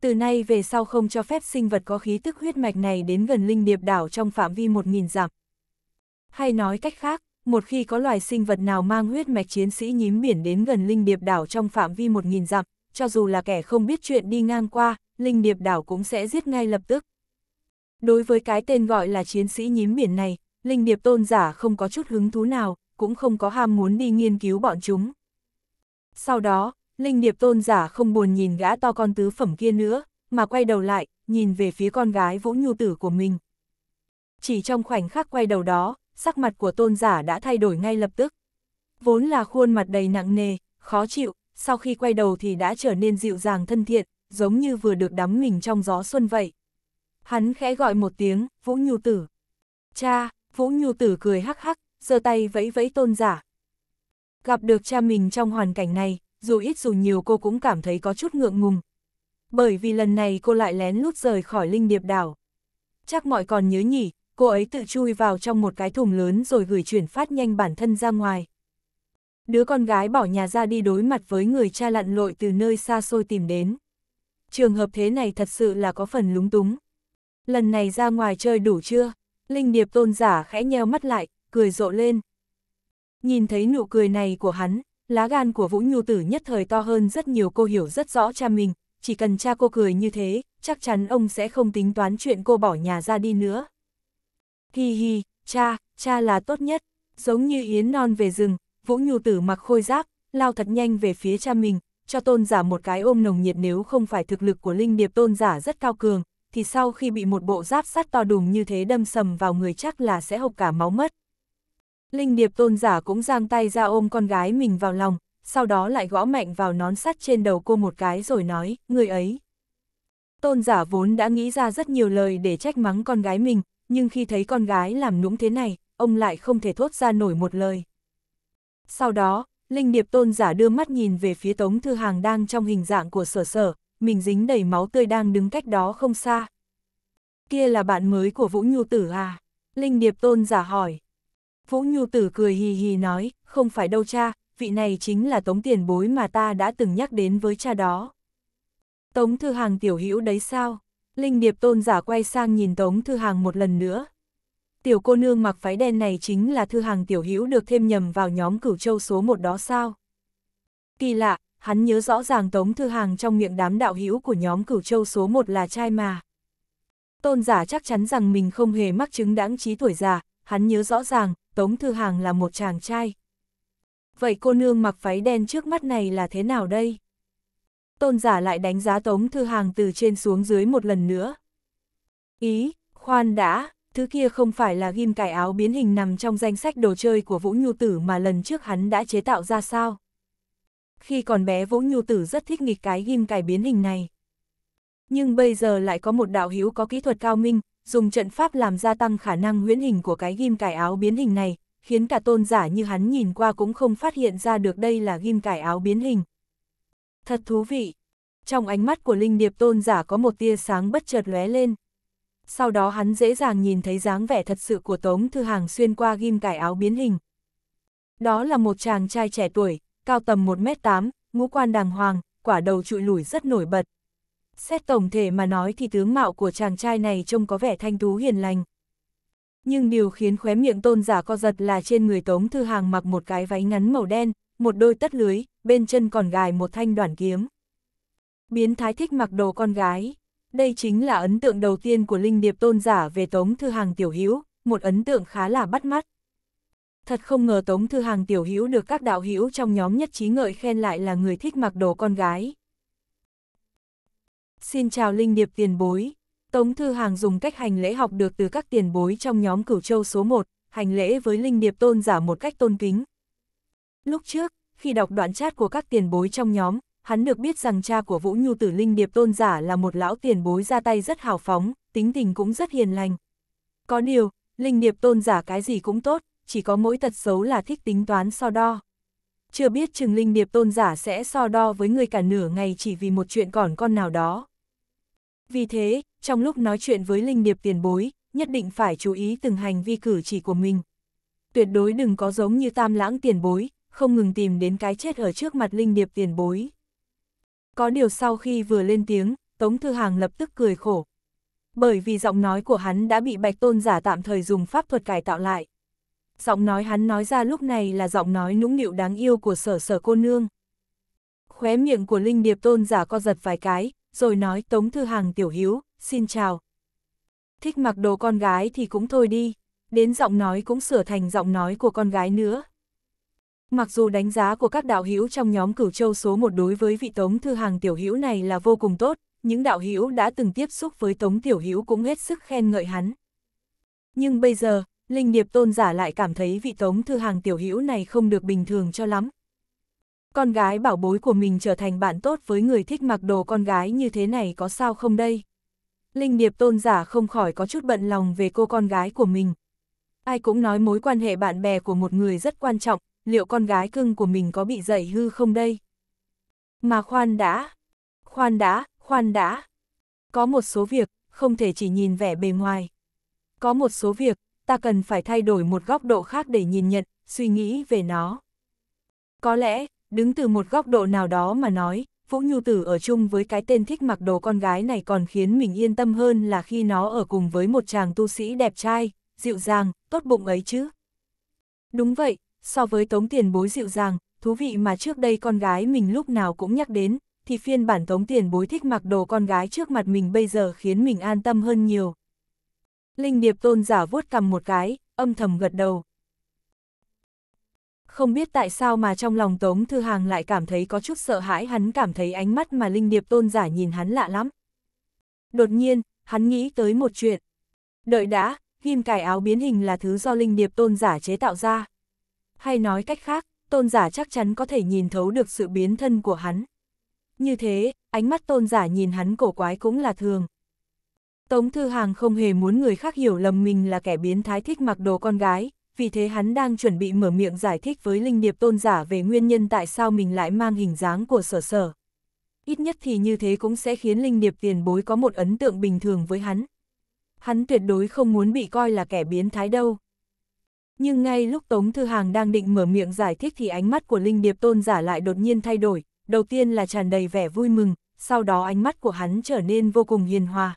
Từ nay về sau không cho phép sinh vật có khí tức huyết mạch này đến gần linh điệp đảo trong phạm vi 1.000 dặm. Hay nói cách khác, một khi có loài sinh vật nào mang huyết mạch chiến sĩ nhím biển đến gần linh điệp đảo trong phạm vi 1.000 dặm, cho dù là kẻ không biết chuyện đi ngang qua, linh điệp đảo cũng sẽ giết ngay lập tức. Đối với cái tên gọi là chiến sĩ nhím biển này, linh điệp tôn giả không có chút hứng thú nào, cũng không có ham muốn đi nghiên cứu bọn chúng. Sau đó, linh điệp tôn giả không buồn nhìn gã to con tứ phẩm kia nữa, mà quay đầu lại, nhìn về phía con gái vũ nhu tử của mình. Chỉ trong khoảnh khắc quay đầu đó, sắc mặt của tôn giả đã thay đổi ngay lập tức. Vốn là khuôn mặt đầy nặng nề, khó chịu, sau khi quay đầu thì đã trở nên dịu dàng thân thiện, giống như vừa được đắm mình trong gió xuân vậy. Hắn khẽ gọi một tiếng, Vũ Nhu Tử. Cha, Vũ Nhu Tử cười hắc hắc, giơ tay vẫy vẫy tôn giả. Gặp được cha mình trong hoàn cảnh này, dù ít dù nhiều cô cũng cảm thấy có chút ngượng ngùng. Bởi vì lần này cô lại lén lút rời khỏi linh điệp đảo. Chắc mọi còn nhớ nhỉ, cô ấy tự chui vào trong một cái thùng lớn rồi gửi chuyển phát nhanh bản thân ra ngoài. Đứa con gái bỏ nhà ra đi đối mặt với người cha lặn lội từ nơi xa xôi tìm đến. Trường hợp thế này thật sự là có phần lúng túng. Lần này ra ngoài chơi đủ chưa? Linh điệp tôn giả khẽ nheo mắt lại, cười rộ lên. Nhìn thấy nụ cười này của hắn, lá gan của Vũ Nhu Tử nhất thời to hơn rất nhiều cô hiểu rất rõ cha mình, chỉ cần cha cô cười như thế, chắc chắn ông sẽ không tính toán chuyện cô bỏ nhà ra đi nữa. Hi hi, cha, cha là tốt nhất, giống như yến non về rừng, Vũ Nhu Tử mặc khôi giáp, lao thật nhanh về phía cha mình, cho tôn giả một cái ôm nồng nhiệt nếu không phải thực lực của linh điệp tôn giả rất cao cường, thì sau khi bị một bộ giáp sắt to đùng như thế đâm sầm vào người chắc là sẽ hộc cả máu mất. Linh điệp tôn giả cũng giang tay ra ôm con gái mình vào lòng, sau đó lại gõ mạnh vào nón sắt trên đầu cô một cái rồi nói, người ấy. Tôn giả vốn đã nghĩ ra rất nhiều lời để trách mắng con gái mình, nhưng khi thấy con gái làm nũng thế này, ông lại không thể thốt ra nổi một lời. Sau đó, Linh Điệp Tôn giả đưa mắt nhìn về phía Tống Thư Hàng đang trong hình dạng của sở sở, mình dính đầy máu tươi đang đứng cách đó không xa. Kia là bạn mới của Vũ Nhu Tử à? Linh Điệp Tôn giả hỏi. Vũ Nhu Tử cười hì hì nói, không phải đâu cha, vị này chính là tống tiền bối mà ta đã từng nhắc đến với cha đó. Tống Thư Hàng tiểu hữu đấy sao? Linh Điệp Tôn giả quay sang nhìn Tống Thư Hàng một lần nữa. Tiểu cô nương mặc váy đen này chính là Thư Hàng tiểu hữu được thêm nhầm vào nhóm cửu châu số một đó sao? Kỳ lạ, hắn nhớ rõ ràng Tống Thư Hàng trong miệng đám đạo hữu của nhóm cửu châu số 1 là trai mà. Tôn giả chắc chắn rằng mình không hề mắc chứng đáng trí tuổi già, hắn nhớ rõ ràng, Tống Thư Hàng là một chàng trai. Vậy cô nương mặc váy đen trước mắt này là thế nào đây? Tôn giả lại đánh giá Tống Thư Hàng từ trên xuống dưới một lần nữa. Ý, khoan đã, thứ kia không phải là ghim cải áo biến hình nằm trong danh sách đồ chơi của Vũ Nhu Tử mà lần trước hắn đã chế tạo ra sao? khi còn bé Vỗ Nhu Tử rất thích nghịch cái ghim cải biến hình này. Nhưng bây giờ lại có một đạo hữu có kỹ thuật cao minh, dùng trận pháp làm gia tăng khả năng nguyễn hình của cái ghim cải áo biến hình này, khiến cả tôn giả như hắn nhìn qua cũng không phát hiện ra được đây là ghim cải áo biến hình. Thật thú vị! Trong ánh mắt của linh điệp tôn giả có một tia sáng bất chợt lóe lên. Sau đó hắn dễ dàng nhìn thấy dáng vẻ thật sự của Tống Thư Hàng xuyên qua ghim cải áo biến hình. Đó là một chàng trai trẻ tuổi, cao tầm 1 mét 8 ngũ quan đàng hoàng, quả đầu trụi lủi rất nổi bật. Xét tổng thể mà nói thì tướng mạo của chàng trai này trông có vẻ thanh tú hiền lành. Nhưng điều khiến khóe miệng tôn giả co giật là trên người Tống Thư Hàng mặc một cái váy ngắn màu đen, một đôi tất lưới, bên chân còn gài một thanh đoản kiếm. Biến thái thích mặc đồ con gái. Đây chính là ấn tượng đầu tiên của Linh Điệp tôn giả về Tống Thư Hàng tiểu hữu, một ấn tượng khá là bắt mắt thật không ngờ Tống Thư Hàng tiểu hữu được các đạo hữu trong nhóm nhất trí ngợi khen lại là người thích mặc đồ con gái. Xin chào Linh Điệp tiền bối. Tống Thư Hàng dùng cách hành lễ học được từ các tiền bối trong nhóm cửu châu số 1, hành lễ với Linh Điệp tôn giả một cách tôn kính. Lúc trước, khi đọc đoạn chat của các tiền bối trong nhóm, hắn được biết rằng cha của Vũ Nhu tử Linh Điệp tôn giả là một lão tiền bối ra tay rất hào phóng, tính tình cũng rất hiền lành. Có điều, Linh Điệp tôn giả cái gì cũng tốt, chỉ có mỗi tật xấu là thích tính toán so đo. Chưa biết trừng linh điệp tôn giả sẽ so đo với người cả nửa ngày chỉ vì một chuyện còn con nào đó. Vì thế, trong lúc nói chuyện với linh điệp tiền bối, nhất định phải chú ý từng hành vi cử chỉ của mình. Tuyệt đối đừng có giống như tam lãng tiền bối, không ngừng tìm đến cái chết ở trước mặt linh điệp tiền bối. Có điều sau khi vừa lên tiếng, Tống Thư Hàng lập tức cười khổ. Bởi vì giọng nói của hắn đã bị bạch tôn giả tạm thời dùng pháp thuật cải tạo lại. Giọng nói hắn nói ra lúc này là giọng nói nũng nịu đáng yêu của sở sở cô nương. Khóe miệng của Linh Điệp tôn giả co giật vài cái, rồi nói Tống Thư Hàng tiểu hiếu, xin chào. Thích mặc đồ con gái thì cũng thôi đi, đến giọng nói cũng sửa thành giọng nói của con gái nữa. Mặc dù đánh giá của các đạo hữu trong nhóm cửu châu số một đối với vị Tống Thư Hàng tiểu hữu này là vô cùng tốt, những đạo hữu đã từng tiếp xúc với Tống tiểu hữu cũng hết sức khen ngợi hắn. Nhưng bây giờ, Linh Điệp tôn giả lại cảm thấy vị tống thư hàng tiểu hữu này không được bình thường cho lắm. Con gái bảo bối của mình trở thành bạn tốt với người thích mặc đồ con gái như thế này có sao không đây? Linh Điệp tôn giả không khỏi có chút bận lòng về cô con gái của mình. Ai cũng nói mối quan hệ bạn bè của một người rất quan trọng, liệu con gái cưng của mình có bị dậy hư không đây? Mà khoan đã, khoan đã, khoan đã. Có một số việc, không thể chỉ nhìn vẻ bề ngoài. Có một số việc, ta cần phải thay đổi một góc độ khác để nhìn nhận, suy nghĩ về nó. Có lẽ, đứng từ một góc độ nào đó mà nói, Vũ Nhu Tử ở chung với cái tên thích mặc đồ con gái này còn khiến mình yên tâm hơn là khi nó ở cùng với một chàng tu sĩ đẹp trai, dịu dàng, tốt bụng ấy chứ. Đúng vậy, so với tống tiền bối dịu dàng, thú vị mà trước đây con gái mình lúc nào cũng nhắc đến, thì phiên bản tống tiền bối thích mặc đồ con gái trước mặt mình bây giờ khiến mình an tâm hơn nhiều. Linh điệp tôn giả vuốt cầm một cái, âm thầm gật đầu. Không biết tại sao mà trong lòng Tống Thư Hàng lại cảm thấy có chút sợ hãi hắn cảm thấy ánh mắt mà Linh Điệp tôn giả nhìn hắn lạ lắm. Đột nhiên, hắn nghĩ tới một chuyện. Đợi đã, ghim cài áo biến hình là thứ do Linh Điệp tôn giả chế tạo ra. Hay nói cách khác, tôn giả chắc chắn có thể nhìn thấu được sự biến thân của hắn. Như thế, ánh mắt tôn giả nhìn hắn cổ quái cũng là thường. Tống Thư Hàng không hề muốn người khác hiểu lầm mình là kẻ biến thái thích mặc đồ con gái, vì thế hắn đang chuẩn bị mở miệng giải thích với Linh Điệp tôn giả về nguyên nhân tại sao mình lại mang hình dáng của sở sở. Ít nhất thì như thế cũng sẽ khiến Linh Điệp tiền bối có một ấn tượng bình thường với hắn. Hắn tuyệt đối không muốn bị coi là kẻ biến thái đâu. Nhưng ngay lúc Tống Thư Hàng đang định mở miệng giải thích thì ánh mắt của Linh Điệp tôn giả lại đột nhiên thay đổi, đầu tiên là tràn đầy vẻ vui mừng, sau đó ánh mắt của hắn trở nên vô cùng hiền hòa.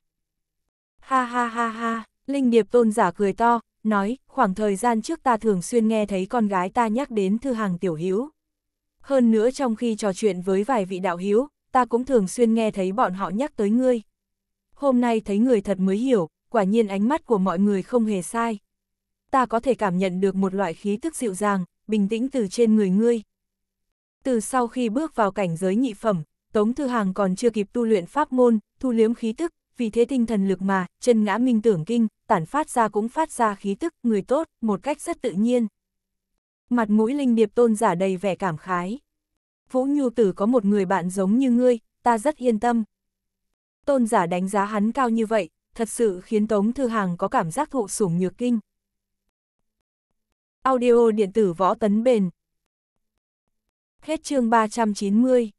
Ha ha ha ha, linh điệp tôn giả cười to, nói, khoảng thời gian trước ta thường xuyên nghe thấy con gái ta nhắc đến thư hàng tiểu hữu. Hơn nữa trong khi trò chuyện với vài vị đạo hữu, ta cũng thường xuyên nghe thấy bọn họ nhắc tới ngươi. Hôm nay thấy người thật mới hiểu, quả nhiên ánh mắt của mọi người không hề sai. Ta có thể cảm nhận được một loại khí tức dịu dàng, bình tĩnh từ trên người ngươi. Từ sau khi bước vào cảnh giới nhị phẩm, Tống Thư Hàng còn chưa kịp tu luyện pháp môn, thu liếm khí tức, vì thế tinh thần lực mà, chân ngã minh tưởng kinh, tản phát ra cũng phát ra khí tức, người tốt, một cách rất tự nhiên. Mặt mũi linh điệp tôn giả đầy vẻ cảm khái. Vũ Nhu Tử có một người bạn giống như ngươi, ta rất yên tâm. Tôn giả đánh giá hắn cao như vậy, thật sự khiến Tống Thư Hàng có cảm giác thụ sủng nhược kinh. Audio điện tử võ tấn bền. Hết chương 390